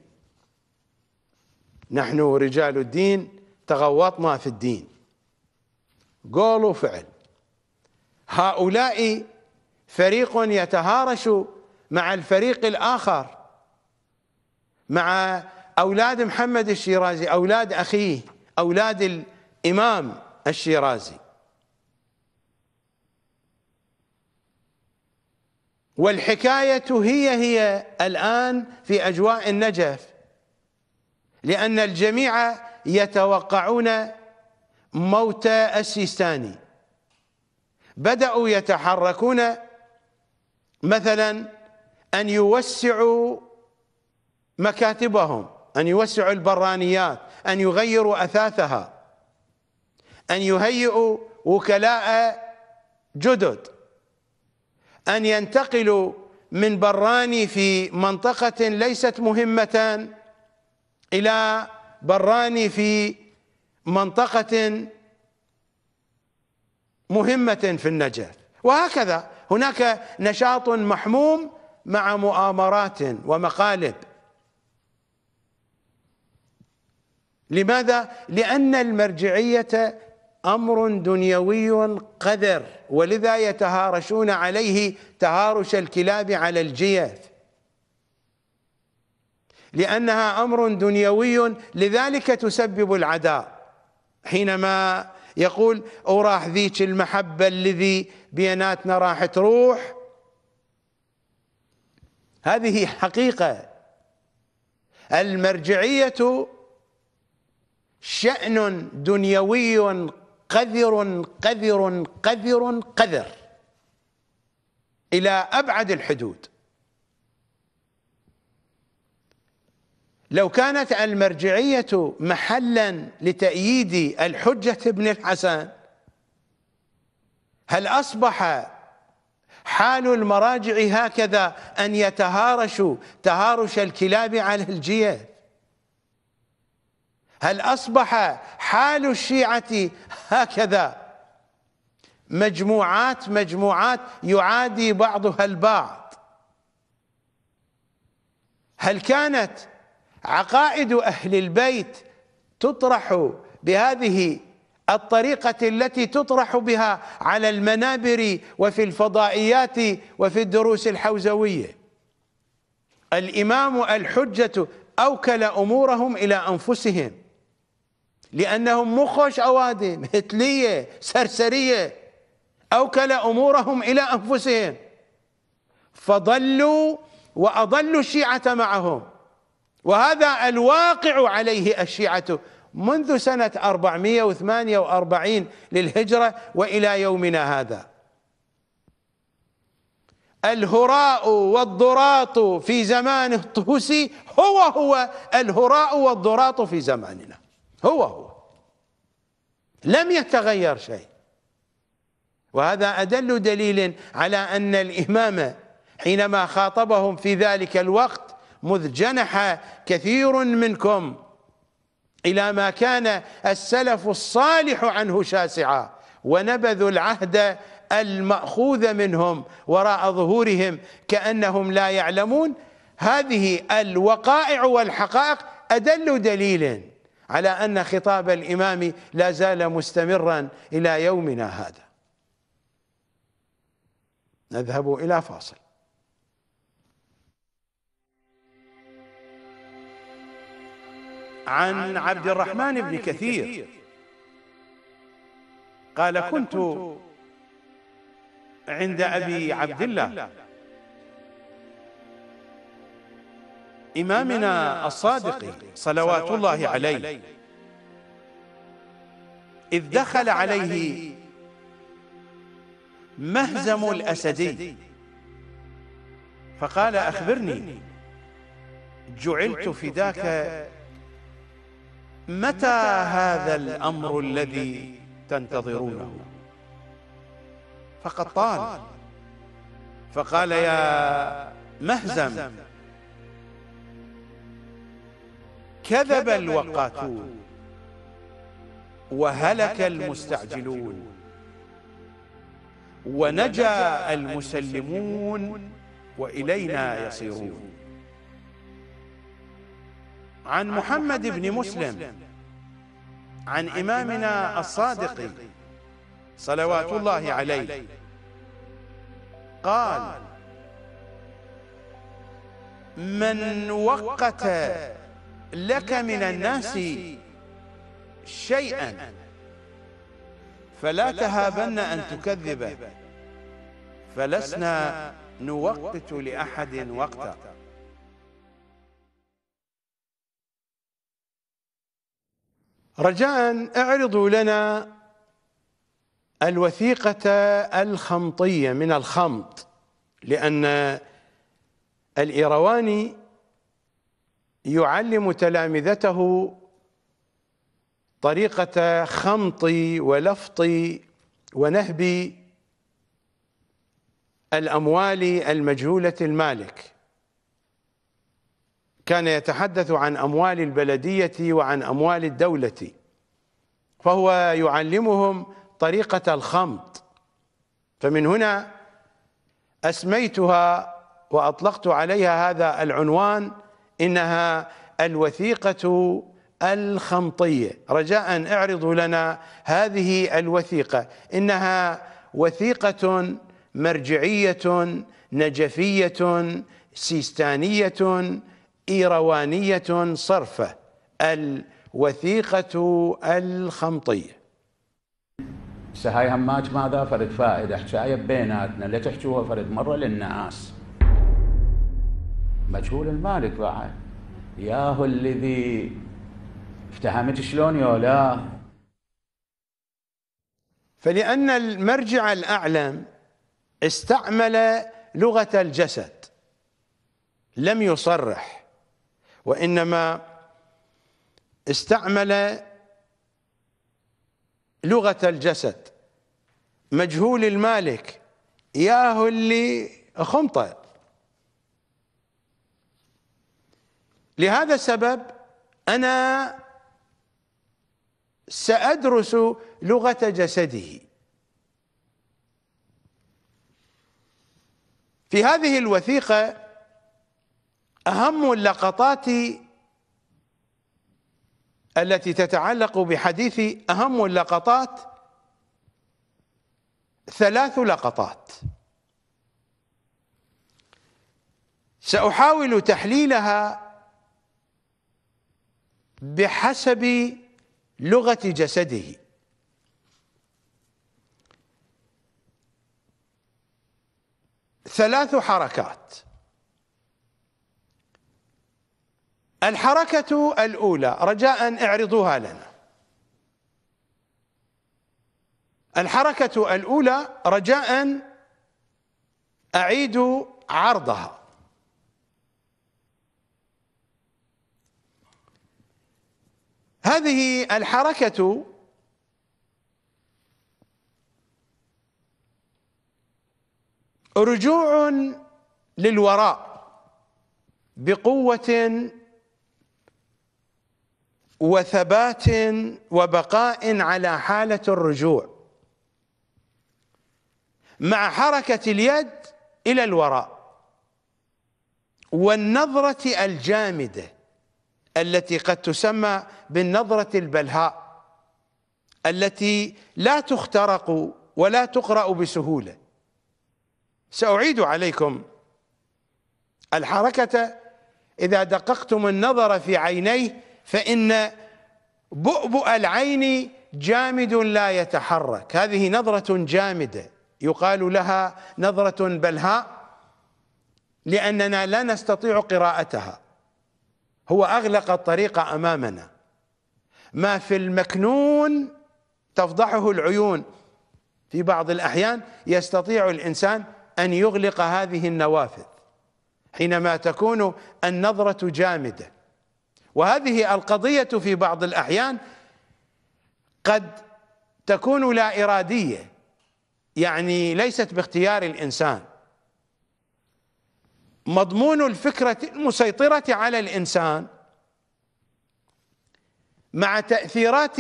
نحن رجال الدين تغوطنا في الدين قول وفعل هؤلاء فريق يتهارش مع الفريق الآخر مع أولاد محمد الشيرازي أولاد أخيه أولاد الإمام الشيرازي والحكاية هي هي الآن في أجواء النجف لأن الجميع يتوقعون موت السيستاني بدأوا يتحركون مثلا أن يوسعوا مكاتبهم أن يوسعوا البرانيات أن يغيروا أثاثها أن يهيئوا وكلاء جدد أن ينتقلوا من براني في منطقة ليست مهمة إلى براني في منطقة مهمة في النجف وهكذا هناك نشاط محموم مع مؤامرات ومقالب لماذا؟ لأن المرجعية أمر دنيوي قذر ولذا يتهارشون عليه تهارش الكلاب على الجيف لأنها أمر دنيوي لذلك تسبب العداء حينما يقول وراح ذيك المحبة الذي بيناتنا راح تروح هذه حقيقة المرجعية شأن دنيوي قذر قذر قذر قذر إلى أبعد الحدود لو كانت المرجعية محلا لتأييد الحجة ابن الحسن هل أصبح حال المراجع هكذا أن يتهارشوا تهارش الكلاب على الجيل هل أصبح حال الشيعة هكذا مجموعات مجموعات يعادي بعضها البعض هل كانت عقائد أهل البيت تطرح بهذه الطريقة التي تطرح بها على المنابر وفي الفضائيات وفي الدروس الحوزوية الإمام الحجة أوكل أمورهم إلى أنفسهم لأنهم مخوش أوادم هتلية سرسرية أوكل أمورهم إلى أنفسهم فضلوا وأضلوا الشيعة معهم وهذا الواقع عليه الشيعة منذ سنة 448 للهجرة وإلى يومنا هذا الهراء والضراط في زمان الطوسي هو هو الهراء والضراط في زماننا هو هو لم يتغير شيء وهذا أدل دليل على أن الامام حينما خاطبهم في ذلك الوقت مذ جنح كثير منكم إلى ما كان السلف الصالح عنه شاسعا ونبذوا العهد المأخوذ منهم وراء ظهورهم كأنهم لا يعلمون هذه الوقائع والحقائق أدل دليل على أن خطاب الإمام لا زال مستمرا إلى يومنا هذا نذهب إلى فاصل عن عبد الرحمن بن كثير قال كنت عند أبي عبد الله إمامنا الصادق صلوات الله عليه إذ دخل عليه مهزم الأسدي فقال أخبرني جعلت فداك متى هذا الأمر الذي تنتظرونه فقد طال فقال يا مهزم كذب الوقاتون وهلك المستعجلون ونجا المسلمون وإلينا يصيرون عن محمد بن مسلم عن إمامنا الصادق صلوات الله عليه قال من وقت لك من الناس شيئا فلا تهابن أن تكذبه فلسنا نوقت لأحد وقتا رجاء اعرضوا لنا الوثيقة الخمطية من الخمط لأن الإيرواني يعلم تلامذته طريقة خمط ولفط ونهب الأموال المجهولة المالك كان يتحدث عن أموال البلدية وعن أموال الدولة فهو يعلمهم طريقة الخمط فمن هنا أسميتها وأطلقت عليها هذا العنوان إنها الوثيقة الخمطية رجاء اعرضوا لنا هذه الوثيقة إنها وثيقة مرجعية نجفية سيستانية إيروانية صرفة الوثيقة الخمطية سهاي هماج ماذا فرد فائدة حكاية بيناتنا لا تحجوها فرد مرة للناس مجهول المالك بعد ياهو الذي افتهمت شلون يولا فلأن المرجع الأعلم استعمل لغة الجسد لم يصرح وإنما استعمل لغة الجسد مجهول المالك ياهو اللي خمطة لهذا السبب أنا سأدرس لغة جسده في هذه الوثيقة أهم اللقطات التي تتعلق بحديث أهم اللقطات ثلاث لقطات سأحاول تحليلها بحسب لغة جسده ثلاث حركات الحركة الأولى رجاء اعرضوها لنا الحركة الأولى رجاء أعيد عرضها هذه الحركة رجوع للوراء بقوة وثبات وبقاء على حالة الرجوع مع حركة اليد إلى الوراء والنظرة الجامدة التي قد تسمى بالنظرة البلهاء التي لا تخترق ولا تقرأ بسهولة سأعيد عليكم الحركة إذا دققتم النظر في عينيه فإن بؤبؤ العين جامد لا يتحرك هذه نظرة جامدة يقال لها نظرة بلهاء لأننا لا نستطيع قراءتها هو أغلق الطريق أمامنا ما في المكنون تفضحه العيون في بعض الأحيان يستطيع الإنسان أن يغلق هذه النوافذ حينما تكون النظرة جامدة وهذه القضية في بعض الأحيان قد تكون لا إرادية يعني ليست باختيار الإنسان مضمون الفكرة المسيطرة على الإنسان مع تأثيرات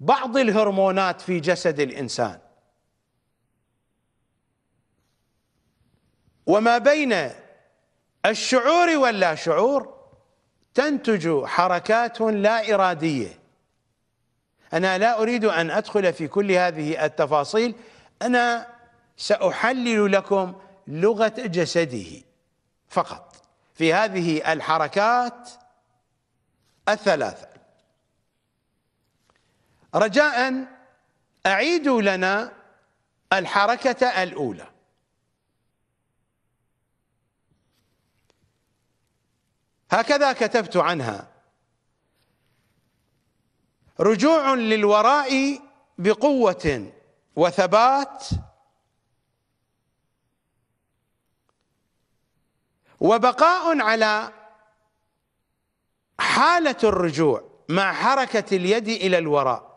بعض الهرمونات في جسد الإنسان وما بين الشعور واللا شعور تنتج حركات لا إرادية أنا لا أريد أن أدخل في كل هذه التفاصيل أنا سأحلل لكم لغة جسده فقط في هذه الحركات الثلاثة رجاء أعيدوا لنا الحركة الأولى هكذا كتبت عنها رجوع للوراء بقوة وثبات وبقاء على حالة الرجوع مع حركة اليد إلى الوراء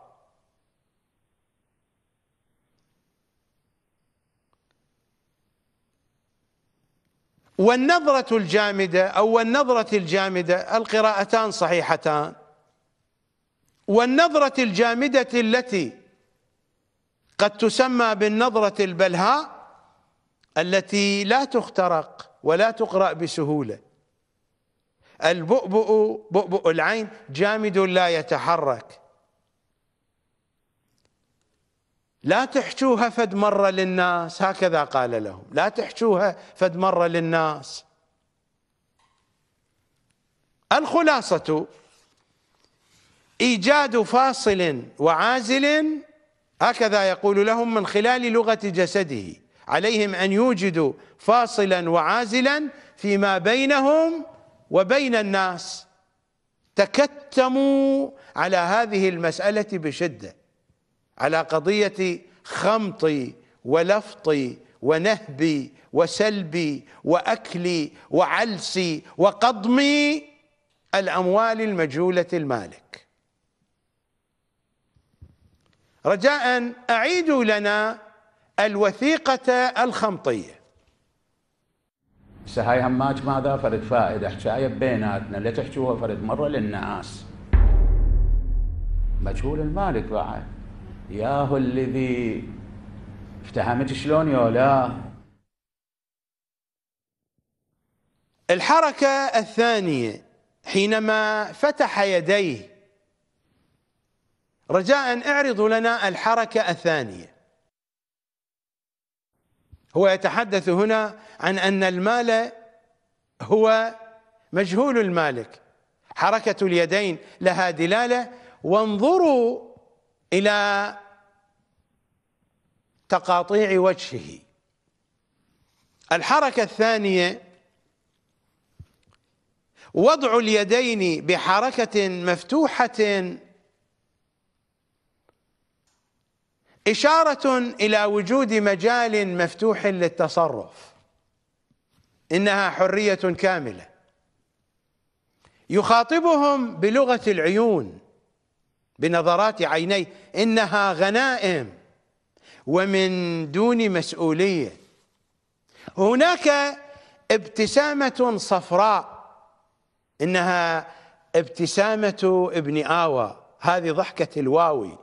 والنظرة الجامدة أو النظرة الجامدة القراءتان صحيحتان والنظرة الجامدة التي قد تسمى بالنظرة البلهاء التي لا تخترق ولا تقرأ بسهولة البؤبؤ بؤبؤ العين جامد لا يتحرك لا تحجوها فد مرة للناس هكذا قال لهم لا تحجوها فد مرة للناس الخلاصة إيجاد فاصل وعازل هكذا يقول لهم من خلال لغة جسده عليهم أن يوجدوا فاصلا وعازلا فيما بينهم وبين الناس تكتموا على هذه المسألة بشدة على قضية خمطي ولفطي ونهبي وسلبي واكلي وعلسي وقضمي الاموال المجهوله المالك رجاء اعيدوا لنا الوثيقه الخمطيه سهاي هماج ماذا فرد فائده حكايه بيناتنا لا تحجوها فرد مره للناس مجهول المالك بعد ياهو الذي افتهمت شلون لا الحركة الثانية حينما فتح يديه رجاء اعرضوا لنا الحركة الثانية هو يتحدث هنا عن أن المال هو مجهول المالك حركة اليدين لها دلالة وانظروا إلى تقاطيع وجهه الحركة الثانية وضع اليدين بحركة مفتوحة إشارة إلى وجود مجال مفتوح للتصرف إنها حرية كاملة يخاطبهم بلغة العيون بنظرات عينيه انها غنائم ومن دون مسؤوليه هناك ابتسامه صفراء انها ابتسامه ابن اوى هذه ضحكه الواوي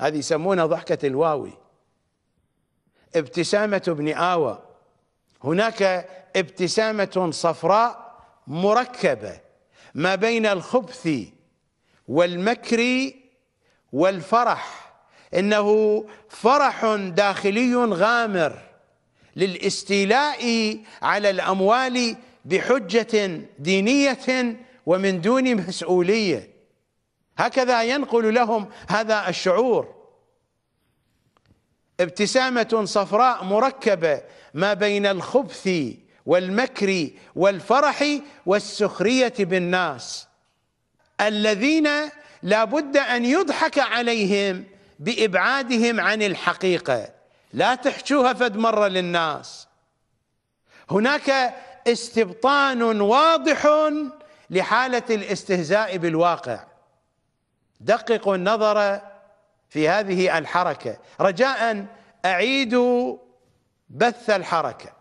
هذه يسمونها ضحكه الواوي ابتسامه ابن اوى هناك ابتسامه صفراء مركبه ما بين الخبث والمكر والفرح انه فرح داخلي غامر للاستيلاء على الاموال بحجه دينيه ومن دون مسؤوليه هكذا ينقل لهم هذا الشعور ابتسامه صفراء مركبه ما بين الخبث والمكر والفرح والسخريه بالناس الذين لا بد أن يضحك عليهم بإبعادهم عن الحقيقة لا تحجوها فد مرة للناس هناك استبطان واضح لحالة الاستهزاء بالواقع دققوا النظر في هذه الحركة رجاء أعيدوا بث الحركة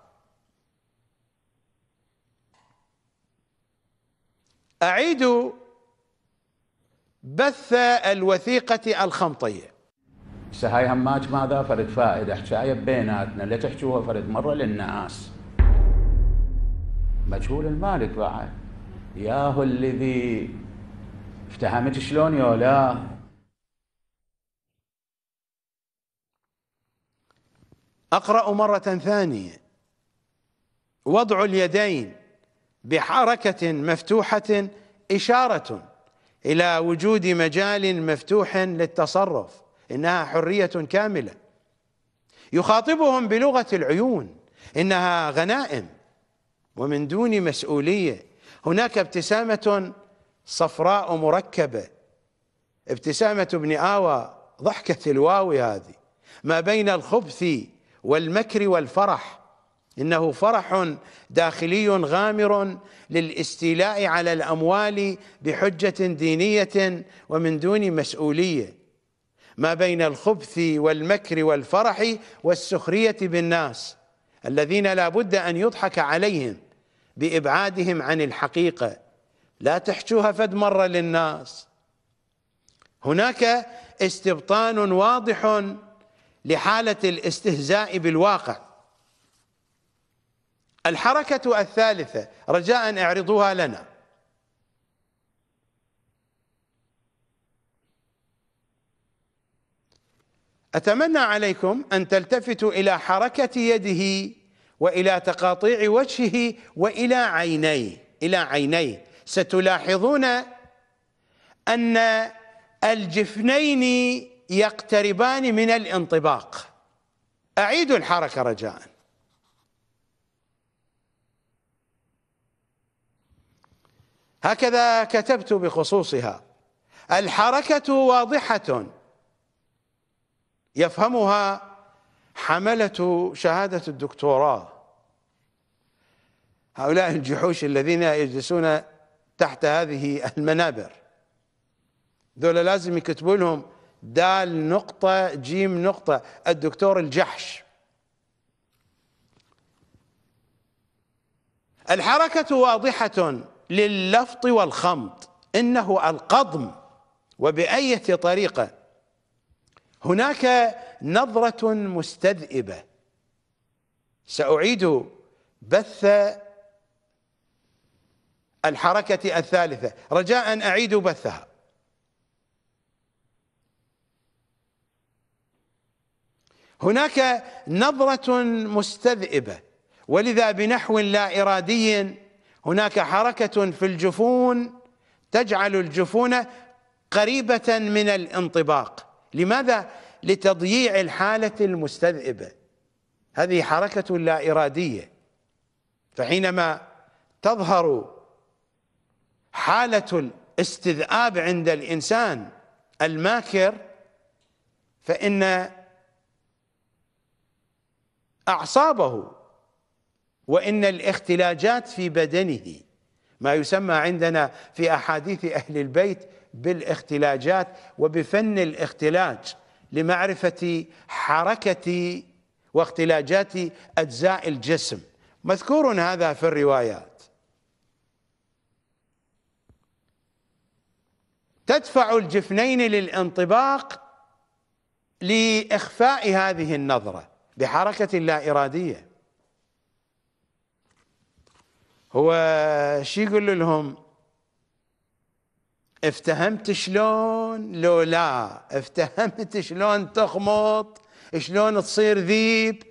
أعيدوا بث الوثيقة الخمطية سهاي هاي هماج ماذا فرد فائدة حكاية بيناتنا لا تحجوها فرد مرة للناس مجهول المالك بعد ياهو الذي افتهمت شلون لا أقرأ مرة ثانية وضع اليدين بحركة مفتوحة إشارة إلى وجود مجال مفتوح للتصرف إنها حرية كاملة يخاطبهم بلغة العيون إنها غنائم ومن دون مسؤولية هناك ابتسامة صفراء مركبة ابتسامة ابن آوى ضحكة الواو هذه ما بين الخبث والمكر والفرح انه فرح داخلي غامر للاستيلاء على الاموال بحجه دينيه ومن دون مسؤوليه ما بين الخبث والمكر والفرح والسخريه بالناس الذين لا بد ان يضحك عليهم بابعادهم عن الحقيقه لا تحشوها فد مره للناس هناك استبطان واضح لحاله الاستهزاء بالواقع الحركة الثالثة رجاء اعرضوها لنا أتمنى عليكم أن تلتفتوا إلى حركة يده وإلى تقاطيع وجهه وإلى عينيه إلى عينيه ستلاحظون أن الجفنين يقتربان من الانطباق أعيدوا الحركة رجاءً هكذا كتبت بخصوصها الحركة واضحة يفهمها حملة شهادة الدكتوراه هؤلاء الجحوش الذين يجلسون تحت هذه المنابر دول لازم يكتبوا لهم دال نقطة جيم نقطة الدكتور الجحش الحركة واضحة لللفط والخمط إنه القضم وبأية طريقة هناك نظرة مستذئبة سأعيد بث الحركة الثالثة رجاء أعيد بثها هناك نظرة مستذئبة ولذا بنحو لا إرادي هناك حركة في الجفون تجعل الجفون قريبة من الانطباق لماذا؟ لتضييع الحالة المستذئبة هذه حركة لا إرادية فحينما تظهر حالة الاستذئاب عند الإنسان الماكر فإن أعصابه وإن الاختلاجات في بدنه ما يسمى عندنا في أحاديث أهل البيت بالاختلاجات وبفن الاختلاج لمعرفة حركة واختلاجات أجزاء الجسم مذكور هذا في الروايات تدفع الجفنين للانطباق لإخفاء هذه النظرة بحركة لا إرادية هو شو يقول لهم افتهمت شلون لو لا افتهمت شلون تخمط شلون تصير ذيب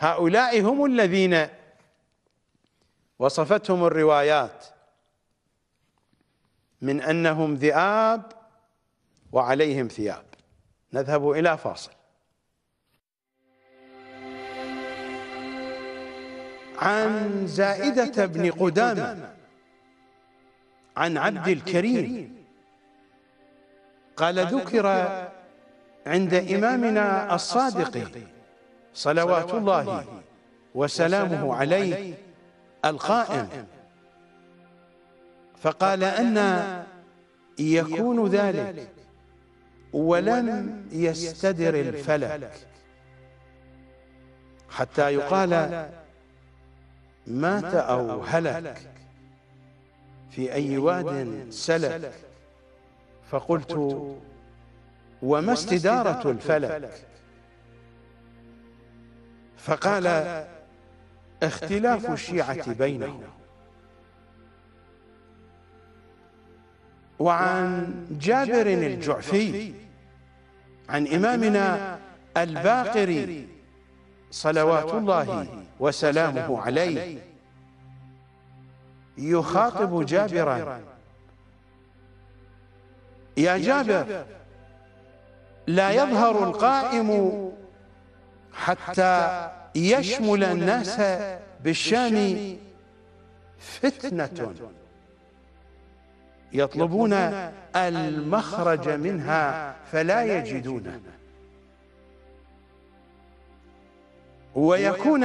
هؤلاء هم الذين وصفتهم الروايات من أنهم ذئاب وعليهم ثياب نذهب إلى فاصل عن زائدة بن قدامة عن عبد الكريم قال ذكر عند إمامنا الصادق صلوات الله وسلامه عليه القائم فقال أن يكون ذلك ولم يستدر الفلك حتى يقال مات أو هلك في أي واد سلك فقلت وما استدارة الفلك فقال اختلاف الشيعة بينهم وعن جابر الجعفي عن إمامنا الباقر صلوات الله وسلامه عليه يخاطب جابرا يا جابر لا يظهر القائم حتى يشمل الناس بالشام فتنة يطلبون المخرج منها فلا يجدونه ويكون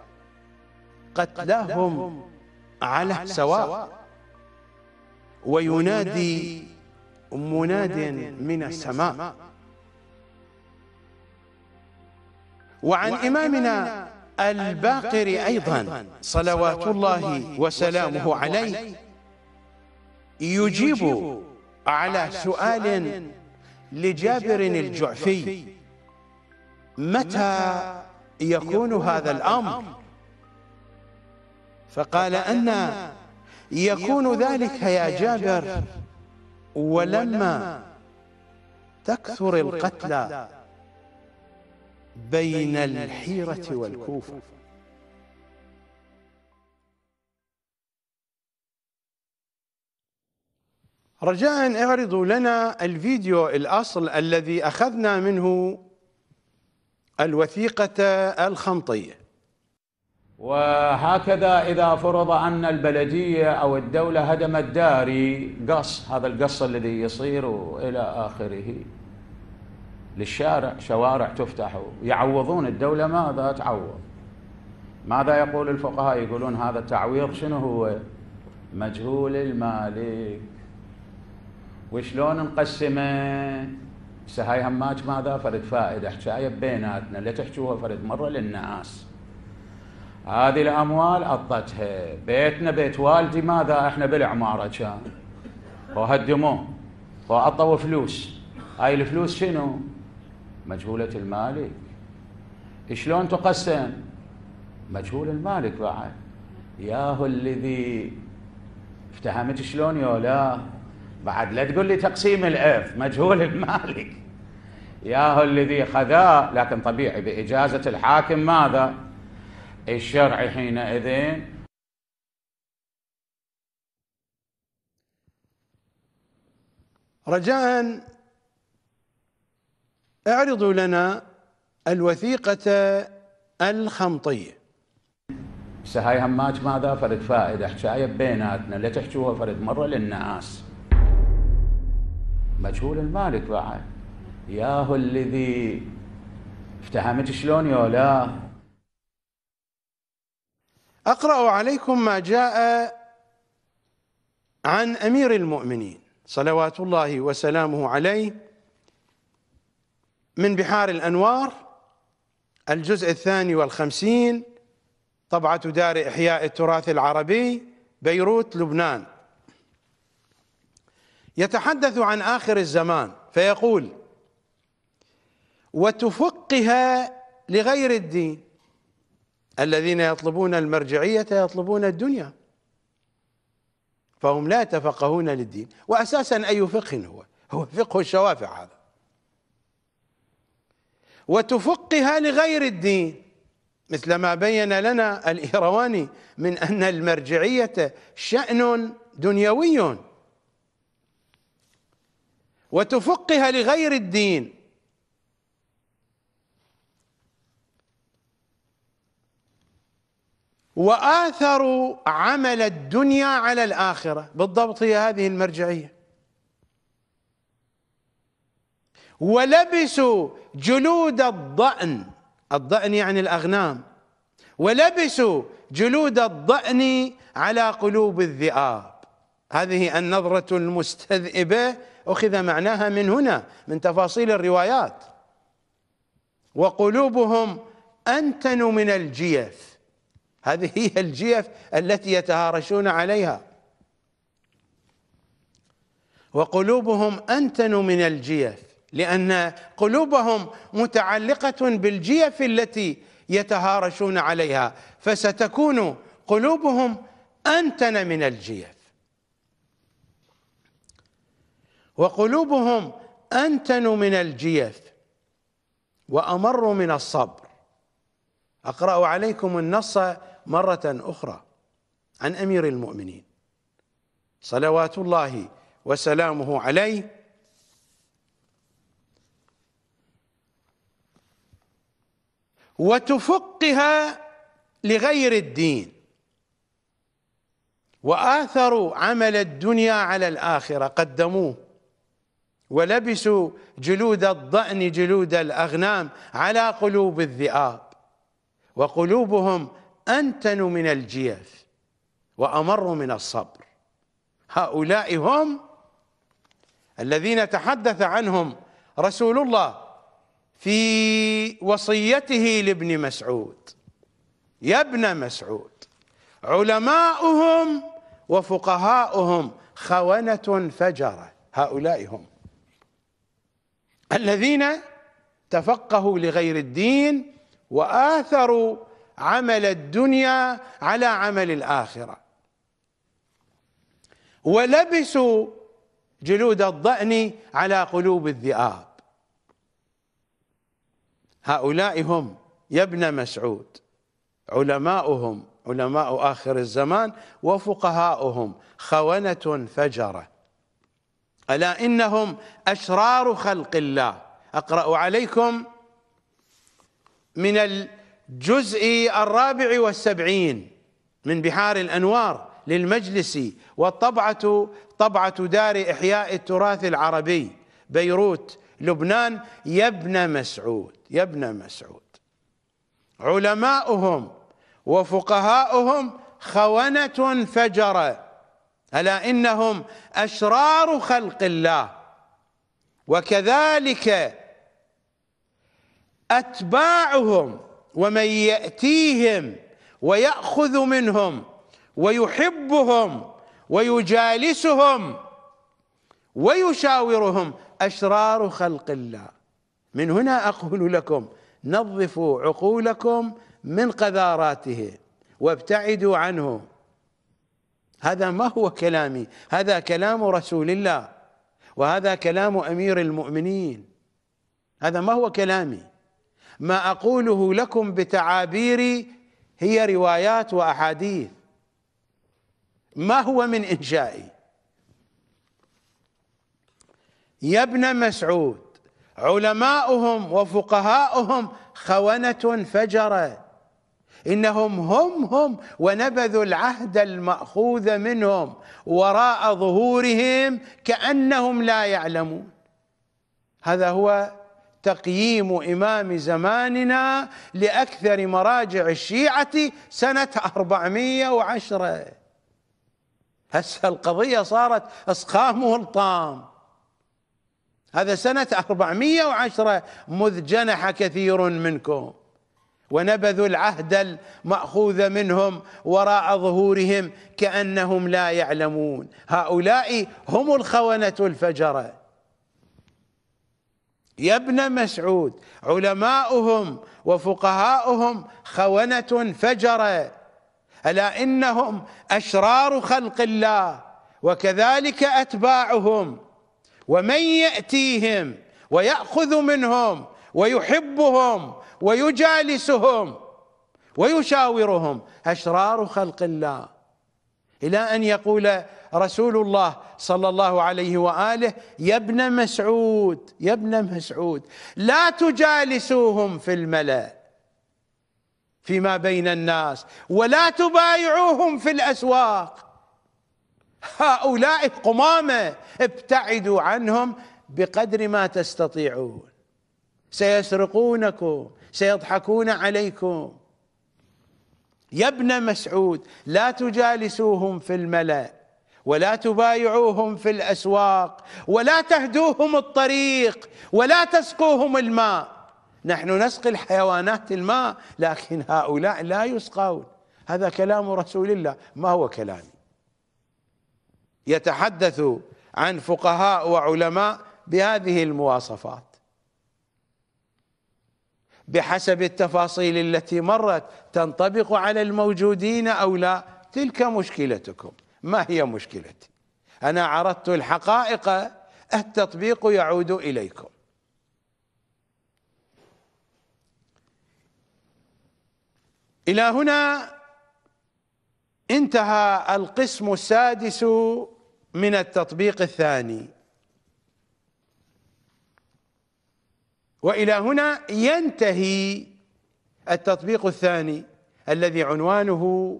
قتلهم على سواء وينادي مناد من السماء وعن إمامنا الباقر أيضا صلوات الله وسلامه عليه يجيب على سؤال لجابر الجعفي متى يكون هذا الأمر فقال أن يكون ذلك يا جابر ولما تكثر القتلى بين الحيرة والكوفة رجاء اعرضوا لنا الفيديو الأصل الذي أخذنا منه الوثيقة الخمطية وهكذا إذا فرض أن البلدية أو الدولة هدمت داري قص هذا القص الذي يصير إلى آخره للشارع شوارع تفتح يعوضون الدولة ماذا تعوض ماذا يقول الفقهاء يقولون هذا التعويض شنو هو مجهول المالك وشلون نقسمه هسه هاي هماج ماذا فرد فائدة حكاية بيناتنا لا تحجوها فرد مرة للناس هذه الاموال اضتها بيتنا بيت والدي ماذا احنا بالعماره كان وهدموه وعطوا فلوس هاي الفلوس شنو مجهوله المالك شلون تقسم مجهول المالك بعد ياهو الذي افتهمت شلون لا بعد لا تقول لي تقسيم الارث مجهول المالك ياهو الذي خذاه لكن طبيعي باجازه الحاكم ماذا الشرع حينئذ رجاء اعرضوا لنا الوثيقة الخمطية سهاي هماج ماذا فرد فائدة حكاية بيناتنا لا تحجوها فرد مرة للناس مجهول المالك بعد ياهو الذي افتهمت شلون يا لا أقرأ عليكم ما جاء عن أمير المؤمنين صلوات الله وسلامه عليه من بحار الأنوار الجزء الثاني والخمسين طبعة دار إحياء التراث العربي بيروت لبنان يتحدث عن آخر الزمان فيقول وتفقها لغير الدين الذين يطلبون المرجعية يطلبون الدنيا فهم لا يتفقهون للدين وأساسا أي فقه هو هو فقه الشوافع هذا وتفقها لغير الدين مثل ما بين لنا الإيرواني من أن المرجعية شأن دنيوي وتفقها لغير الدين وآثروا عمل الدنيا على الآخرة بالضبط هي هذه المرجعية ولبسوا جلود الضأن الضأن يعني الأغنام ولبسوا جلود الضأن على قلوب الذئاب هذه النظرة المستذئبة أخذ معناها من هنا من تفاصيل الروايات وقلوبهم أنتن من الجيف هذه هي الجيف التي يتهارشون عليها وقلوبهم أنتن من الجيف لأن قلوبهم متعلقة بالجيف التي يتهارشون عليها فستكون قلوبهم أنتن من الجيف وقلوبهم أنتن من الجيف وأمر من الصبر أقرأ عليكم النص مرة أخرى عن أمير المؤمنين صلوات الله وسلامه عليه وتفقها لغير الدين وآثروا عمل الدنيا على الآخرة قدموه ولبسوا جلود الضأن جلود الأغنام على قلوب الذئاب وقلوبهم أنتن من الجيف وأمر من الصبر هؤلاء هم الذين تحدث عنهم رسول الله في وصيته لابن مسعود يا ابن مسعود علماؤهم وفقهاؤهم خونة فجرة هؤلاء هم الذين تفقهوا لغير الدين وآثروا عمل الدنيا على عمل الآخرة ولبسوا جلود الضأن على قلوب الذئاب هؤلاء هم يا ابن مسعود علماؤهم علماء آخر الزمان وفقهاؤهم خونة فجرة ألا إنهم أشرار خلق الله أقرأ عليكم من جزء الرابع والسبعين من بحار الأنوار للمجلس والطبعة طبعة دار إحياء التراث العربي بيروت لبنان يا ابن مسعود يا ابن مسعود علماؤهم وفقهاؤهم خونة فجرة ألا إنهم أشرار خلق الله وكذلك أتباعهم ومن ياتيهم وياخذ منهم ويحبهم ويجالسهم ويشاورهم اشرار خلق الله من هنا اقول لكم نظفوا عقولكم من قذاراته وابتعدوا عنه هذا ما هو كلامي هذا كلام رسول الله وهذا كلام امير المؤمنين هذا ما هو كلامي ما أقوله لكم بتعابيري هي روايات وأحاديث ما هو من إنشائي يا ابن مسعود علماؤهم وفقهاؤهم خونة فجره إنهم هم هم ونبذوا العهد المأخوذ منهم وراء ظهورهم كأنهم لا يعلمون هذا هو تقييم إمام زماننا لأكثر مراجع الشيعة سنة 410 هسه القضية صارت إسقامه الطام هذا سنة 410 مذ جنح كثير منكم ونبذوا العهد المأخوذ منهم وراء ظهورهم كأنهم لا يعلمون هؤلاء هم الخونة الفجره يا ابن مسعود علماؤهم وفقهاؤهم خونة فجرة ألا إنهم أشرار خلق الله وكذلك أتباعهم ومن يأتيهم ويأخذ منهم ويحبهم ويجالسهم ويشاورهم أشرار خلق الله إلى أن يقول رسول الله صلى الله عليه وآله يا ابن مسعود يا ابن مسعود لا تجالسوهم في الملأ فيما بين الناس ولا تبايعوهم في الأسواق هؤلاء القمامة ابتعدوا عنهم بقدر ما تستطيعون سيسرقونكم سيضحكون عليكم يا ابن مسعود لا تجالسوهم في الملأ ولا تبايعوهم في الأسواق ولا تهدوهم الطريق ولا تسقوهم الماء نحن نسقي الحيوانات الماء لكن هؤلاء لا يسقون هذا كلام رسول الله ما هو كلامي يتحدث عن فقهاء وعلماء بهذه المواصفات بحسب التفاصيل التي مرت تنطبق على الموجودين أو لا تلك مشكلتكم ما هي مشكلتي أنا عرضت الحقائق التطبيق يعود إليكم إلى هنا انتهى القسم السادس من التطبيق الثاني والى هنا ينتهي التطبيق الثاني الذي عنوانه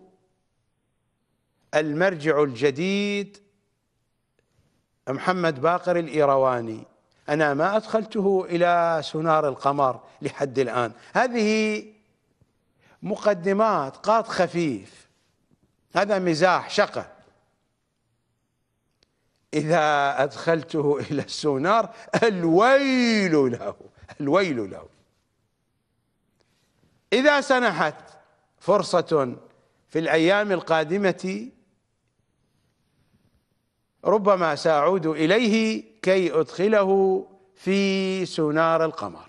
المرجع الجديد محمد باقر الايرواني انا ما ادخلته الى سونار القمر لحد الان هذه مقدمات قاط خفيف هذا مزاح شقه اذا ادخلته الى السونار الويل له (laughs) الويل له إذا سنحت فرصة في الأيام القادمة ربما سأعود إليه كي أدخله في سونار القمر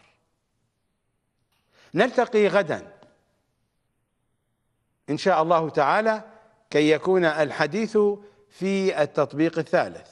نلتقي غدا إن شاء الله تعالى كي يكون الحديث في التطبيق الثالث